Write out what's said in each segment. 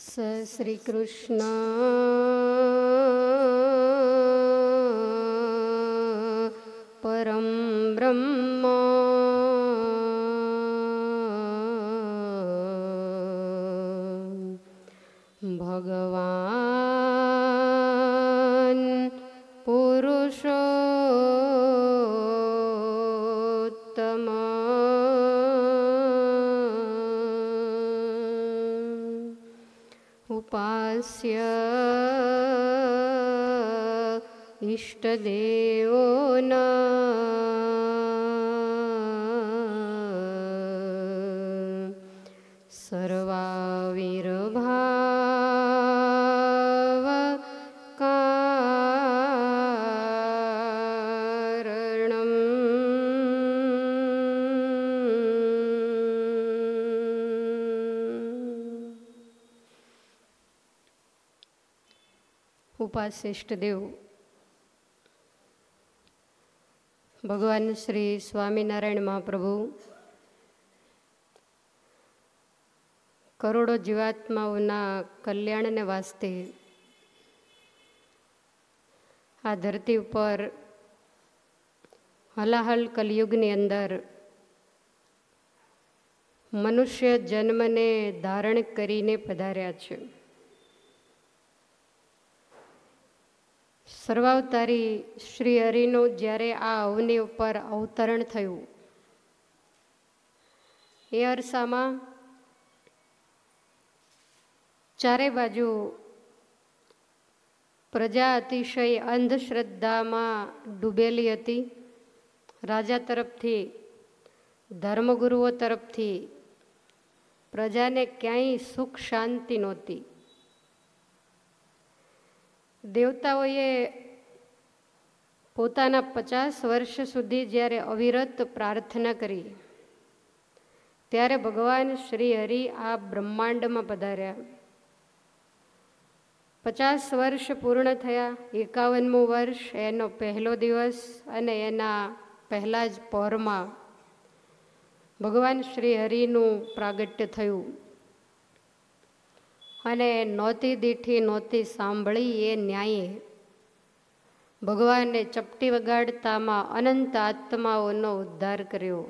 श्रीकृष्ण परम ब्रह्म भगवान यस्य इष्टदेवो न શ્રેષ્ઠ દેવ ભગવાન શ્રી સ્વામિનારાયણ મહાપ્રભુ કરોડો જીવાત્માઓના કલ્યાણને વાસ્તે આ ધરતી ઉપર હલાહલ કલયુગની અંદર મનુષ્ય જન્મને ધારણ કરીને પધાર્યા છે સર્વાવતારી શ્રી હરિનું જ્યારે આ અવની ઉપર અવતરણ થયું એ અરસામાં ચારે બાજુ પ્રજા અતિશય અંધશ્રદ્ધામાં ડૂબેલી હતી રાજા તરફથી ધર્મગુરુઓ તરફથી પ્રજાને ક્યાંય સુખ શાંતિ નહોતી દેવતાઓએ પોતાના પચાસ વર્ષ સુધી જ્યારે અવિરત પ્રાર્થના કરી ત્યારે ભગવાન શ્રી હરિ આ બ્રહ્માંડમાં પધાર્યા પચાસ વર્ષ પૂર્ણ થયા એકાવનમું વર્ષ એનો પહેલો દિવસ અને એના પહેલાં જ પહોરમાં ભગવાન શ્રી હરિનું પ્રાગટ્ય થયું અને નહોતી દીઠી નહોતી સાંભળી એ ન્યાયે ભગવાને ચપટી વગાડતામાં અનંત આત્માઓનો ઉદ્ધાર કર્યો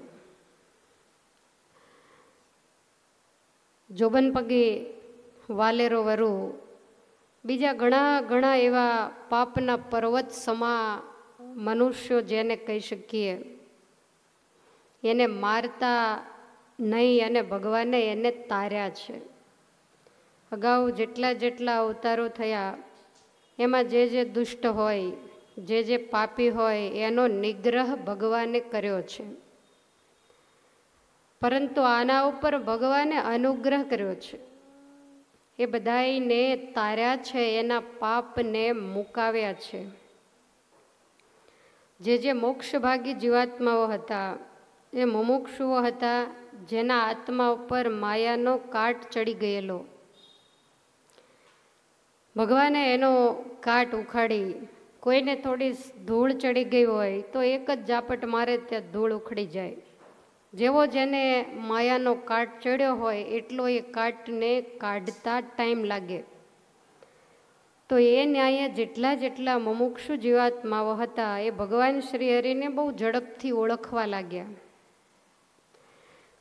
જોબન પગે વાલેરો વરુ બીજા ઘણા ઘણા એવા પાપના પર્વત સમા મનુષ્યો જેને કહી શકીએ એને મારતા નહીં અને ભગવાને એને તાર્યા છે અગાઉ જેટલા જેટલા અવતારો થયા એમાં જે જે દુષ્ટ હોય જે જે પાપી હોય એનો નિગ્રહ ભગવાને કર્યો છે પરંતુ આના ઉપર ભગવાને અનુગ્રહ કર્યો છે એ બધાને તાર્યા છે એના પાપને મુકાવ્યા છે જે જે મોક્ષભાગી જીવાત્માઓ હતા એ મુમુક્ષુઓ હતા જેના આત્મા ઉપર માયાનો કાટ ચડી ગયેલો ભગવાને એનો કાટ ઉખાડી કોઈને થોડી ધૂળ ચડી ગઈ હોય તો એક જ ઝાપટ મારે ત્યાં ધૂળ ઉખડી જાય જેવો જેને માયાનો કાટ ચડ્યો હોય એટલો એ કાટને કાઢતા ટાઈમ લાગે તો એ ન્યાય જેટલા જેટલા મમુક્ષુ જીવાત્માઓ હતા એ ભગવાન શ્રી હરિને બહુ ઝડપથી ઓળખવા લાગ્યા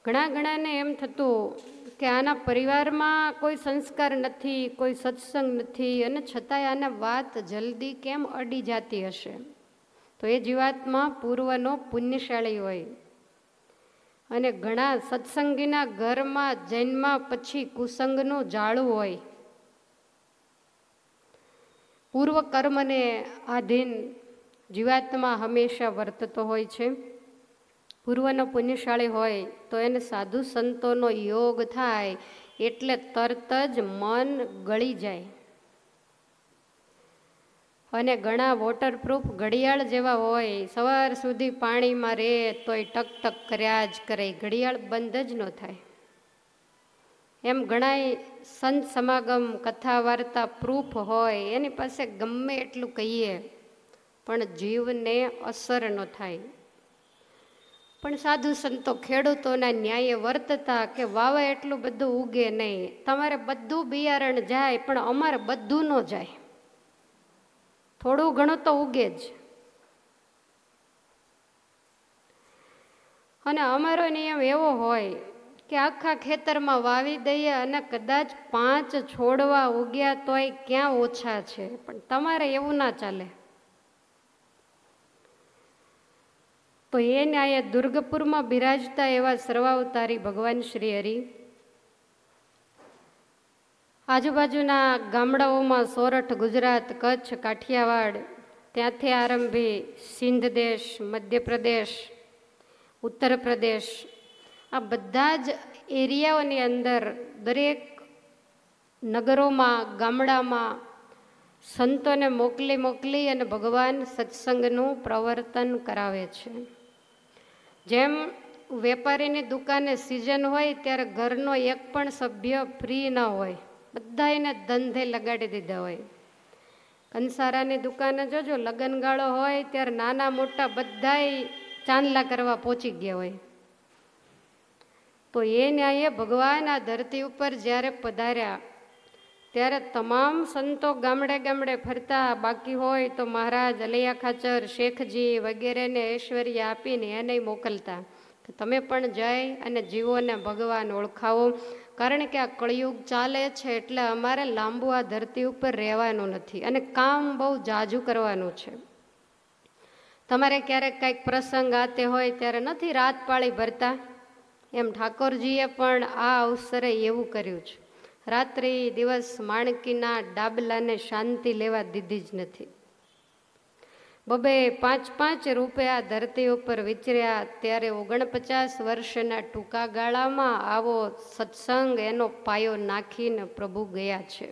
ઘણા ઘણાને એમ થતું કે આના પરિવારમાં કોઈ સંસ્કાર નથી કોઈ સત્સંગ નથી અને છતાંય આના વાત જલ્દી કેમ અડી જાતી હશે તો એ જીવાતમાં પૂર્વનો પુણ્યશાળી હોય અને ઘણા સત્સંગીના ઘરમાં જન્મા પછી કુસંગનું જાળું હોય પૂર્વ કર્મને આધીન જીવાત્મા હંમેશા વર્તતો હોય છે પૂર્વનો પુણ્યશાળી હોય તો એને સાધુ સંતોનો યોગ થાય એટલે તરત જ મન ગળી જાય અને ઘણા વોટરપ્રૂફ ઘડિયાળ જેવા હોય સવાર સુધી પાણીમાં રહે તોય ટક ટક કર્યા જ કરે ઘડિયાળ બંધ જ ન થાય એમ ઘણાય સંત સમાગમ કથા વાર્તા પ્રૂફ હોય એની પાસે ગમે એટલું કહીએ પણ જીવને અસર ન થાય પણ સાધુ સંતો ખેડૂતોના ન્યાયે વર્તતા કે વાવે એટલું બધું ઉગે નહીં તમારે બધું બિયારણ જાય પણ અમારે બધું ન જાય થોડું ઘણું તો ઉગે જ અને અમારો નિયમ એવો હોય કે આખા ખેતરમાં વાવી દઈએ અને કદાચ પાંચ છોડવા ઉગ્યા તોય ક્યાં ઓછા છે પણ તમારે એવું ના ચાલે તો એ ન્યાયે દુર્ગપુરમાં બિરાજતા એવા સર્વાવતારી ભગવાન શ્રી હરિ આજુબાજુના ગામડાઓમાં સોરઠ ગુજરાત કચ્છ કાઠિયાવાડ ત્યાંથી આરંભી સિંધ દેશ મધ્યપ્રદેશ ઉત્તર પ્રદેશ આ બધા જ એરિયાઓની અંદર દરેક નગરોમાં ગામડામાં સંતોને મોકલી મોકલી અને ભગવાન સત્સંગનું પ્રવર્તન કરાવે છે જેમ વેપારીની દુકાને સિઝન હોય ત્યારે ઘરનો એક પણ સભ્ય ફ્રી ન હોય બધા એને ધંધે લગાડી દીધા હોય કંસારાની દુકાને જોજો લગનગાળો હોય ત્યારે નાના મોટા બધાય ચાંદલા કરવા પહોંચી ગયા હોય તો એ ન્યાયે ભગવાન આ ધરતી ઉપર જ્યારે પધાર્યા ત્યારે તમામ સંતો ગામડે ગામડે ફરતા બાકી હોય તો મહારાજ અલૈયા ખાચર શેખજી વગેરેને ઐશ્વર્ય આપીને એને મોકલતા તમે પણ જાય અને જીવોને ભગવાન ઓળખાવો કારણ કે આ કળિયુગ ચાલે છે એટલે અમારે લાંબુ આ ધરતી ઉપર રહેવાનું નથી અને કામ બહુ જાજુ કરવાનું છે તમારે ક્યારેક કંઈક પ્રસંગ આતે હોય ત્યારે નથી રાત પાળી ભરતા એમ ઠાકોરજીએ પણ આ અવસરે એવું કર્યું છે રાત્રિ દિવસ માણકીના ડાબલાને શાંતિ લેવા દીધી જ નથી બબે પાંચ પાંચ રૂપિયા ધરતી ઉપર વિચર્યા ત્યારે ઓગણપચાસ વર્ષના ટૂંકા ગાળામાં આવો સત્સંગ એનો પાયો નાખીને પ્રભુ ગયા છે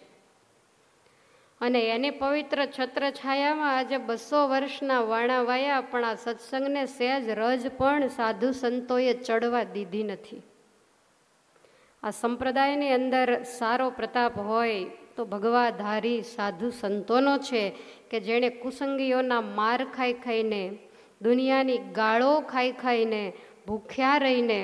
અને એની પવિત્ર છત્ર છાયામાં આજે બસો વર્ષના વાણા વાયા પણ આ સત્સંગને સહેજ રજ પણ સાધુ સંતોએ ચડવા દીધી નથી આ સંપ્રદાયની અંદર સારો પ્રતાપ હોય તો ભગવાધારી સાધુ સંતોનો છે કે જેણે કુસંગીઓના માર ખાઈ ખાઈને દુનિયાની ગાળો ખાઈ ખાઈને ભૂખ્યા રહીને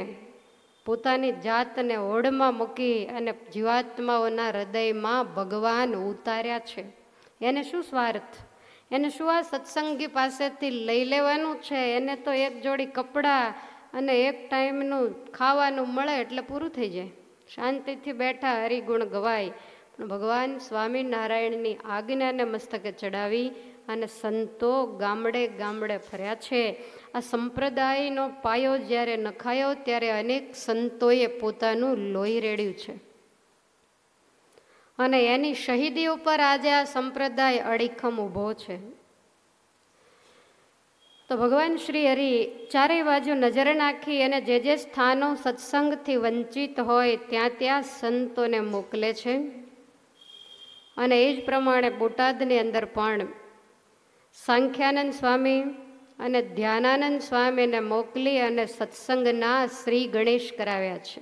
પોતાની જાતને હોડમાં મૂકી અને જીવાત્માઓના હૃદયમાં ભગવાન ઉતાર્યા છે એને શું સ્વાર્થ એને શું આ સત્સંગી પાસેથી લઈ લેવાનું છે એને તો એક જોડી કપડાં અને એક ટાઈમનું ખાવાનું મળે એટલે પૂરું થઈ જાય શાંતિથી બેઠા હરિગુણ ગવાય પણ ભગવાન સ્વામિનારાયણની આજ્ઞાને મસ્તકે ચડાવી અને સંતો ગામડે ગામડે ફર્યા છે આ સંપ્રદાયનો પાયો જ્યારે નખાયો ત્યારે અનેક સંતોએ પોતાનું લોહી રેડ્યું છે અને એની શહીદી ઉપર આજે આ સંપ્રદાય અડીખમ ઊભો છે તો ભગવાન શ્રી હરિ ચારેય બાજુ નજર નાખી અને જે જે સ્થાનો સત્સંગથી વંચિત હોય ત્યાં ત્યાં સંતોને મોકલે છે અને એ જ પ્રમાણે બોટાદની અંદર પણ સાંખ્યાનંદ સ્વામી અને ધ્યાનાનંદ સ્વામીને મોકલી અને સત્સંગના શ્રી ગણેશ કરાવ્યા છે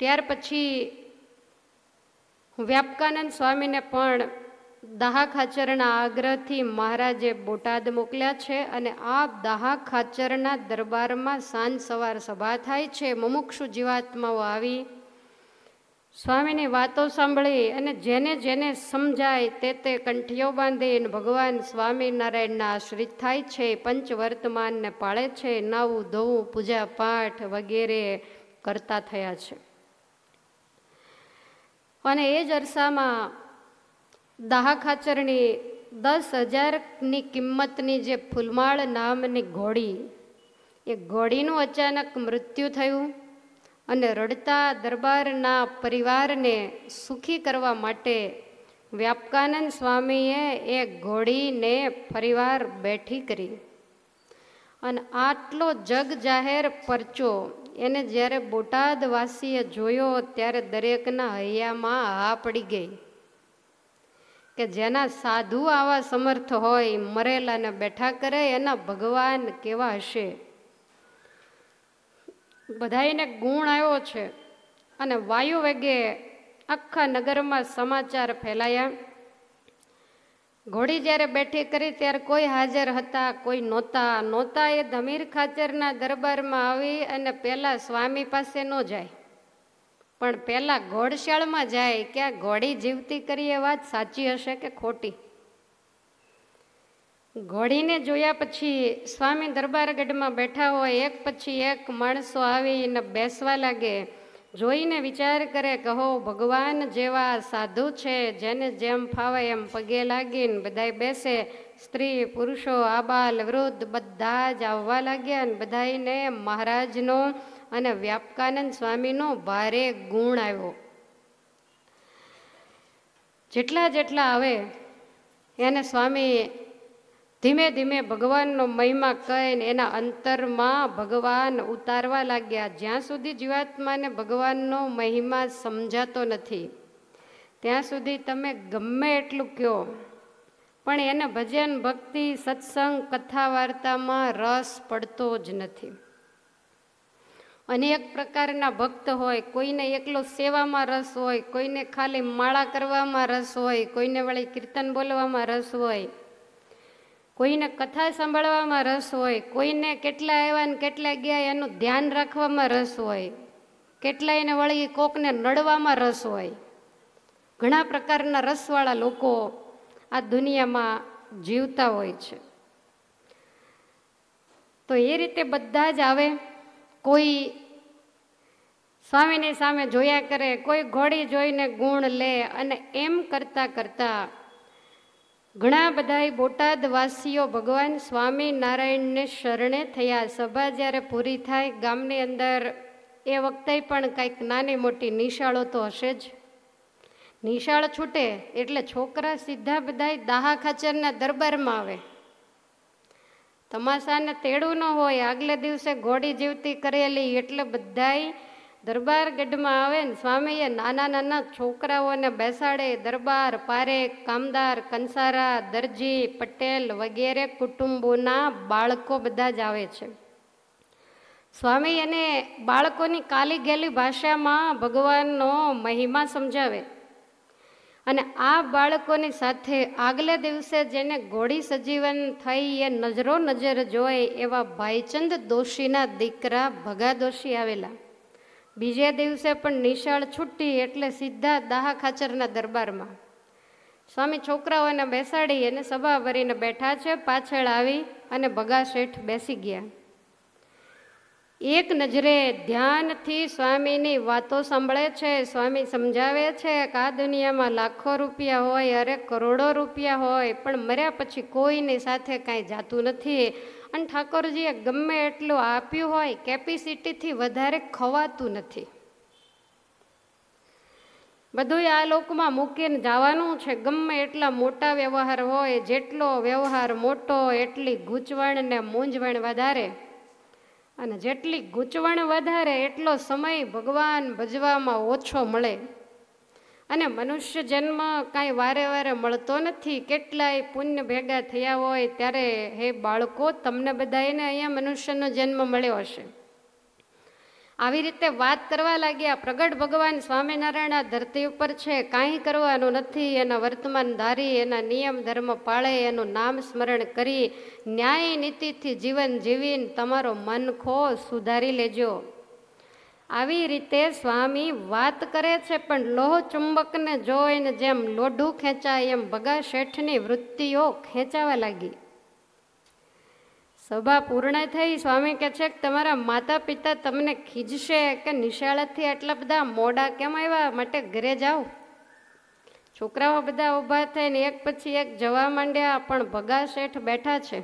ત્યાર પછી વ્યાપકાનંદ સ્વામીને પણ દહા ખાચરના આગ્રહથી મહારાજે બોટાદ મોકલ્યા છે અને આ દહા ખાચરના દરબારમાં સાંજ સવાર સભા થાય છે મુમુક્ષુ જીવાત્માઓ આવી સ્વામીની વાતો સાંભળી અને જેને જેને સમજાય તે તે કંઠીઓ બાંધીને ભગવાન સ્વામિનારાયણના આશ્રિત થાય છે પંચ વર્તમાનને પાળે છે નાવું ધોવું પૂજા પાઠ વગેરે કરતા થયા છે અને એ જ અરસામાં દાહા ખાચરની દસ હજારની કિંમતની જે ફૂલમાળ નામની ઘોડી એ ઘોડીનું અચાનક મૃત્યુ થયું અને રડતા દરબારના પરિવારને સુખી કરવા માટે વ્યાપકાનંદ સ્વામીએ એ ઘોડીને ફરીવાર બેઠી કરી અને આટલો જગ જાહેર પરચો એને જ્યારે બોટાદવાસીએ જોયો ત્યારે દરેકના હૈયામાં હા પડી ગઈ કે જેના સાધુ આવા સમર્થ હોય મરેલાને બેઠા કરે એના ભગવાન કેવા હશે બધાને ગુણ આવ્યો છે અને વાયુ વેગે આખા નગરમાં સમાચાર ફેલાયા ઘોડી જ્યારે બેઠી કરી ત્યારે કોઈ હાજર હતા કોઈ નહોતા નહોતા એ ધમીર ખાચરના દરબારમાં આવી અને પહેલાં સ્વામી પાસે ન જાય પણ પહેલાં ઘોડશાળમાં જાય કે આ ઘોડી જીવતી કરી એ વાત સાચી હશે કે ખોટી ઘોડીને જોયા પછી સ્વામી દરબારગઢમાં બેઠા હોય એક પછી એક માણસો આવીને બેસવા લાગે જોઈને વિચાર કરે કહો ભગવાન જેવા સાધુ છે જેને જેમ ફાવે એમ પગે લાગીને બધાએ બેસે સ્ત્રી પુરુષો આબાલ વૃદ્ધ બધા જ આવવા લાગ્યા અને બધાને મહારાજનો અને વ્યાપકાનંદ સ્વામીનો ભારે ગુણ આવ્યો જેટલા જેટલા આવે એને સ્વામી ધીમે ધીમે ભગવાનનો મહિમા કહીને એના અંતરમાં ભગવાન ઉતારવા લાગ્યા જ્યાં સુધી જીવાત્માને ભગવાનનો મહિમા સમજાતો નથી ત્યાં સુધી તમે ગમે એટલું કહો પણ એને ભજન ભક્તિ સત્સંગ કથા વાર્તામાં રસ પડતો જ નથી અનેક પ્રકારના ભક્ત હોય કોઈને એકલો સેવામાં રસ હોય કોઈને ખાલી માળા કરવામાં રસ હોય કોઈને વળી કીર્તન બોલવામાં રસ હોય કોઈને કથા સાંભળવામાં રસ હોય કોઈને કેટલા આવ્યા ને કેટલા ગયા એનું ધ્યાન રાખવામાં રસ હોય કેટલાયને વળી કોકને નડવામાં રસ હોય ઘણા પ્રકારના રસવાળા લોકો આ દુનિયામાં જીવતા હોય છે તો એ રીતે બધા જ આવે કોઈ સ્વામીની સામે જોયા કરે કોઈ ઘોડી જોઈને ગુણ લે અને એમ કરતાં કરતાં ઘણા બધા બોટાદવાસીઓ ભગવાન સ્વામિનારાયણને શરણે થયા સભા જ્યારે પૂરી થાય ગામની અંદર એ વખતે પણ કંઈક નાની મોટી નિશાળો તો હશે જ નિશાળ છૂટે એટલે છોકરા સીધા બધા દાહા ખાચરના દરબારમાં આવે તમાશાને તેડું ન હોય આગલે દિવસે ઘોડી જીવતી કરેલી એટલે બધાય દરબાર ગઢમાં આવે ને સ્વામીએ નાના નાના છોકરાઓને બેસાડે દરબાર પારેખ કામદાર કંસારા દરજી પટેલ વગેરે કુટુંબોના બાળકો બધા જ આવે છે સ્વામી એને બાળકોની કાલી ગેલી ભાષામાં ભગવાનનો મહિમા સમજાવે અને આ બાળકોની સાથે આગલે દિવસે જેને ઘોડી સજીવન થઈ એ નજરો નજર જોઈ એવા ભાઈચંદ દોશીના દીકરા ભગા દોશી આવેલા બીજે દિવસે પણ નિશાળ છૂટી એટલે સીધા દાહા ખાચરના દરબારમાં સ્વામી છોકરાઓને બેસાડી અને સભા ભરીને બેઠા છે પાછળ આવી અને ભગા શેઠ બેસી ગયા એક નજરે ધ્યાનથી સ્વામીની વાતો સાંભળે છે સ્વામી સમજાવે છે કે આ દુનિયામાં લાખો રૂપિયા હોય અરે કરોડો રૂપિયા હોય પણ મર્યા પછી કોઈની સાથે કાંઈ જાતું નથી અને ઠાકોરજીએ ગમે એટલું આપ્યું હોય કેપેસિટીથી વધારે ખવાતું નથી બધું આ લોકમાં મૂકીને જવાનું છે ગમે એટલા મોટા વ્યવહાર હોય જેટલો વ્યવહાર મોટો એટલી ગૂંચવણ ને મૂંઝવણ વધારે અને જેટલી ગૂંચવણ વધારે એટલો સમય ભગવાન ભજવામાં ઓછો મળે અને મનુષ્ય જન્મ કાંઈ વારે વારે મળતો નથી કેટલાય પુણ્ય ભેગા થયા હોય ત્યારે હે બાળકો તમને બધાને અહીંયા મનુષ્યનો જન્મ મળ્યો હશે આવી રીતે વાત કરવા લાગ્યા પ્રગટ ભગવાન સ્વામિનારાયણ આ ધરતી ઉપર છે કાંઈ કરવાનું નથી એના વર્તમાન ધારી એના નિયમ ધર્મ પાળે એનું નામ સ્મરણ કરી ન્યાય નીતિથી જીવન જીવીને તમારો મનખો સુધારી લેજો આવી રીતે સ્વામી વાત કરે છે પણ લોહ ચુંબકને જોઈને જેમ લોઢું ખેંચાય એમ ભગા શેઠની વૃત્તિઓ ખેંચાવા લાગી સભા પૂર્ણ થઈ સ્વામી કહે છે કે તમારા માતા પિતા તમને ખીજશે કે નિશાળાથી આટલા બધા મોડા કેમ આવ્યા માટે ઘરે જાઓ છોકરાઓ બધા ઊભા થઈને એક પછી એક જવા માંડ્યા પણ ભગા શેઠ બેઠા છે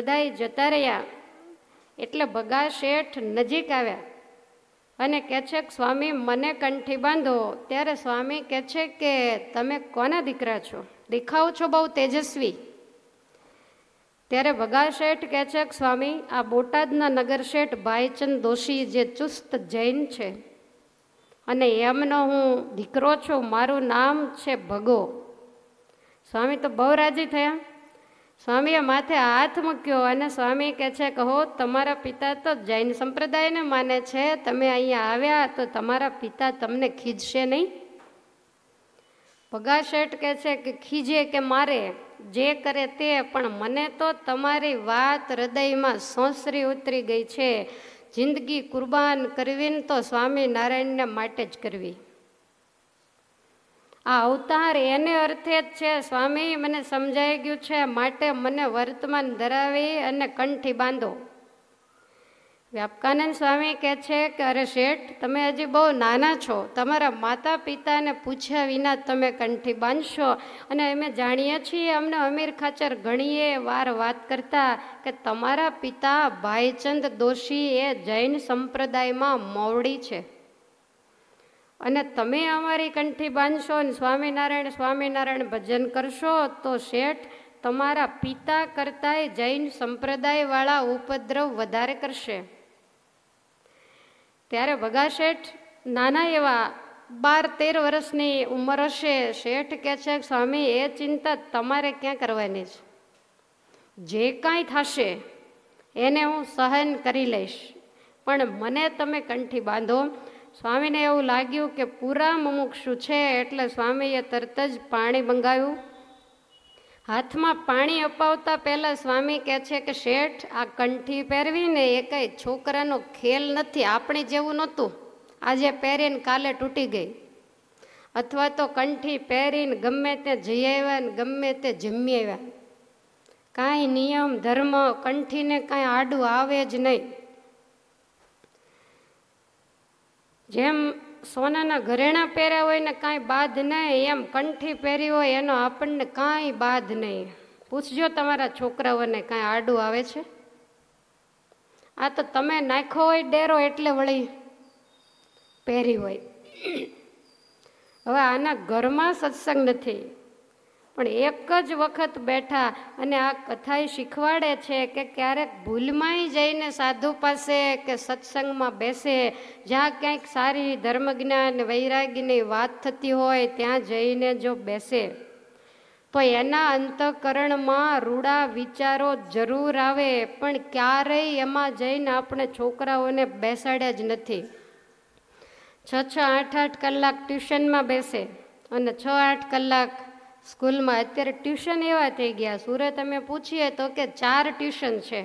બધા જતા રહ્યા એટલે ભગા શેઠ નજીક આવ્યા અને કહે છે કે સ્વામી મને કંઠી બાંધો ત્યારે સ્વામી કહે છે કે તમે કોના દીકરા છો દેખાવ છો બહુ તેજસ્વી ત્યારે વગા શેઠ કહે છે સ્વામી આ બોટાદના નગર શેઠ ભાઈચંદ દોશી જે ચુસ્ત જૈન છે અને એમનો હું દીકરો છું મારું નામ છે ભગો સ્વામી તો બહુ રાજી થયા સ્વામીએ માથે હાથ મૂક્યો અને સ્વામી કહે છે કે હો તમારા પિતા તો જૈન સંપ્રદાયને માને છે તમે અહીંયા આવ્યા તો તમારા પિતા તમને ખીજશે નહીં ભગા શેઠ કહે છે કે ખીજે કે મારે જે કરે તે પણ મને તો તમારી વાત હૃદયમાં સોંસરી ઉતરી ગઈ છે જિંદગી કુરબાન કરવીને તો સ્વામિનારાયણને માટે જ કરવી આ અવતાર એને અર્થે જ છે સ્વામી મને સમજાઈ ગયું છે માટે મને વર્તમાન ધરાવી અને કંઠી બાંધો વ્યાપકાનંદ સ્વામી કહે છે કે અરે શેઠ તમે હજી બહુ નાના છો તમારા માતા પિતાને પૂછ્યા વિના તમે કંઠી બાંધશો અને અમે જાણીએ છીએ અમને અમીર ખાચર ઘણીએ વાર વાત કરતા કે તમારા પિતા ભાઈચંદ દોશી એ જૈન સંપ્રદાયમાં મોવડી છે અને તમે અમારી કંઠી બાંધશો અને સ્વામિનારાયણ સ્વામિનારાયણ ભજન કરશો તો શેઠ તમારા પિતા કરતાંય જૈન સંપ્રદાયવાળા ઉપદ્રવ વધારે કરશે ત્યારે ભગા શેઠ નાના એવા બાર તેર વર્ષની ઉંમર હશે શેઠ કે છે સ્વામી એ ચિંતા તમારે ક્યાં કરવાની છે જે કાંઈ થશે એને હું સહન કરી લઈશ પણ મને તમે કંઠી બાંધો સ્વામીને એવું લાગ્યું કે પૂરા મુમુક્ષુ છે એટલે સ્વામીએ તરત જ પાણી મંગાવ્યું હાથમાં પાણી અપાવતા પહેલાં સ્વામી કહે છે કે શેઠ આ કંઠી પહેરવીને એ કંઈ છોકરાનો ખેલ નથી આપણે જેવું નહોતું આજે પહેરીને કાલે તૂટી ગઈ અથવા તો કંઠી પહેરીને ગમે તે જઈ આવ્યા ને ગમે તે જમી આવ્યા કાંઈ નિયમ ધર્મ કંઠીને કાંઈ આડું આવે જ નહીં જેમ સોનાના ઘરેણા પહેર્યા હોય ને કાંઈ બાધ નહીં એમ કંઠી પહેરી હોય એનો આપણને કાંઈ બાધ નહીં પૂછજો તમારા છોકરાઓને કાંઈ આડું આવે છે આ તો તમે નાખો હોય ડેરો એટલે વળી પહેરી હોય હવે આના ઘરમાં સત્સંગ નથી પણ એક જ વખત બેઠા અને આ કથાએ શીખવાડે છે કે ક્યારેક ભૂલમાંય જઈને સાધુ પાસે કે સત્સંગમાં બેસે જ્યાં ક્યાંક સારી ધર્મજ્ઞાન વૈરાગ્યની વાત થતી હોય ત્યાં જઈને જો બેસે તો એના અંતકરણમાં રૂડા વિચારો જરૂર આવે પણ ક્યારેય એમાં જઈને આપણે છોકરાઓને બેસાડ્યા જ નથી છ છ આઠ આઠ કલાક ટ્યુશનમાં બેસે અને છ આઠ કલાક સ્કૂલમાં અત્યારે ટ્યુશન એવા થઈ ગયા સુરત અમે પૂછીએ તો કે ચાર ટ્યુશન છે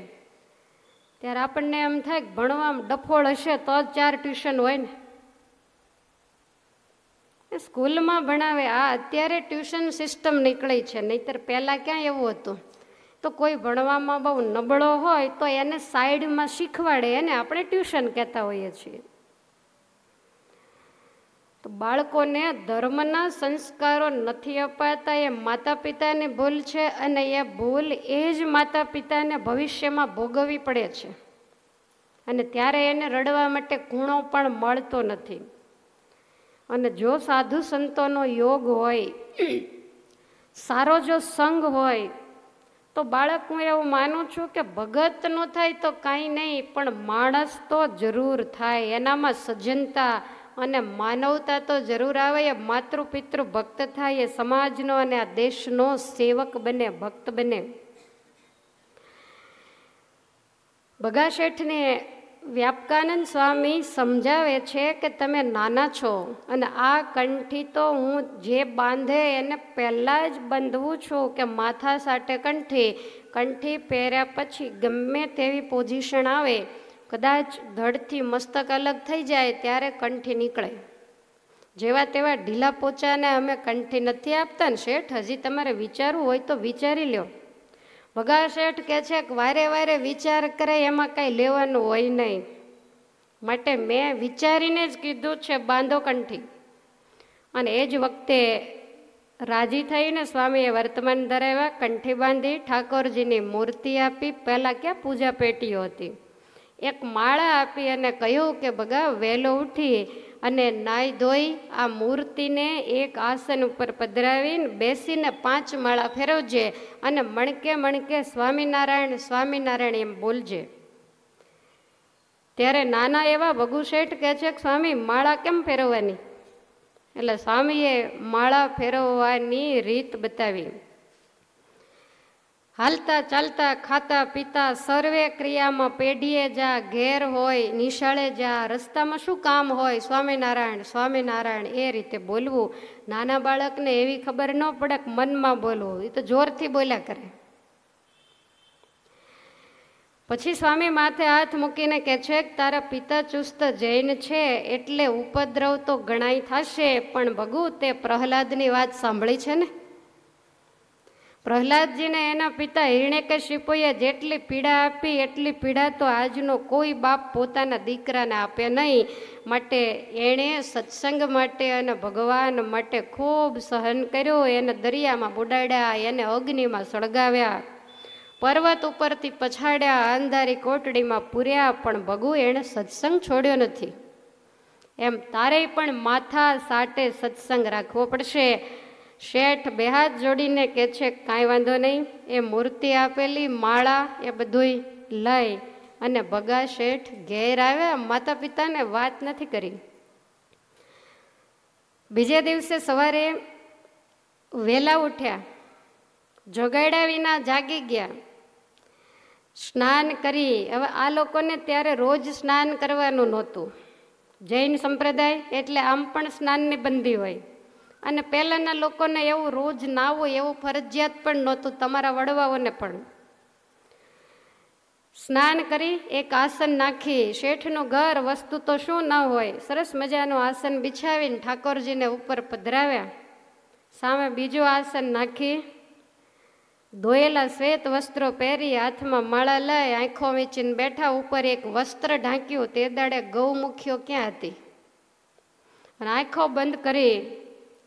ત્યારે આપણને એમ થાય કે ભણવામાં ડફોળ હશે તો જ ચાર ટ્યુશન હોય ને સ્કૂલમાં ભણાવે આ અત્યારે ટ્યુશન સિસ્ટમ નીકળી છે નહીતર પહેલાં ક્યાં એવું હતું તો કોઈ ભણવામાં બહુ નબળો હોય તો એને સાઈડમાં શીખવાડે એને આપણે ટ્યુશન કહેતા હોઈએ છીએ તો બાળકોને ધર્મના સંસ્કારો નથી અપાતા એ માતા પિતાની ભૂલ છે અને એ ભૂલ એ જ માતા પિતાને ભવિષ્યમાં ભોગવવી પડે છે અને ત્યારે એને રડવા માટે ખૂણો પણ મળતો નથી અને જો સાધુ સંતોનો યોગ હોય સારો જો સંગ હોય તો બાળક હું એવું માનું છું કે ભગત ન થાય તો કાંઈ નહીં પણ માણસ તો જરૂર થાય એનામાં સજ્જનતા અને માનવતા તો જરૂર આવે એ માતૃ પિતૃ ભક્ત થાય એ સમાજનો અને આ દેશનો સેવક બને ભક્ત બને બગા શેઠને વ્યાપકાનંદ સ્વામી સમજાવે છે કે તમે નાના છો અને આ કંઠી તો હું જે બાંધે એને પહેલાં જ બાંધવું છું કે માથા સાથે કંઠી કંઠી પહેર્યા પછી ગમે તેવી પોઝિશન આવે કદાચ ધડથી મસ્તક અલગ થઈ જાય ત્યારે કંઠી નીકળે જેવા તેવા ઢીલા પોચાને અમે કંઠી નથી આપતા ને શેઠ હજી તમારે વિચારવું હોય તો વિચારી લ્યો ભગા શેઠ કે છે કે વારે વારે વિચાર કરે એમાં કાંઈ લેવાનું હોય નહીં માટે મેં વિચારીને જ કીધું છે બાંધો કંઠી અને એ જ વખતે રાજી થઈને સ્વામીએ વર્તમાન ધરાવ્યા કંઠી બાંધી ઠાકોરજીની મૂર્તિ આપી પહેલાં ક્યાં પૂજા પેટીઓ હતી એક માળા આપી અને કહ્યું કે ભગા વહેલો ઉઠી અને નાહી ધોઈ આ મૂર્તિને એક આસન ઉપર પધરાવીને બેસીને પાંચ માળા ફેરવજે અને મણકે મણકે સ્વામિનારાયણ સ્વામિનારાયણ એમ બોલજે ત્યારે નાના એવા ભગુશેઠ કહે છે કે સ્વામી માળા કેમ ફેરવવાની એટલે સ્વામીએ માળા ફેરવવાની રીત બતાવી હાલતા ચાલતા ખાતા પીતા સર્વે ક્રિયામાં પેઢીએ જા ઘેર હોય નિશાળે જા રસ્તામાં શું કામ હોય સ્વામિનારાયણ સ્વામિનારાયણ એ રીતે બોલવું નાના બાળકને એવી ખબર ન પડે કે મનમાં બોલવું એ તો જોરથી બોલ્યા કરે પછી સ્વામી માથે હાથ મૂકીને કહે છે કે તારા પિતા ચુસ્ત જૈન છે એટલે ઉપદ્રવ તો ગણાય થશે પણ ભગવું તે પ્રહલાદની વાત સાંભળી છે ને પ્રહલાદજીને એના પિતા હિરણ્યકશિપુએ જેટલી પીડા આપી એટલી પીડા તો આજનો કોઈ બાપ પોતાના દીકરાને આપે નહીં માટે એણે સત્સંગ માટે અને ભગવાન માટે ખૂબ સહન કર્યો એને દરિયામાં બુડાડ્યા એને અગ્નિમાં સળગાવ્યા પર્વત ઉપરથી પછાડ્યા અંધારી કોટડીમાં પૂર્યા પણ ભગુ એણે સત્સંગ છોડ્યો નથી એમ તારે પણ માથા સાટે સત્સંગ રાખવો પડશે શેઠ બે હાથ જોડીને કે છે કાંઈ વાંધો નહીં એ મૂર્તિ આપેલી માળા એ બધુંય લઈ અને ભગા શેઠ ઘેર આવ્યા માતા પિતાને વાત નથી કરી બીજે દિવસે સવારે વહેલા ઉઠ્યા જોગાડ્યા વિના જાગી ગયા સ્નાન કરી હવે આ લોકોને ત્યારે રોજ સ્નાન કરવાનું નહોતું જૈન સંપ્રદાય એટલે આમ પણ સ્નાનની બંધી હોય અને પહેલાંના લોકોને એવું રોજ નાવું એવું ફરજિયાત પણ નહોતું તમારા વડવાઓને પણ સ્નાન કરી એક આસન નાખી શેઠનું ઘર વસ્તુ તો શું ન હોય સરસ મજાનું આસન બિછાવીને ઠાકોરજીને ઉપર પધરાવ્યા સામે બીજું આસન નાખી ધોયેલા શ્વેત વસ્ત્રો પહેરી હાથમાં માળા લઈ આંખો વેચીને બેઠા ઉપર એક વસ્ત્ર ઢાંક્યું તે દાડે ગૌમુખીઓ ક્યાં હતી અને આંખો બંધ કરી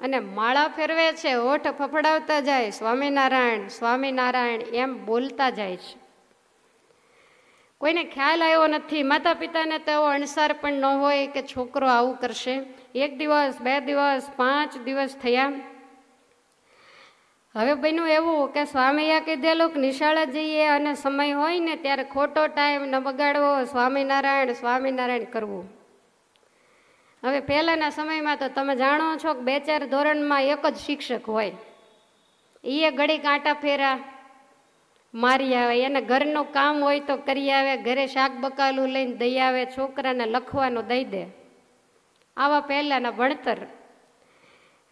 અને માળા ફેરવે છે હોઠ ફફડાવતા જાય સ્વામિનારાયણ સ્વામિનારાયણ એમ બોલતા જાય છે કોઈને ખ્યાલ આવ્યો નથી માતા પિતાને તો એવો અણસાર પણ ન હોય કે છોકરો આવું કરશે એક દિવસ બે દિવસ પાંચ દિવસ થયા હવે બન્યું એવું કે સ્વામીએ કીધેલું કે નિશાળા જઈએ અને સમય હોય ને ત્યારે ખોટો ટાઈમ ન બગાડવો સ્વામિનારાયણ સ્વામિનારાયણ કરવું હવે પહેલાંના સમયમાં તો તમે જાણો છો કે બે ચાર ધોરણમાં એક જ શિક્ષક હોય એ ઘડી કાંટા ફેરા મારી આવે એને ઘરનું કામ હોય તો કરી આવે ઘરે શાક બકાલું લઈને દઈ આવે છોકરાને લખવાનું દઈ દે આવા પહેલાંના ભણતર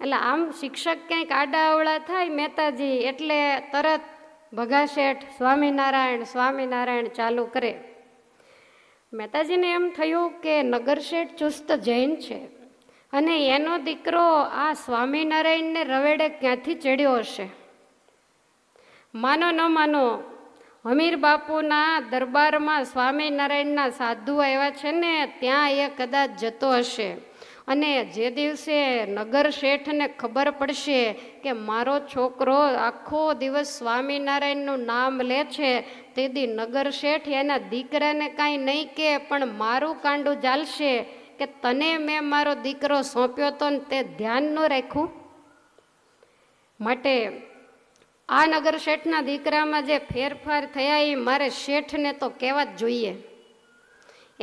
એટલે આમ શિક્ષક ક્યાંક આડાઅવળા થાય મહેતાજી એટલે તરત ભગાશેઠ સ્વામિનારાયણ સ્વામિનારાયણ ચાલુ કરે મહેતાજીને એમ થયું કે નગરશેઠ ચુસ્ત જૈન છે અને એનો દીકરો આ સ્વામિનારાયણને રવેડે ક્યાંથી ચડ્યો હશે માનો ન માનો હમીર બાપુના દરબારમાં સ્વામિનારાયણના સાધુ આવ્યા છે ને ત્યાં એ કદાચ જતો હશે અને જે દિવસે નગર શેઠને ખબર પડશે કે મારો છોકરો આખો દિવસ સ્વામિનારાયણનું નામ લે છે તેથી નગર શેઠ એના દીકરાને કાંઈ નહીં કે પણ મારું કાંડું ચાલશે કે તને મેં મારો દીકરો સોંપ્યો તો ને તે ધ્યાન ન રાખ્યું માટે આ નગર શેઠના દીકરામાં જે ફેરફાર થયા એ મારે શેઠને તો કહેવા જ જોઈએ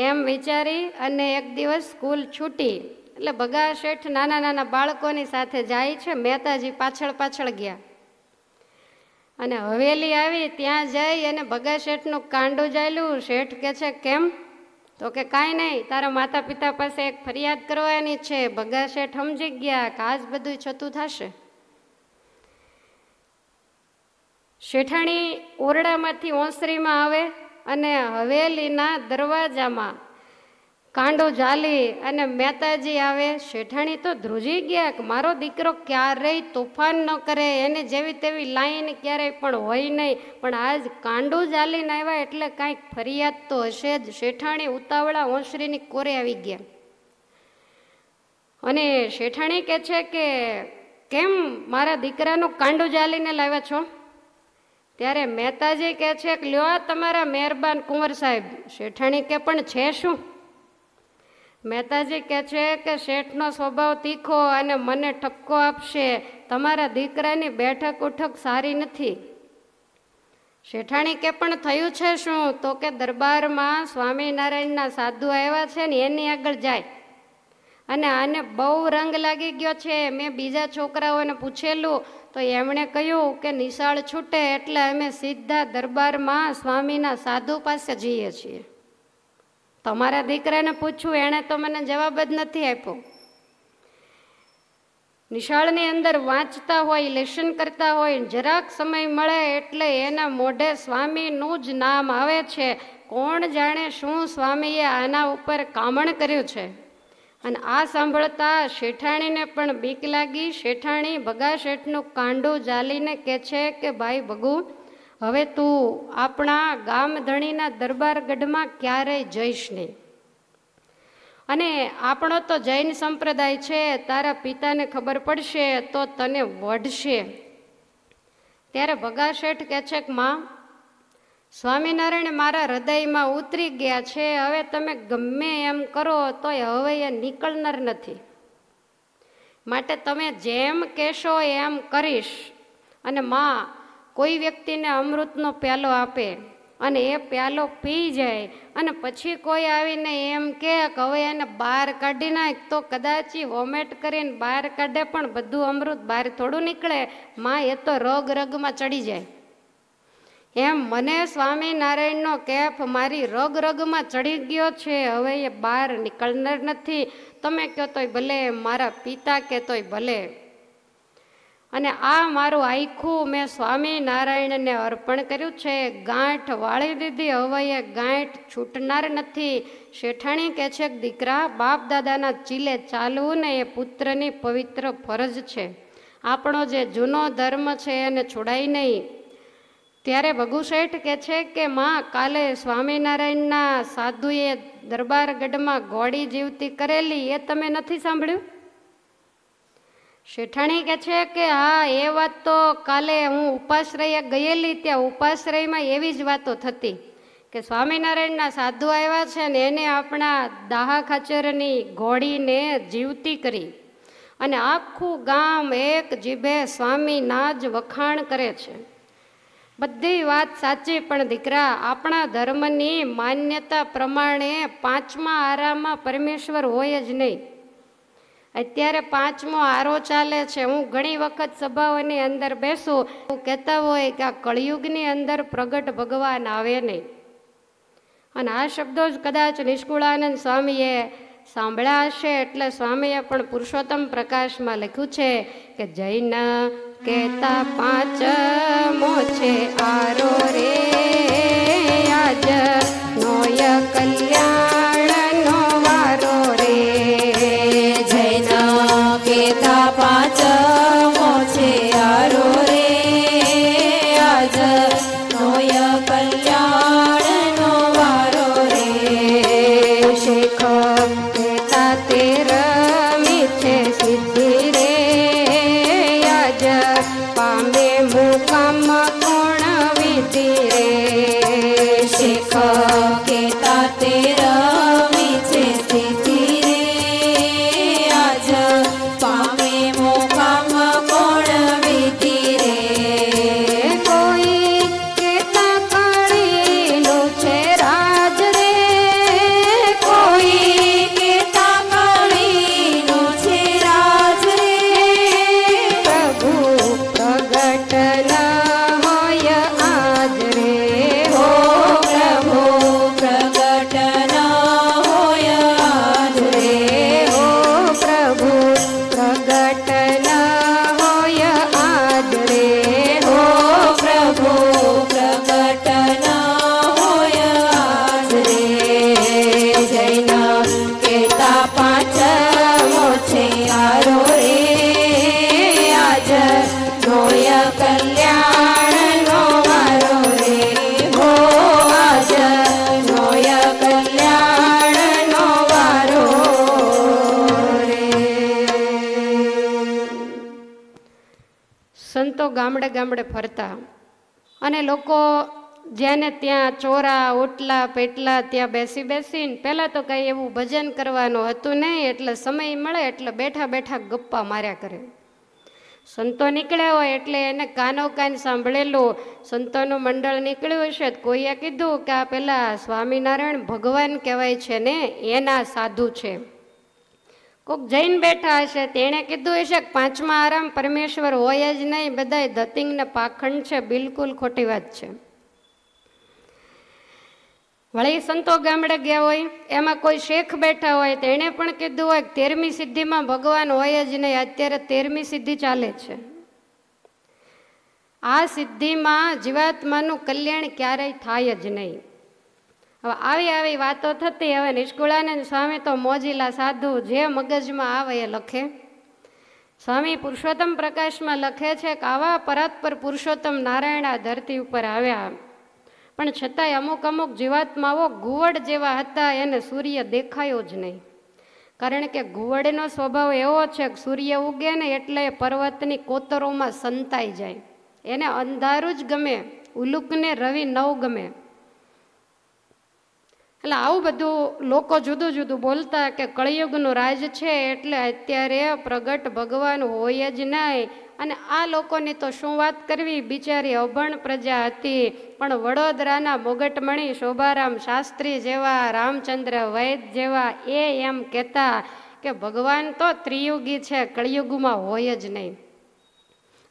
એમ વિચારી અને એક દિવસ સ્કૂલ છૂટી એટલે બગા શેઠ નાના નાના બાળકોની સાથે જાય છે મહેતાજી પાછળ પાછળ ગયા અને હવેલી આવી ત્યાં જઈ અને બગા શેઠનું કાંડું જાયેલું શેઠ કે છે કેમ તો કે કાંઈ નહીં તારા માતા પિતા પાસે એક ફરિયાદ કરવાની છે બગા શેઠ સમજી ગયા કે આજ બધું છતું થશે શેઠાણી ઓરડામાંથી ઓસરીમાં આવે અને હવેલીના દરવાજામાં કાંડો ઝાલી અને મહેતાજી આવે શેઠાણી તો ધ્રુજી ગયા કે મારો દીકરો ક્યારેય તોફાન ન કરે એને જેવી તેવી લાઈન ક્યારેય પણ હોય નહીં પણ આજ કાંડો ઝાલીને આવ્યા એટલે કાંઈક ફરિયાદ તો હશે જ શેઠાણી ઉતાવળા ઓંસરીની કોરે આવી ગયા અને શેઠાણી કહે છે કે કેમ મારા દીકરાનું કાંડો જાલીને લાવ્યા છો ત્યારે મહેતાજી કહે છે કે લ્યો આ તમારા મહેરબાન કુંવર સાહેબ શેઠાણી કે પણ છે શું મહેતાજી કહે છે કે શેઠનો સ્વભાવ તીખો અને મને ઠપકો આપશે તમારા દીકરાની બેઠક ઉઠક સારી નથી શેઠાણી કે પણ થયું છે શું તો કે દરબારમાં સ્વામિનારાયણના સાધુ આવ્યા છે ને એની આગળ જાય અને આને બહુ રંગ લાગી ગયો છે મેં બીજા છોકરાઓને પૂછેલું તો એમણે કહ્યું કે નિશાળ છૂટે એટલે અમે સીધા દરબારમાં સ્વામીના સાધુ પાસે જઈએ છીએ તમારા દીકરાને પૂછ્યું એણે તો મને જવાબ જ નથી આપ્યો નિશાળની અંદર વાંચતા હોય લેશન કરતા હોય જરાક સમય મળે એટલે એના મોઢે સ્વામીનું જ નામ આવે છે કોણ જાણે શું સ્વામીએ આના ઉપર કામણ કર્યું છે અને આ સાંભળતા શેઠાણીને પણ બીક લાગી શેઠાણી ભગા શેઠનું કાંડું જાલીને કહે છે કે ભાઈ ભગુ હવે તું આપણા ગામધણીના દરબારગઢમાં ક્યારેય જઈશ નહીં અને આપણો તો જૈન સંપ્રદાય છે તારા પિતાને ખબર પડશે તો તને વઢશે ત્યારે ભગા શેઠ કહે છે કે માં સ્વામિનારાયણ મારા હૃદયમાં ઉતરી ગયા છે હવે તમે ગમે એમ કરો તોય હવે એ નીકળનાર નથી માટે તમે જેમ કહેશો એમ કરીશ અને માં કોઈ વ્યક્તિને અમૃતનો પ્યાલો આપે અને એ પ્યાલો પી જાય અને પછી કોઈ આવીને એમ કે હવે એને બહાર કાઢી નાખ તો કદાચ વોમેટ કરીને બહાર કાઢે પણ બધું અમૃત બહાર થોડું નીકળે માં એ તો રગ રગમાં ચડી જાય એમ મને સ્વામિનારાયણનો કેફ મારી રગ રગમાં ચડી ગયો છે હવે એ બહાર નીકળનાર નથી તમે કહો તોય ભલે મારા પિતા કે તોય ભલે અને આ મારું આખું મેં સ્વામિનારાયણને અર્પણ કર્યું છે ગાંઠ વાળી દીધી હવાએ ગાંઠ છૂટનાર નથી શેઠાણી કહે છે દીકરા બાપ દાદાના ચીલે ચાલવું ને એ પુત્રની પવિત્ર ફરજ છે આપણો જે જૂનો ધર્મ છે એને છોડાય નહીં ત્યારે ભગુશેઠ કહે છે કે માં કાલે સ્વામિનારાયણના સાધુએ દરબારગઢમાં ઘોડી જીવતી કરેલી એ તમે નથી સાંભળ્યું શેઠાણી કે છે કે હા એ વાત તો કાલે હું ઉપાશ્રય ગયેલી ત્યાં ઉપાશ્રયમાં એવી જ વાતો થતી કે સ્વામિનારાયણના સાધુ આવ્યા છે ને એને આપણા દાહા ખાચરની ઘોડીને જીવતી કરી અને આખું ગામ એક જીભે સ્વામીના જ વખાણ કરે છે બધી વાત સાચી પણ દીકરા આપણા ધર્મની માન્યતા પ્રમાણે પાંચમા આરામાં પરમેશ્વર હોય જ નહીં અત્યારે પાંચમો આરો ચાલે છે હું ઘણી વખત સભાઓની અંદર બેસું હું કહેતા હોય કે આ કળિયુગની અંદર પ્રગટ ભગવાન આવે નહીં અને આ શબ્દો જ કદાચ નિષ્કુળાનંદ સ્વામીએ સાંભળ્યા હશે એટલે સ્વામીએ પણ પુરુષોત્તમ પ્રકાશમાં લખ્યું છે કે જૈન કહેતા પાંચ મો છે આરો રે આજ નોય કલ્યાણ ગામડે ફરતા અને લોકો જેને ત્યાં ચોરા ઓટલા પેટલા ત્યાં બેસી બેસીને પહેલાં તો કંઈ એવું ભજન કરવાનું હતું નહીં એટલે સમય મળે એટલે બેઠા બેઠા ગપ્પા માર્યા કરે સંતો નીકળ્યા હોય એટલે એને કાનો કાન સાંભળેલું સંતોનું મંડળ નીકળ્યું હશે કોઈએ કીધું કે આ પેલા સ્વામિનારાયણ ભગવાન કહેવાય છે ને એના સાધુ છે કોક જૈન બેઠા હશે તેણે કીધું હશે કે પાંચમા આરામ પરમેશ્વર હોય જ નહીં બધાય ધતિંગ ને પાખંડ છે બિલકુલ ખોટી વાત છે વળી સંતો ગામડે ગયા હોય એમાં કોઈ શેખ બેઠા હોય તેણે પણ કીધું હોય કે તેરમી સિદ્ધિમાં ભગવાન હોય જ નહીં અત્યારે તેરમી સિદ્ધિ ચાલે છે આ સિદ્ધિમાં જીવાત્માનું કલ્યાણ ક્યારેય થાય જ નહીં હવે આવી આવી વાતો થતી હવે નિષ્કુળાનંદ સ્વામી તો મોજીલા સાધુ જે મગજમાં આવે એ લખે સ્વામી પુરુષોત્તમ પ્રકાશમાં લખે છે કે આવા પર પુરુષોત્તમ નારાયણ આ ધરતી ઉપર આવ્યા પણ છતાંય અમુક અમુક જીવાત્માઓ ઘુવડ જેવા હતા એને સૂર્ય દેખાયો જ નહીં કારણ કે ઘુવડનો સ્વભાવ એવો છે કે સૂર્ય ઉગે ને એટલે પર્વતની કોતરોમાં સંતાઈ જાય એને અંધારું જ ગમે ઉલુકને રવિ નવ ગમે એટલે આવું બધું લોકો જુદું જુદું બોલતા કે કળિયુગનું રાજ છે એટલે અત્યારે પ્રગટ ભગવાન હોય જ નહીં અને આ લોકોની તો શું વાત કરવી બિચારી અભણ પ્રજા હતી પણ વડોદરાના મોગટમણી શોભારામ શાસ્ત્રી જેવા રામચંદ્ર વૈદ જેવા એ એમ કહેતા કે ભગવાન તો ત્રિયુગી છે કળિયુગમાં હોય જ નહીં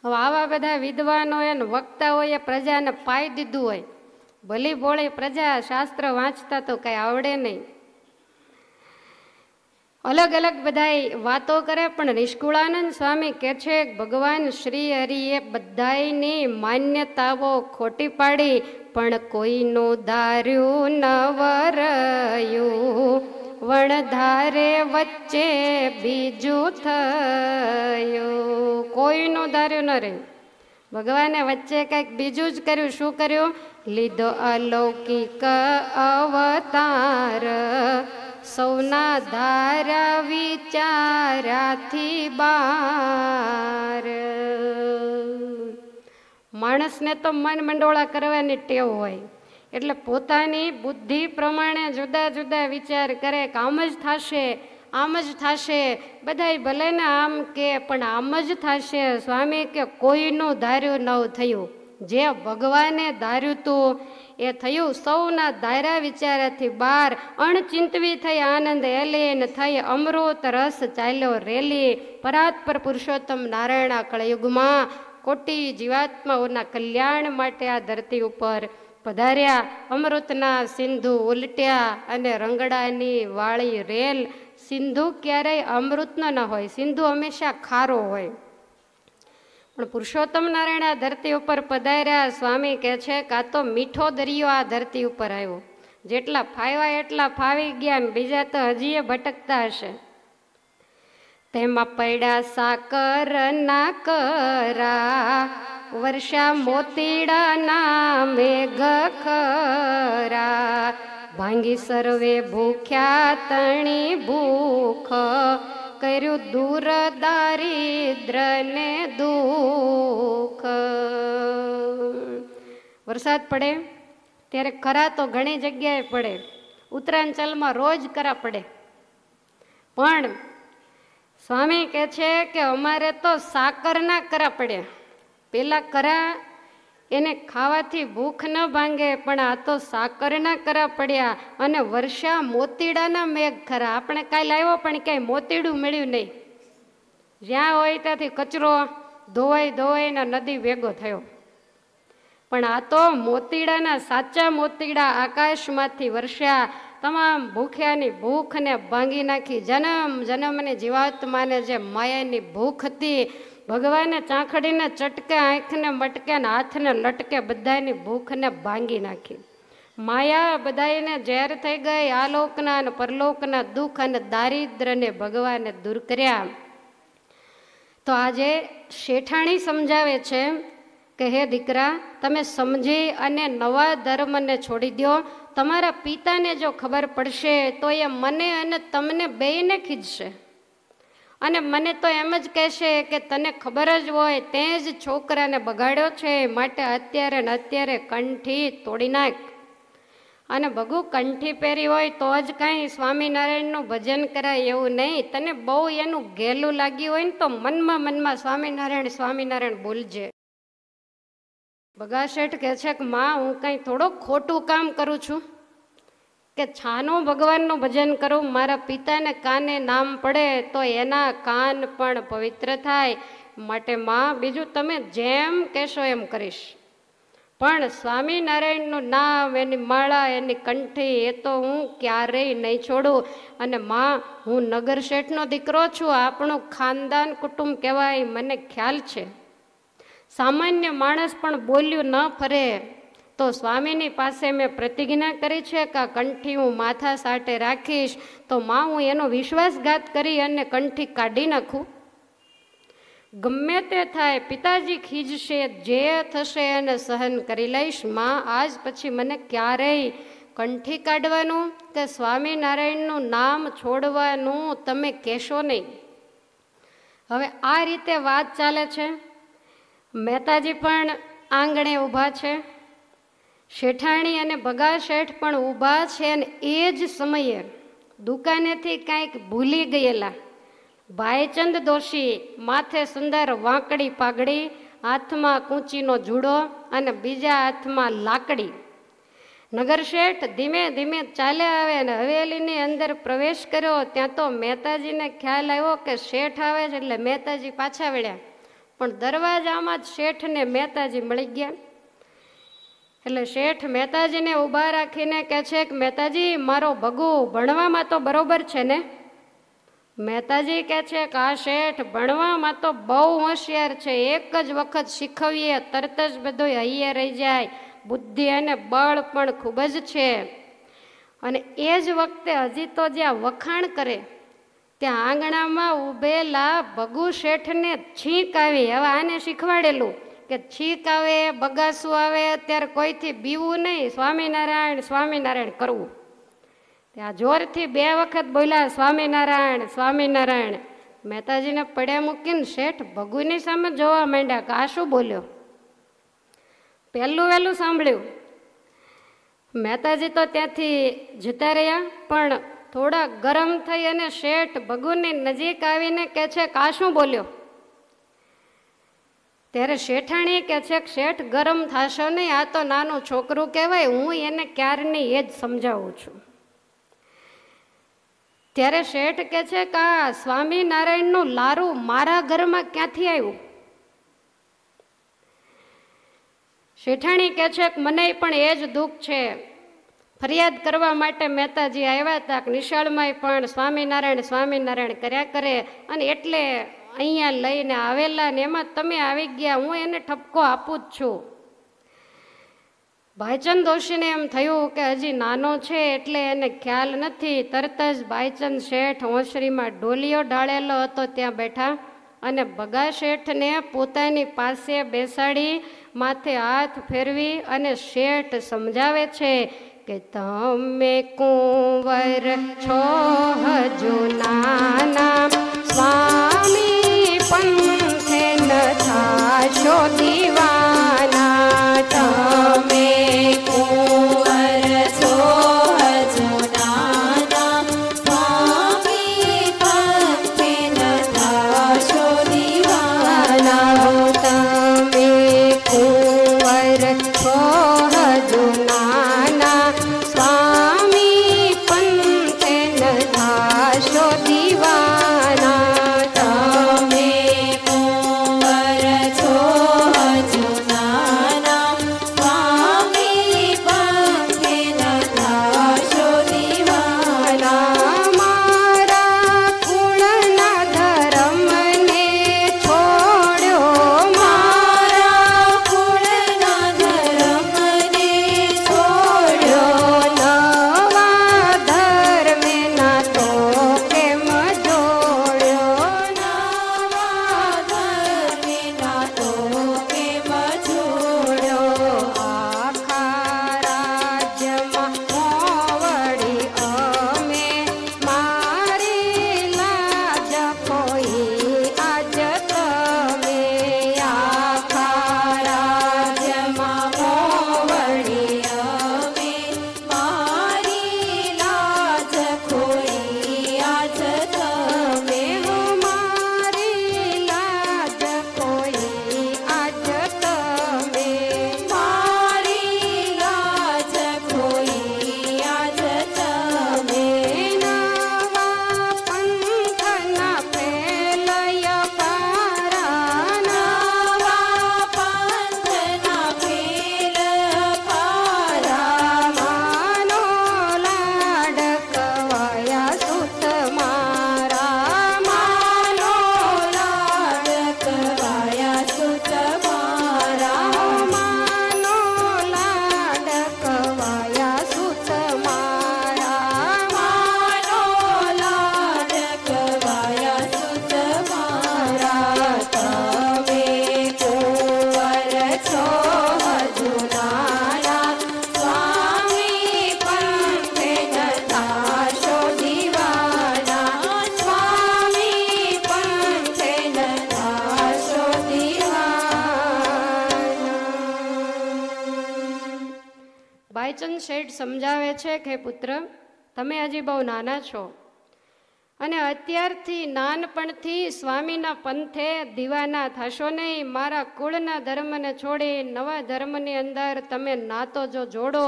હવે આવા બધા વિદ્વાનોએ વક્તાઓએ પ્રજાને પાઈ દીધું હોય ભલે ભોળે પ્રજા શાસ્ત્ર વાંચતા તો કાંઈ આવડે નહીં અલગ અલગ બધાય વાતો કરે પણ નિષ્કુળાનંદ સ્વામી કહે છે ભગવાન શ્રી હરિએ બધાયની માન્યતાઓ ખોટી પાડી પણ કોઈનું ધાર્યું નવરયું વણધારે વચ્ચે બીજું થયું કોઈનું ધાર્યું ન રહ્યું ભગવાને વચ્ચે કંઈક બીજું જ કર્યું શું કર્યું લીધો અલૌકિક અવતાર સૌના ધારા વિચારાથી બાર માણસને તો મન મંડોળા કરવાની ટેવ હોય એટલે પોતાની બુદ્ધિ પ્રમાણે જુદા જુદા વિચાર કરે કે આમ જ થશે આમ જ થશે બધાય ભલે ને આમ કે પણ આમ જ થશે સ્વામી કે કોઈનું ધાર્યું ન થયું જે ભગવાને ધાર્યું તું એ થયું સૌના ધારા વિચારાથી બહાર અણચિંતવી થઈ આનંદ એલીન થઈ અમૃત રસ ચાલ્યો રેલી પરાત્પર પુરુષોત્તમ નારાયણા કળયુગમાં કોટી જીવાત્માઓના કલ્યાણ માટે આ ધરતી ઉપર પધાર્યા અમૃતના સિંધુ ઉલટ્યા અને રંગડાની વાળી રેલ સિંધુ ક્યારેય અમૃતનો ન હોય સિંધુ હંમેશા ખારો હોય પણ પુરુષોત્તમ નારાયણ આ ધરતી ઉપર પધાર્યા સ્વામી કહે છે કાં તો મીઠો દરિયો આ ધરતી ઉપર આવ્યો જેટલા ફાવ્યા એટલા ફાવી ગયા બીજા તો હજીએ ભટકતા હશે તેમાં પડ્યા સાકર ના કરા વર્ષા મોતીડા ના મેઘ ખરા ભાંગી સર્વે ભૂખ્યા તણી ભૂખ કર્યું દૂર દારિદ્રને દુઃખ વરસાદ પડે ત્યારે ખરા તો ઘણી જગ્યાએ પડે ઉત્તરાંચલમાં રોજ કરા પડે પણ સ્વામી કહે છે કે અમારે તો સાકરના કરા પડ્યા પેલા કરા એને ખાવાથી ભૂખ ન ભાંગે પણ આ તો સાકરના કરા પડ્યા અને વર્ષા મોતીડાના મેઘ ખરા આપણે કાંઈ લાવ્યો પણ ક્યાંય મોતીડું મળ્યું નહીં જ્યાં હોય ત્યાંથી કચરો ધોવાઈ ધોવાઈને નદી ભેગો થયો પણ આ તો મોતીડાના સાચા મોતીડા આકાશમાંથી વર્ષ્યા તમામ ભૂખ્યાની ભૂખને ભાંગી નાખી જન્મ જન્મની જીવાત્માને જે માયાની ભૂખ હતી ભગવાને ચાંખડીને ચટકે આંખને મટકે ને હાથને લટકે બધાની ભૂખને ભાંગી નાખી માયા બધાને ઝેર થઈ ગઈ આલોકના અને પરલોકના દુઃખ અને દારિદ્રને ભગવાને દૂર કર્યા તો આજે શેઠાણી સમજાવે છે કે હે દીકરા તમે સમજી અને નવા ધર્મને છોડી દો તમારા પિતાને જો ખબર પડશે તો એ મને અને તમને બેયને ખીજશે અને મને તો એમ જ કહેશે કે તને ખબર જ હોય તે જ છોકરાને બગાડ્યો છે માટે અત્યારે ને અત્યારે કંઠી તોડી નાખ અને ભગુ કંઠી પહેરી હોય તો જ કાંઈ સ્વામિનારાયણનું ભજન કરાય એવું નહીં તને બહુ એનું ઘેલું લાગ્યું હોય ને તો મનમાં મનમાં સ્વામિનારાયણ સ્વામિનારાયણ બોલજે બગા શેઠ કહે છે કે માં હું કાંઈ થોડો ખોટું કામ કરું છું કે છાનો ભગવાનનું ભજન કરો મારા પિતાને કાને નામ પડે તો એના કાન પણ પવિત્ર થાય માટે માં બીજું તમે જેમ કહેશો એમ કરીશ પણ સ્વામિનારાયણનું નામ એની માળા એની કંઠી એ તો હું ક્યારેય નહીં છોડું અને માં હું નગર શેઠનો દીકરો છું આપણું ખાનદાન કુટુંબ કહેવાય મને ખ્યાલ છે સામાન્ય માણસ પણ બોલ્યું ન ફરે તો સ્વામીની પાસે મેં પ્રતિજ્ઞા કરી છે કે આ કંઠી હું માથા સાટે રાખીશ તો માં હું એનો વિશ્વાસઘાત કરી અને કંઠી કાઢી નાખું ગમે તે થાય પિતાજી ખીજશે જે થશે અને સહન કરી લઈશ માં આજ પછી મને ક્યારેય કંઠી કાઢવાનું કે સ્વામિનારાયણનું નામ છોડવાનું તમે કહેશો નહીં હવે આ રીતે વાત ચાલે છે મહેતાજી પણ આંગણે ઊભા છે શેઠાણી અને ભગા શેઠ પણ ઊભા છે અને એ જ સમયે દુકાનેથી કાંઈક ભૂલી ગયેલા ભાઈચંદ દોશી માથે સુંદર વાંકડી પાઘડી હાથમાં કૂંચીનો જુડો અને બીજા હાથમાં લાકડી નગર શેઠ ધીમે ધીમે ચાલ્યા આવે અને હવેલીની અંદર પ્રવેશ કર્યો ત્યાં તો મહેતાજીને ખ્યાલ આવ્યો કે શેઠ આવે છે એટલે મહેતાજી પાછા વળ્યા પણ દરવાજામાં જ શેઠને મહેતાજી મળી ગયા એટલે શેઠ મહેતાજીને ઊભા રાખીને કહે છે કે મહેતાજી મારો ભગુ ભણવામાં તો બરોબર છે ને મહેતાજી કહે છે કે આ શેઠ ભણવામાં તો બહુ હોશિયાર છે એક જ વખત શીખવીએ તરત જ બધું હૈયે રહી જાય બુદ્ધિ અને બળ પણ ખૂબ જ છે અને એ જ વખતે હજી તો જ્યાં વખાણ કરે ત્યાં આંગણામાં ઊભેલા ભગુ શેઠને છીંક આવી હવે આને શીખવાડેલું કે છીક આવે બગાસું આવે ત્યારે કોઈથી બીવું નહીં સ્વામિનારાયણ સ્વામિનારાયણ કરવું ત્યાં જોરથી બે વખત બોલ્યા સ્વામિનારાયણ સ્વામિનારાયણ મહેતાજીને પડ્યા મૂકીને શેઠ ભગુની સામે જોવા માંડ્યા કે આ શું બોલ્યો પહેલું વહેલું સાંભળ્યું મહેતાજી તો ત્યાંથી જતા રહ્યા પણ થોડા ગરમ થઈ અને શેઠ ભગુની નજીક આવીને કે છે કાશું બોલ્યો ત્યારે શેઠાણી કે છે શેઠ ગરમ થશે નહીં આ તો નાનું છોકરું કહેવાય હું એને ક્યારે નહીં એ જ સમજાવું છું ત્યારે શેઠ કે છે કે આ સ્વામિનારાયણનું લારું મારા ઘરમાં ક્યાંથી આવ્યું શેઠાણી કે છે કે મને પણ એ જ દુઃખ છે ફરિયાદ કરવા માટે મહેતાજી આવ્યા હતા નિશાળમાંય પણ સ્વામિનારાયણ સ્વામિનારાયણ કર્યા કરે અને એટલે અહીંયા લઈને આવેલા ને એમાં તમે આવી ગયા હું એને ઠપકો આપું જ છું ભાઈચંદ દોશીને એમ થયું કે હજી નાનો છે એટલે એને ખ્યાલ નથી તરત જ ભાઈચંદ શેઠ હોંશરીમાં ઢોલિયો ઢાળેલો હતો ત્યાં બેઠા અને ભગા શેઠને પોતાની પાસે બેસાડી માથે હાથ ફેરવી અને શેઠ સમજાવે છે કે તમે કુંવર છો હજુ નાના સ્વામી पंथ न था छो दीवाना तम કે પુત્ર તમે હજી બહુ નાના છો અને અત્યારથી નાનપણથી સ્વામીના પંથે દીવાના થશો નહીં મારા કુળના ધર્મને છોડી નવા ધર્મની અંદર તમે નાતો જો જોડો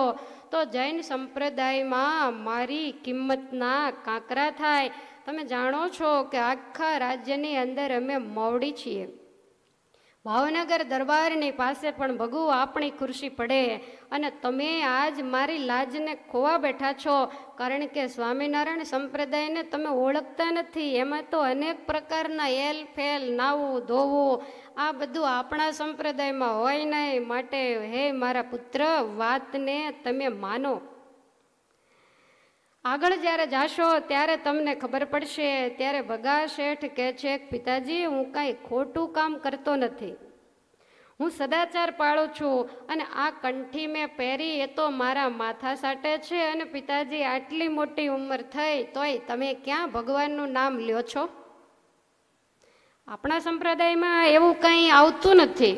તો જૈન સંપ્રદાયમાં મારી કિંમતના કાંકરા થાય તમે જાણો છો કે આખા રાજ્યની અંદર અમે મોવડી છીએ ભાવનગર દરબારની પાસે પણ ભગુ આપણી ખુરશી પડે અને તમે આજ મારી લાજને ખોવા બેઠા છો કારણ કે સ્વામિનારાયણ સંપ્રદાયને તમે ઓળખતા નથી એમાં તો અનેક પ્રકારના એલ ફેલ નાવું ધોવું આ બધું આપણા સંપ્રદાયમાં હોય નહીં માટે હે મારા પુત્ર વાતને તમે માનો આગળ જ્યારે જાશો ત્યારે તમને ખબર પડશે ત્યારે ભગા શેઠ કહે છે પિતાજી હું કાંઈ ખોટું કામ કરતો નથી હું સદાચાર પાળું છું અને આ કંઠી મેં પહેરી એ તો મારા માથા સાટે છે અને પિતાજી આટલી મોટી ઉંમર થઈ તોય તમે ક્યાં ભગવાનનું નામ લ્યો છો આપણા સંપ્રદાયમાં એવું કંઈ આવતું નથી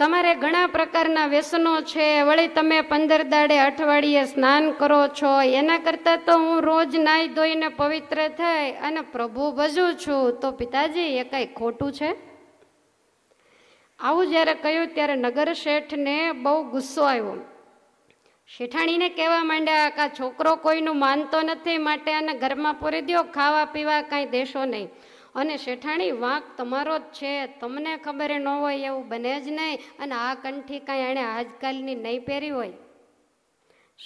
તમારે ઘણા પ્રકારના વ્યસનો છે વળી તમે પંદર દાડે અઠવાડિયે સ્નાન કરો છો એના કરતાં તો હું રોજ નાહી ધોઈને પવિત્ર થઈ અને પ્રભુ ભજું છું તો પિતાજી એ કાંઈ ખોટું છે આવું જ્યારે કહ્યું ત્યારે નગર શેઠને બહુ ગુસ્સો આવ્યો શેઠાણીને કહેવા માંડ્યા કે છોકરો કોઈનું માનતો નથી માટે અને ઘરમાં પૂરી દો ખાવા પીવા કાંઈ દેશો નહીં અને શેઠાણી વાંક તમારો જ છે તમને ખબર ન હોય એવું બને જ નહીં અને આ કંઠી કાંઈ એણે આજકાલની નહીં પહેરી હોય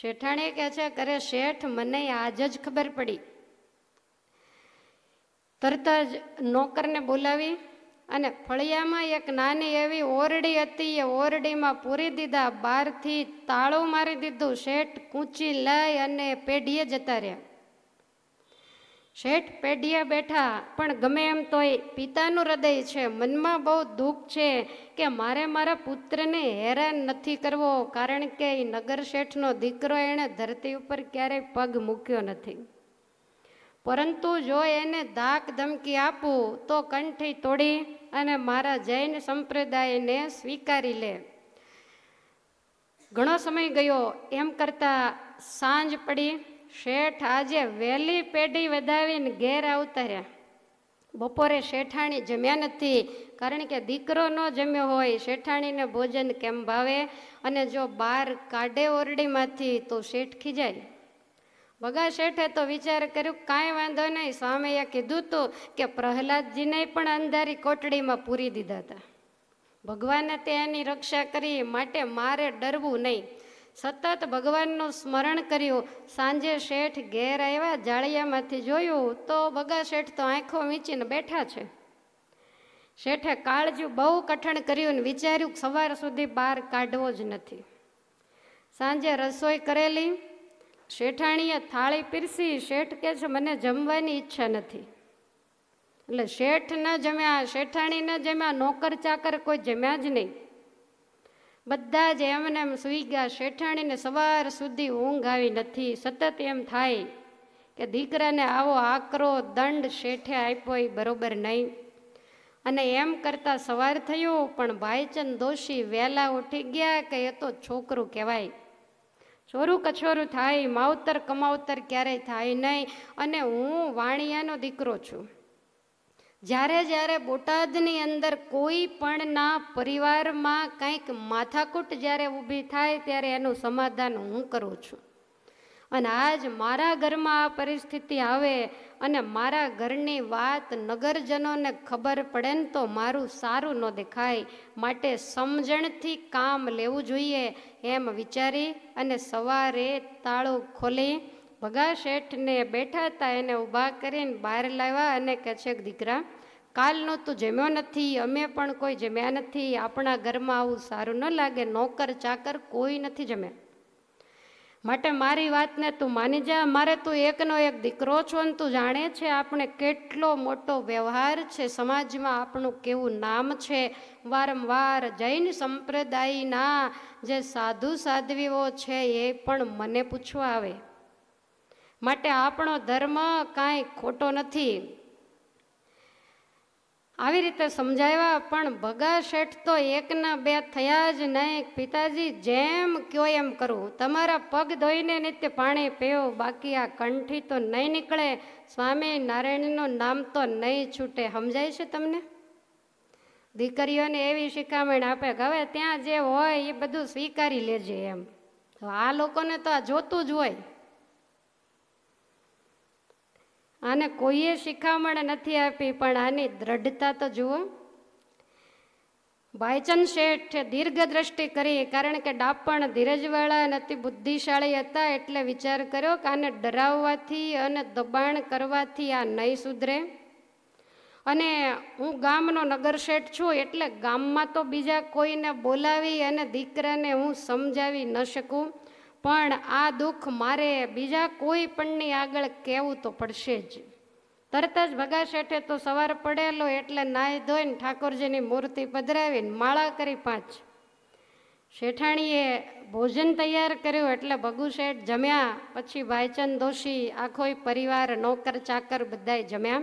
શેઠાણી કહે છે કરે શેઠ મને આજ જ ખબર પડી તરત જ નોકરને બોલાવી અને ફળિયામાં એક નાની એવી ઓરડી હતી એ ઓરડીમાં પૂરી દીધા બારથી તાળું મારી દીધું શેઠ કૂંચી લઈ અને પેઢીએ જતા રહ્યા શેઠ પેઢિયા બેઠા પણ ગમે એમ તોય પિતાનું હૃદય છે મનમાં બહુ દુઃખ છે કે મારે મારા પુત્રને હેરાન નથી કરવો કારણ કે એ નગર શેઠનો દીકરો એણે ધરતી ઉપર ક્યારેય પગ મૂક્યો નથી પરંતુ જો એને ધાક ધમકી આપું તો કંઠી તોડી અને મારા જૈન સંપ્રદાયને સ્વીકારી લે ઘણો સમય ગયો એમ કરતાં સાંજ પડી શેઠ આજે વહેલી પેઢી વધાવીને ઘેર આવતાર્યા બપોરે શેઠાણી જમ્યા નથી કારણ કે દીકરો ન જમ્યો હોય શેઠાણીને ભોજન કેમ ભાવે અને જો બાર કાઢે ઓરડીમાંથી તો શેઠ ખીજાય બગા શેઠે તો વિચાર કર્યો કાંઈ વાંધો નહીં સ્વામીએ કીધું તું કે પ્રહલાદજીને પણ અંધારી કોટડીમાં પૂરી દીધા હતા ભગવાને તે એની રક્ષા કરી માટે મારે ડરવું નહીં સતત ભગવાનનું સ્મરણ કર્યું સાંજે શેઠ ઘેર આવ્યા જાળિયામાંથી જોયું તો બગા શેઠ તો આંખો વીંચીને બેઠા છે શેઠે કાળજું બહુ કઠણ કર્યું ને વિચાર્યું સવાર સુધી બહાર કાઢવો જ નથી સાંજે રસોઈ કરેલી શેઠાણીએ થાળી પીરસી શેઠ કે છે મને જમવાની ઈચ્છા નથી એટલે શેઠ ન જમ્યા શેઠાણી ન જમ્યા નોકર ચાકર કોઈ જમ્યા જ નહીં બધા જ એમને એમ સૂઈ ગયા શેઠાણીને સવાર સુધી ઊંઘ આવી નથી સતત એમ થાય કે દીકરાને આવો આકરો દંડ શેઠે આપ્યો એ બરોબર નહીં અને એમ કરતાં સવાર થયો પણ ભાઈચંદ દોશી વહેલા ઉઠી ગયા કે એ તો છોકરું કહેવાય છોરું કછોરું થાય માવતર કમાવતર ક્યારેય થાય નહીં અને હું વાણિયાનો દીકરો છું જ્યારે જ્યારે બોટાદની અંદર કોઈ પણના પરિવારમાં કંઈક માથાકૂટ જ્યારે ઊભી થાય ત્યારે એનું સમાધાન હું કરું છું અને આજ મારા ઘરમાં આ પરિસ્થિતિ આવે અને મારા ઘરની વાત નગરજનોને ખબર પડે ને તો મારું સારું ન દેખાય માટે સમજણથી કામ લેવું જોઈએ એમ વિચારી અને સવારે તાળું ખોલી ભગા શેઠને બેઠા હતા એને ઊભા કરીને બહાર લાવ્યા અને કે છે દીકરા કાલનો તું જમ્યો નથી અમે પણ કોઈ જમ્યા નથી આપણા ઘરમાં આવું સારું ન લાગે નોકર ચાકર કોઈ નથી જમ્યા માટે મારી વાતને તું માની જા મારે તું એકનો એક દીકરો છો અને તું જાણે છે આપણે કેટલો મોટો વ્યવહાર છે સમાજમાં આપણું કેવું નામ છે વારંવાર જૈન સંપ્રદાયના જે સાધુ સાધ્વીઓ છે એ પણ મને પૂછવા આવે માટે આપણો ધર્મ કાંઈ ખોટો નથી આવી રીતે સમજાવ્યા પણ ભગા શેઠ તો એકના બે થયા જ નહીં પિતાજી જેમ કયો એમ કરવું તમારા પગ ધોઈને નિત્ય પાણી પીવો બાકી આ કંઠી તો નહીં નીકળે સ્વામી નારાયણનું નામ તો નહીં છૂટે સમજાય છે તમને દીકરીઓને એવી શિખામણ આપે કે હવે ત્યાં જે હોય એ બધું સ્વીકારી લેજે એમ તો આ લોકોને તો આ જોતું જ હોય આને કોઈએ શિખામણ નથી આપી પણ આની દ્રઢતા તો જુઓ ભાઈચંદ શેઠે દીર્ઘ દ્રષ્ટિ કરી કારણ કે ડાપણ ધીરજવાળા નથી બુદ્ધિશાળી હતા એટલે વિચાર કર્યો કે આને ડરાવવાથી અને દબાણ કરવાથી આ નહીં સુધરે અને હું ગામનો નગર શેઠ છું એટલે ગામમાં તો બીજા કોઈને બોલાવી અને દીકરાને હું સમજાવી ન શકું પણ આ દુઃખ મારે બીજા કોઈ પણની આગળ કહેવું તો પડશે જ તરત જ ભગા શેઠે તો સવાર પડેલો એટલે નાહી ધોઈને ઠાકોરજીની મૂર્તિ પધરાવીને માળા કરી પાંચ શેઠાણીએ ભોજન તૈયાર કર્યું એટલે ભગુ શેઠ જમ્યા પછી ભાઈચંદ દોશી આખોય પરિવાર નોકર ચાકર બધાય જમ્યા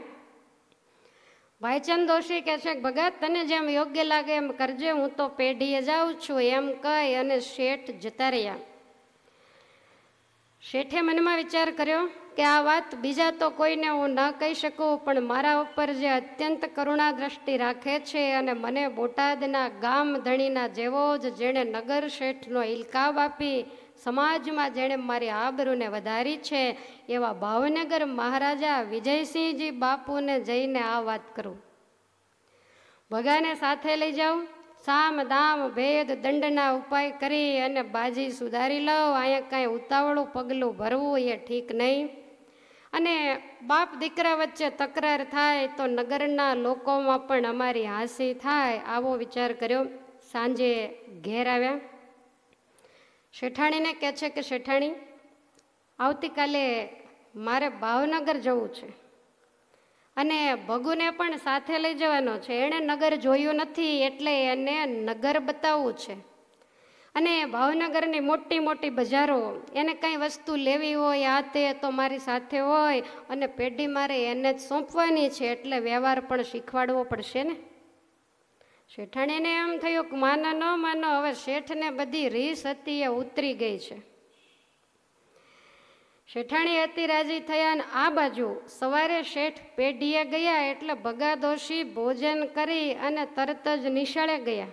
ભાઈચંદ દોશી કહે છે ભગા તને જેમ યોગ્ય લાગે એમ કરજે હું તો પેઢીએ જાઉં છું એમ કહી અને શેઠ જતા રહ્યા શેઠે મનમાં વિચાર કર્યો કે આ વાત બીજા તો કોઈને હું ન કહી શકું પણ મારા ઉપર જે અત્યંત કરુણા દ્રષ્ટિ રાખે છે અને મને બોટાદના ગામ ધણીના જેવો જ જેણે નગર શેઠનો ઇલકાબ આપી સમાજમાં જેણે મારી આબરૂને વધારી છે એવા ભાવનગર મહારાજા વિજયસિંહજી બાપુને જઈને આ વાત કરું ભગાને સાથે લઈ જાઉં સામ દામ ભેદ દંડના ઉપાય કરી અને બાજી સુધારી લઉં અહીંયા કાંઈ ઉતાવળું પગલું ભરવું એ ઠીક નહીં અને બાપ દીકરા વચ્ચે તકરાર થાય તો નગરના લોકોમાં પણ અમારી હાંસી થાય આવો વિચાર કર્યો સાંજે ઘેર આવ્યા શેઠાણીને કહે છે કે શેઠાણી આવતીકાલે મારે ભાવનગર જવું છે અને ભગુને પણ સાથે લઈ જવાનો છે એણે નગર જોયું નથી એટલે એને નગર બતાવવું છે અને ભાવનગરની મોટી મોટી બજારો એને કંઈ વસ્તુ લેવી હોય આ તે તો મારી સાથે હોય અને પેઢી મારે એને જ સોંપવાની છે એટલે વ્યવહાર પણ શીખવાડવો પડશે ને શેઠાણીને એમ થયું કે માનો ન માનો હવે શેઠને બધી રીસ હતી એ ઉતરી ગઈ છે શેઠાણી અતિ રાજી થયા ને આ બાજુ સવારે શેઠ પેઢીએ ગયા એટલે ભગાદોશી ભોજન કરી અને તરત જ નિશાળે ગયા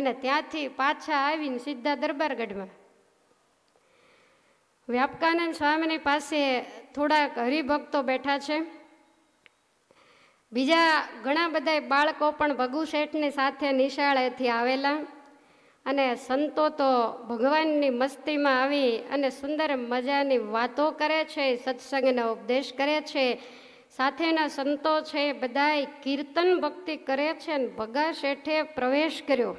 અને ત્યાંથી પાછા આવીને સીધા દરબારગઢમાં વ્યાપકાનંદ સ્વામીની પાસે થોડાક હરિભક્તો બેઠા છે બીજા ઘણા બધા બાળકો પણ ભગુ શેઠની સાથે નિશાળેથી આવેલા અને સંતો તો ભગવાનની મસ્તીમાં આવી અને સુંદર મજાની વાતો કરે છે સત્સંગનો ઉપદેશ કરે છે સાથેના સંતો છે બધાય કીર્તન ભક્તિ કરે છે અને ભગા શેઠે પ્રવેશ કર્યો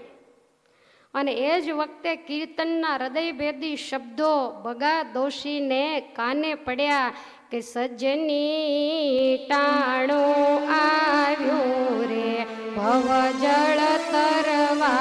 અને એ જ વખતે કીર્તનના હૃદયભેદી શબ્દો ભગા દોષીને કાને પડ્યા કે સજની ટાણો આવ્યો રે ભવ જળ તરવાનો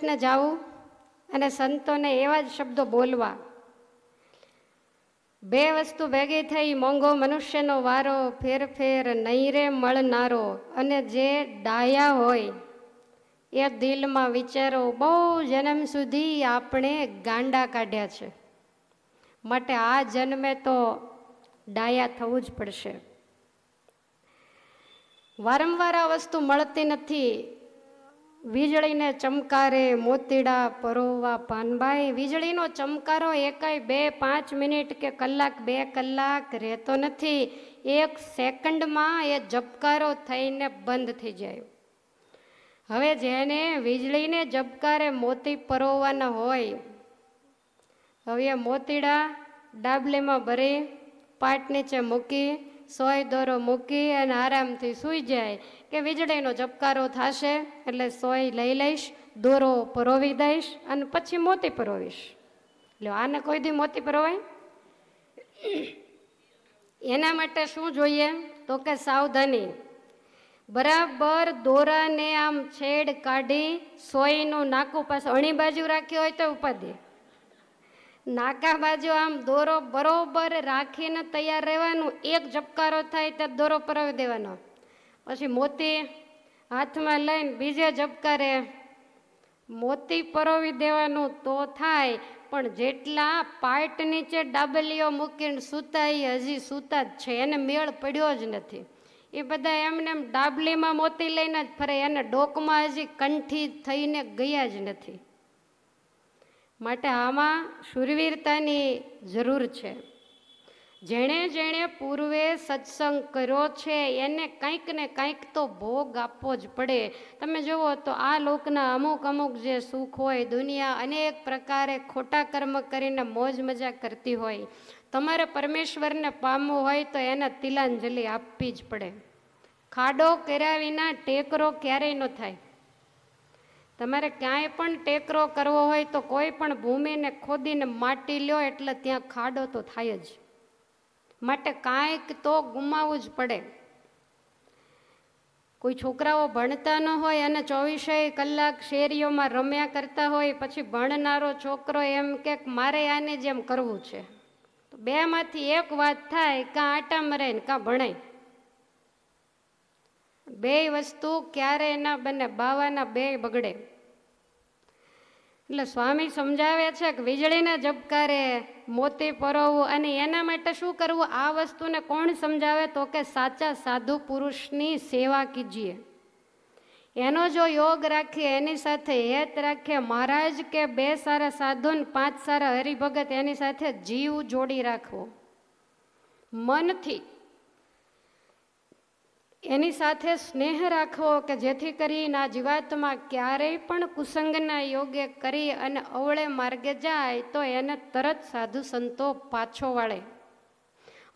પ્રયત્ન જાવું અને સંતોને એવા જ શબ્દો બોલવા બે વસ્તુ ભેગી થઈ મોંઘો મનુષ્યનો વારો ફેરફેર નહીં રે મળનારો અને જે ડાયા હોય એ દિલમાં વિચારો બહુ જન્મ સુધી આપણે ગાંડા કાઢ્યા છે માટે આ જન્મે તો ડાયા થવું જ પડશે વારંવાર આ વસ્તુ મળતી નથી વીજળીને ચમકારે મોતીડા પરોવા પાનભાઈ વીજળીનો ચમકારો એકાય બે પાંચ મિનિટ કે કલાક બે કલાક રહેતો નથી એક સેકન્ડમાં એ ઝબકારો થઈને બંધ થઈ જાય હવે જેને વીજળીને ઝબકારે મોતી પરોવાના હોય હવે મોતીડા ડાબલીમાં ભરી પાટ નીચે મૂકી સોય દોરો મૂકી અને આરામથી સૂઈ જાય કે વીજળીનો ચપકારો થશે એટલે સોય લઈ લઈશ દોરો પરોવી દઈશ અને પછી મોતી પરોવીશ એટલે આને કોઈ દી મોતી પરોવાય એના માટે શું જોઈએ તો કે સાવધાની બરાબર દોરાને આમ છેડ કાઢી સોયનું નાકું પાસે અણી બાજુ રાખ્યું હોય તો ઉપાધી નાકા બાજુ આમ દોરો બરોબર રાખીને તૈયાર રહેવાનું એક ઝબકારો થાય ત્યાં દોરો પરવી દેવાનો પછી મોતી હાથમાં લઈને બીજે ઝબકારે મોતી પરોવી દેવાનું તો થાય પણ જેટલા પાર્ટ નીચે ડાબલીઓ મૂકીને સૂતા એ હજી સૂતા જ છે એને મેળ પડ્યો જ નથી એ બધા એમને એમ ડાબલીમાં મોતી લઈને જ ફરે એને ડોકમાં હજી કંઠી થઈને ગયા જ નથી માટે આમાં શૂરવીરતાની જરૂર છે જેણે જેણે પૂર્વે સત્સંગ કર્યો છે એને કંઈક ને કંઈક તો ભોગ આપવો જ પડે તમે જુઓ તો આ લોકના અમુક અમુક જે સુખ હોય દુનિયા અનેક પ્રકારે ખોટા કર્મ કરીને મોજ મજા કરતી હોય તમારે પરમેશ્વરને પામવું હોય તો એને તિલાંજલિ આપવી જ પડે ખાડો કર્યા વિના ટેકરો ક્યારેય ન થાય તમારે ક્યાંય પણ ટેકરો કરવો હોય તો કોઈ પણ ભૂમિને ખોદીને માટી લ્યો એટલે ત્યાં ખાડો તો થાય જ માટે કાંઈક તો ગુમાવવું જ પડે કોઈ છોકરાઓ ભણતા ન હોય અને ચોવીસેય કલાક શેરીઓમાં રમ્યા કરતા હોય પછી ભણનારો છોકરો એમ કે મારે આને જેમ કરવું છે તો બેમાંથી એક વાત થાય કાં આટા મરે ને કાં ભણાય બે વસ્તુ ક્યારેય ના બને બાવાના બે બગડે એટલે સ્વામી સમજાવે છે કે વીજળીને ઝબકારે મોતી પરોવું અને એના માટે શું કરવું આ વસ્તુને કોણ સમજાવે તો કે સાચા સાધુ પુરુષની સેવા કીજીએ એનો જો યોગ રાખીએ એની સાથે હેત રાખીએ મહારાજ કે બે સારા સાધુ પાંચ સારા હરિભગત એની સાથે જીવ જોડી રાખવો મનથી એની સાથે સ્નેહ રાખવો કે જેથી કરીને આ જીવાતમાં ક્યારેય પણ કુસંગના યોગે કરી અને અવળે માર્ગે જાય તો એને તરત સાધુ સંતો પાછો વાળે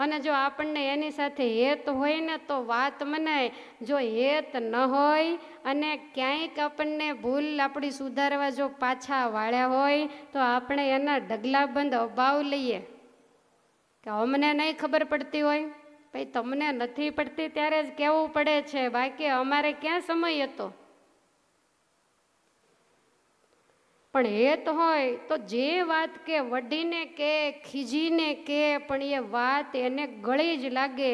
અને જો આપણને એની સાથે હેત હોય ને તો વાત મનાય જો હેત ન હોય અને ક્યાંક આપણને ભૂલ આપણી સુધારવા જો પાછા વાળ્યા હોય તો આપણે એના ડગલાબંધ અભાવ લઈએ કે અમને નહીં ખબર પડતી હોય ભાઈ તમને નથી પડતી ત્યારે જ કહેવું પડે છે બાકી અમારે ક્યાં સમય હતો પણ હેત હોય તો જે વાત કે વઢીને કે ખીજીને કે પણ એ વાત એને ગળી જ લાગે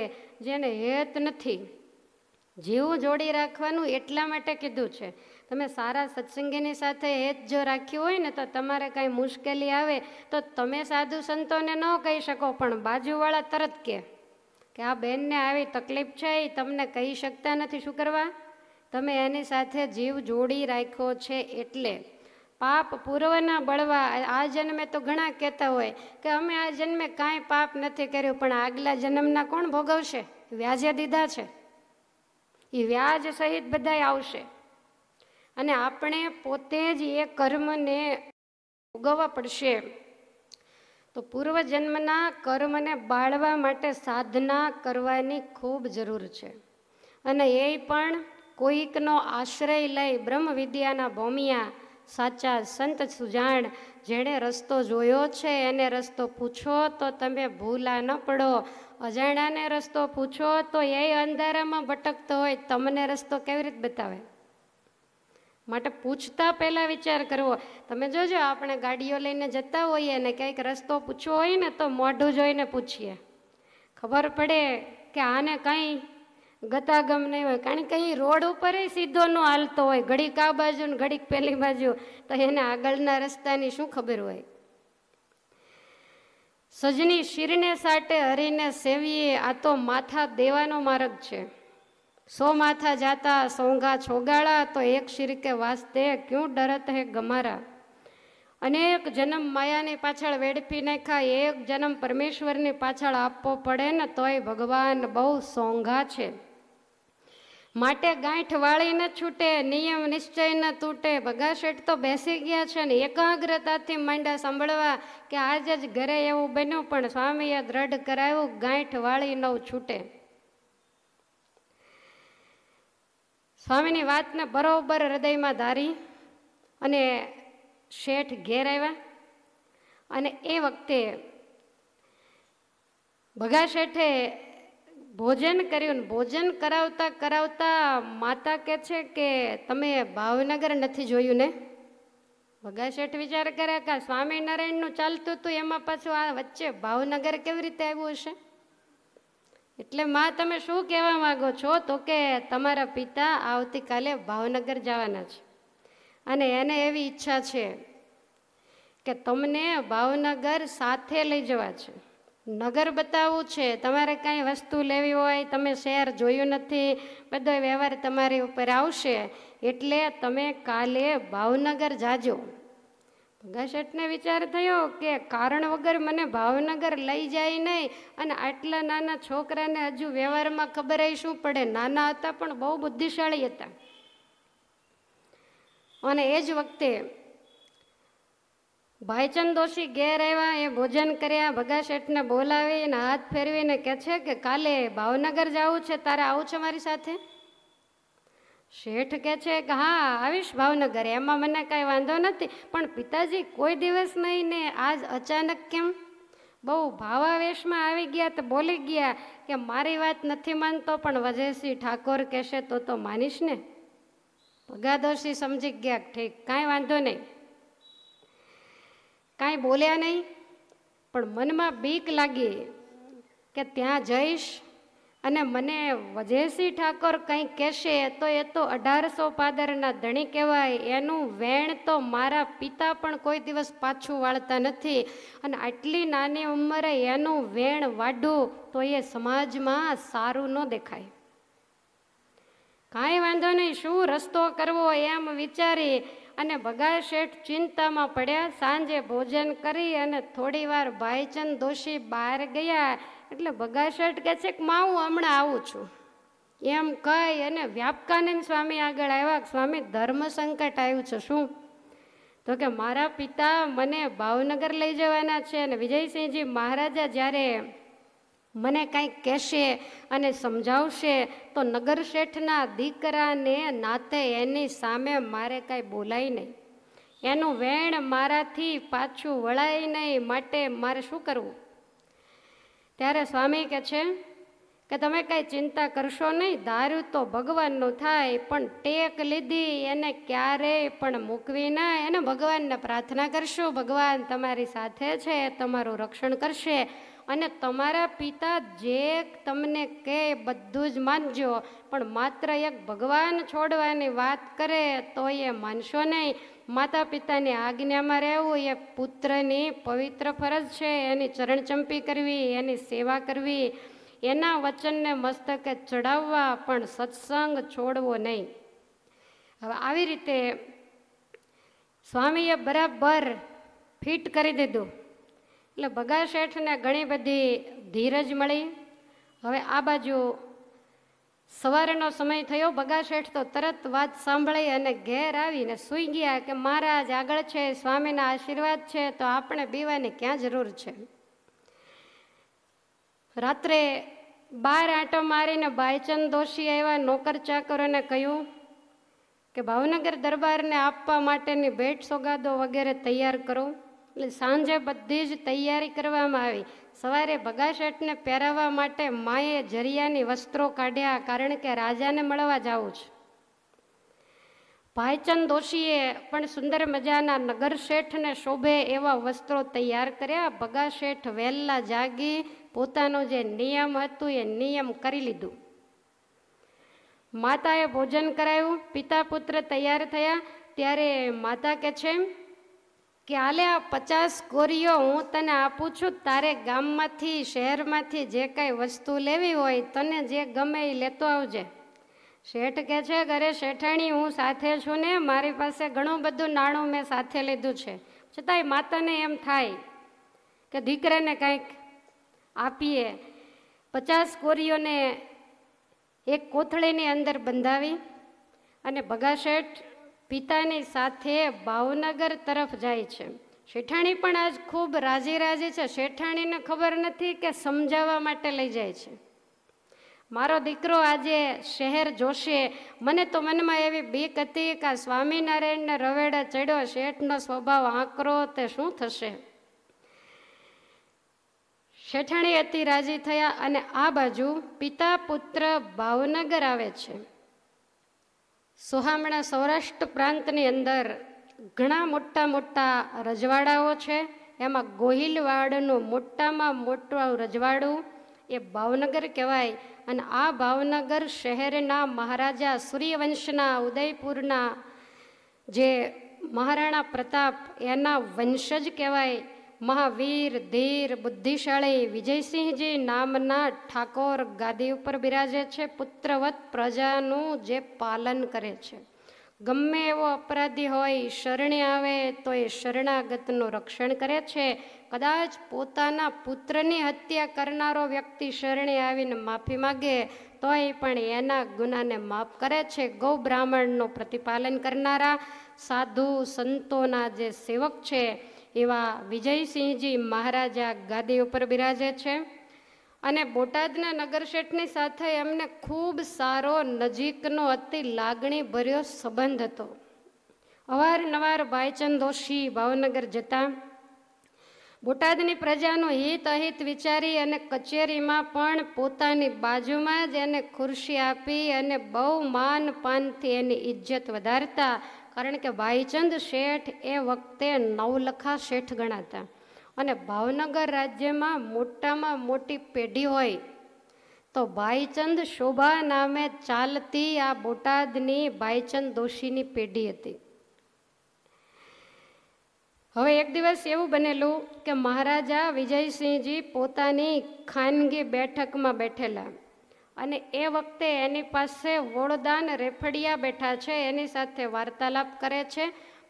જેને હેત નથી જીવું જોડી રાખવાનું એટલા માટે કીધું છે તમે સારા સત્સંગીની સાથે હેત જો રાખ્યું હોય ને તો તમારે કાંઈ મુશ્કેલી આવે તો તમે સાધુ સંતોને ન કહી શકો પણ બાજુવાળા તરત કે કે આ બહેનને આવી તકલીફ છે એ તમને કહી શકતા નથી શું કરવા તમે એની સાથે જીવ જોડી રાખ્યો છે એટલે પાપ પૂર્વના બળવા આ જન્મે તો ઘણા કહેતા હોય કે અમે આ જન્મે કાંઈ પાપ નથી કર્યું પણ આગલા જન્મના કોણ ભોગવશે વ્યાજે દીધા છે એ વ્યાજ સહિત બધાય આવશે અને આપણે પોતે જ એ કર્મને ભોગવવા પડશે તો પૂર્વજન્મના કર્મને બાળવા માટે સાધના કરવાની ખૂબ જરૂર છે અને એ પણ કોઈકનો આશ્રય લઈ બ્રહ્મવિદ્યાના ભોમિયા સાચા સંત સુજાણ જેણે રસ્તો જોયો છે એને રસ્તો પૂછો તો તમે ભૂલા ન પડો અજાણાને રસ્તો પૂછો તો એ અંધારામાં ભટકતો હોય તમને રસ્તો કેવી રીતે બતાવે માટે પૂછતા પહેલાં વિચાર કરવો તમે જોજો આપણે ગાડીઓ લઈને જતા હોઈએ ને ક્યાંક રસ્તો પૂછવો હોય ને તો મોઢું જોઈને પૂછીએ ખબર પડે કે આને કાંઈ ગતાગમ નહીં હોય કારણ કે અહીં રોડ ઉપર સીધો નો હાલતો હોય ઘડીક આ બાજુ ને ઘડીક પેલી બાજુ તો એને આગળના રસ્તાની શું ખબર હોય સજની શિરને સાટે હરીને સેવીએ આ તો માથા દેવાનો માર્ગ છે સો માથા જાતા સોંઘા છોગાળા તો એક શિરકે વાસતે ક્યું ડરત હે ગમારા અનેક જન્મ માયાની પાછળ વેડફી નાખ્યા એક જન્મ પરમેશ્વરની પાછળ આપવો પડે ને તોય ભગવાન બહુ સોંઘા છે માટે ગાંઠ વાળી ન છૂટે નિયમ નિશ્ચય ન તૂટે ભગા શેઠ તો બેસી ગયા છે ને એકાગ્રતાથી માંડ્યા સાંભળવા કે આજે જ ઘરે એવું બન્યું પણ સ્વામીએ દ્રઢ કરાવ્યું ગાંઠ વાળી નવ છૂટે સ્વામીની વાતને બરોબર હૃદયમાં ધારી અને શેઠ ઘેર આવ્યા અને એ વખતે ભગા શેઠે ભોજન કર્યું ભોજન કરાવતા કરાવતા માતા કહે છે કે તમે ભાવનગર નથી જોયું ને ભગા શેઠ વિચાર કર્યા કે સ્વામિનારાયણનું ચાલતું હતું એમાં પાછું આ વચ્ચે ભાવનગર કેવી રીતે આવ્યું હશે એટલે માં તમે શું કહેવા માગો છો તો કે તમારા પિતા આવતીકાલે ભાવનગર જવાના છે અને એને એવી ઈચ્છા છે કે તમને ભાવનગર સાથે લઈ જવા છે નગર બતાવવું છે તમારે કાંઈ વસ્તુ લેવી હોય તમે શહેર જોયું નથી બધો વ્યવહાર તમારી ઉપર આવશે એટલે તમે કાલે ભાવનગર જાજો ઘસટને વિચાર થયો કે કારણ વગર મને ભાવનગર લઈ જાય નહીં અને આટલા નાના છોકરાને હજુ વ્યવહારમાં ખબર શું પડે નાના હતા પણ બહુ બુદ્ધિશાળી હતા અને એ જ વખતે ભાઈચંદ દોશી ઘેર આવ્યા એ ભોજન કર્યા ભગા શેઠને બોલાવીને હાથ ફેરવીને કહે છે કે કાલે ભાવનગર જવું છે તારે આવું છે મારી સાથે શેઠ કે છે કે હા આવીશ ભાવનગર એમાં મને કાંઈ વાંધો નથી પણ પિતાજી કોઈ દિવસ નહીં ને આજ અચાનક કેમ બહુ ભાવાવેશમાં આવી ગયા તો બોલી ગયા કે મારી વાત નથી માનતો પણ વજયસિંહ ઠાકોર કહેશે તો તો માનીશ ને ભગાદોશી સમજી ગયા ઠીક કાંઈ વાંધો નહીં કાંઈ બોલ્યા નહીં પણ મનમાં બીક લાગી કે ત્યાં જઈશ અને મને વજયસિંહ ઠાકોર કંઈ કહેશે તો એ તો અઢારસો પાદરના ધણી કહેવાય એનું વેણ તો મારા પિતા પણ કોઈ દિવસ પાછું વાળતા નથી અને આટલી નાની ઉંમરે એનું વેણ વાઢું તો એ સમાજમાં સારું ન દેખાય કાંઈ વાંધો નહીં શું રસ્તો કરવો એમ વિચારી અને ભગા શેઠ ચિંતામાં પડ્યા સાંજે ભોજન કરી અને થોડીવાર ભાઈચંદ દોશી બહાર ગયા એટલે ભગા શેઠ કહે છે કે માં હું હમણાં આવું છું એમ કહી અને વ્યાપકાનંદ સ્વામી આગળ આવ્યા સ્વામી ધર્મ સંકટ આવ્યું છે શું તો કે મારા પિતા મને ભાવનગર લઈ જવાના છે અને વિજયસિંહજી મહારાજા જ્યારે મને કાંઈ કહેશે અને સમજાવશે તો નગર શેઠના દીકરાને નાતે એની સામે મારે કાંઈ બોલાય નહીં એનું વેણ મારાથી પાછું વળાય નહીં માટે મારે શું કરવું ત્યારે સ્વામી કહે છે કે તમે કાંઈ ચિંતા કરશો નહીં દારૂ તો ભગવાનનું થાય પણ ટેક લીધી એને ક્યારેય પણ મૂકવી ના એને ભગવાનને પ્રાર્થના કરશું ભગવાન તમારી સાથે છે તમારું રક્ષણ કરશે અને તમારા પિતા જે તમને કહે બધું જ માનજો પણ માત્ર એક ભગવાન છોડવાની વાત કરે તો એ માનશો નહીં માતા પિતાની આજ્ઞામાં રહેવું એ પુત્રની પવિત્ર ફરજ છે એની ચરણચંપી કરવી એની સેવા કરવી એના વચનને મસ્તકે ચડાવવા પણ સત્સંગ છોડવો નહીં હવે આવી રીતે સ્વામીએ બરાબર ફિટ કરી દીધું એટલે ભગા શેઠને ઘણી બધી ધીરજ મળી હવે આ બાજુ સવારનો સમય થયો બગાશેઠ તો તરત વાત સાંભળી અને ઘેર આવીને સૂઈ ગયા કે મહારાજ આગળ છે સ્વામીના આશીર્વાદ છે તો આપણે પીવાની ક્યાં જરૂર છે રાત્રે બાર આંટો મારીને ભાઈચંદ દોશી આવ્યા નોકર ચાકરોને કહ્યું કે ભાવનગર દરબારને આપવા માટેની ભેટ સોગાદો વગેરે તૈયાર કરો એટલે સાંજે બધી જ તૈયારી કરવામાં આવી સવારે ભગાશેઠને પહેરાવવા માટે માએ જરિયાની વસ્ત્રો કાઢ્યા કારણ કે રાજાને મળવા જવું છે ભાઈચંદ દોશીએ પણ સુંદર મજાના નગર શેઠને શોભે એવા વસ્ત્રો તૈયાર કર્યા ભગાશેઠ વહેલા જાગી પોતાનો જે નિયમ હતું એ નિયમ કરી લીધું માતાએ ભોજન કરાયું પિતા પુત્ર તૈયાર થયા ત્યારે માતા કે છે કે હાલે આ પચાસ કોરીઓ હું તને આપું છું તારે ગામમાંથી શહેરમાંથી જે કાંઈ વસ્તુ લેવી હોય તને જે ગમે એ લેતો આવજે શેઠ કહે છે ઘરે શેઠાણી હું સાથે છું ને મારી પાસે ઘણું બધું નાણું મેં સાથે લીધું છે છતાંય માતાને એમ થાય કે દીકરાને કંઈક આપીએ પચાસ કોરીઓને એક કોથળીની અંદર બંધાવી અને ભગા શેઠ પિતાની સાથે ભાવનગર તરફ જાય છે શેઠાણી પણ આજ ખૂબ રાજી રાજી છે શેઠાણીને ખબર નથી કે સમજાવવા માટે લઈ જાય છે મારો દીકરો આજે શહેર જોશે મને તો મનમાં એવી બીક હતી કે આ સ્વામિનારાયણને રવેડે ચડ્યો શેઠનો સ્વભાવ આંકરો તે શું થશે શેઠાણી અતિ રાજી થયા અને આ બાજુ પિતા પુત્ર ભાવનગર આવે છે સોહામણા સૌરાષ્ટ્ર પ્રાંતની અંદર ઘણા મોટા મોટા રજવાડાઓ છે એમાં ગોહિલવાડનું મોટામાં મોટું રજવાડું એ ભાવનગર કહેવાય અને આ ભાવનગર શહેરના મહારાજા સૂર્યવંશના ઉદયપુરના જે મહારાણા પ્રતાપ એના વંશજ કહેવાય મહાવીર ધીર બુદ્ધિશાળી વિજયસિંહજી નામના ઠાકોર ગાદી ઉપર બિરાજે છે પુત્રવત પ્રજાનું જે પાલન કરે છે ગમે એવો અપરાધી હોય શરણે આવે તો એ શરણાગતનું રક્ષણ કરે છે કદાચ પોતાના પુત્રની હત્યા કરનારો વ્યક્તિ શરણે આવીને માફી માગે તોય પણ એના ગુનાને માફ કરે છે ગૌ બ્રાહ્મણનું પ્રતિપાલન કરનારા સાધુ સંતોના જે સેવક છે એવા વિજયસિંહજી મહારાજા ગાદી ઉપર બિરાજે છે અને બોટાદના નગરશેઠની સાથે એમને ખૂબ સારો નજીકનો અતિ લાગણી ભર્યો સંબંધ હતો અવારનવાર ભાઈચંદ દોશી ભાવનગર જતા બોટાદની પ્રજાનું હિત અહિત વિચારી અને કચેરીમાં પણ પોતાની બાજુમાં જ એને ખુરશી આપી અને બહુ માન પાનથી એની ઇજ્જત વધારતા કારણ કે ભાઈચંદ શેઠ એ વખતે નવલખા શેઠ ગણાતા અને ભાવનગર રાજ્યમાં મોટામાં મોટી પેઢી હોય તો ભાઈચંદ શોભા નામે ચાલતી આ બોટાદની ભાઈચંદ દોશીની પેઢી હતી હવે એક દિવસ એવું બનેલું કે મહારાજા વિજયસિંહજી પોતાની ખાનગી બેઠકમાં બેઠેલા અને એ વખતે એની પાસે વોળદાન રેફડિયા બેઠા છે એની સાથે વાર્તાલાપ કરે છે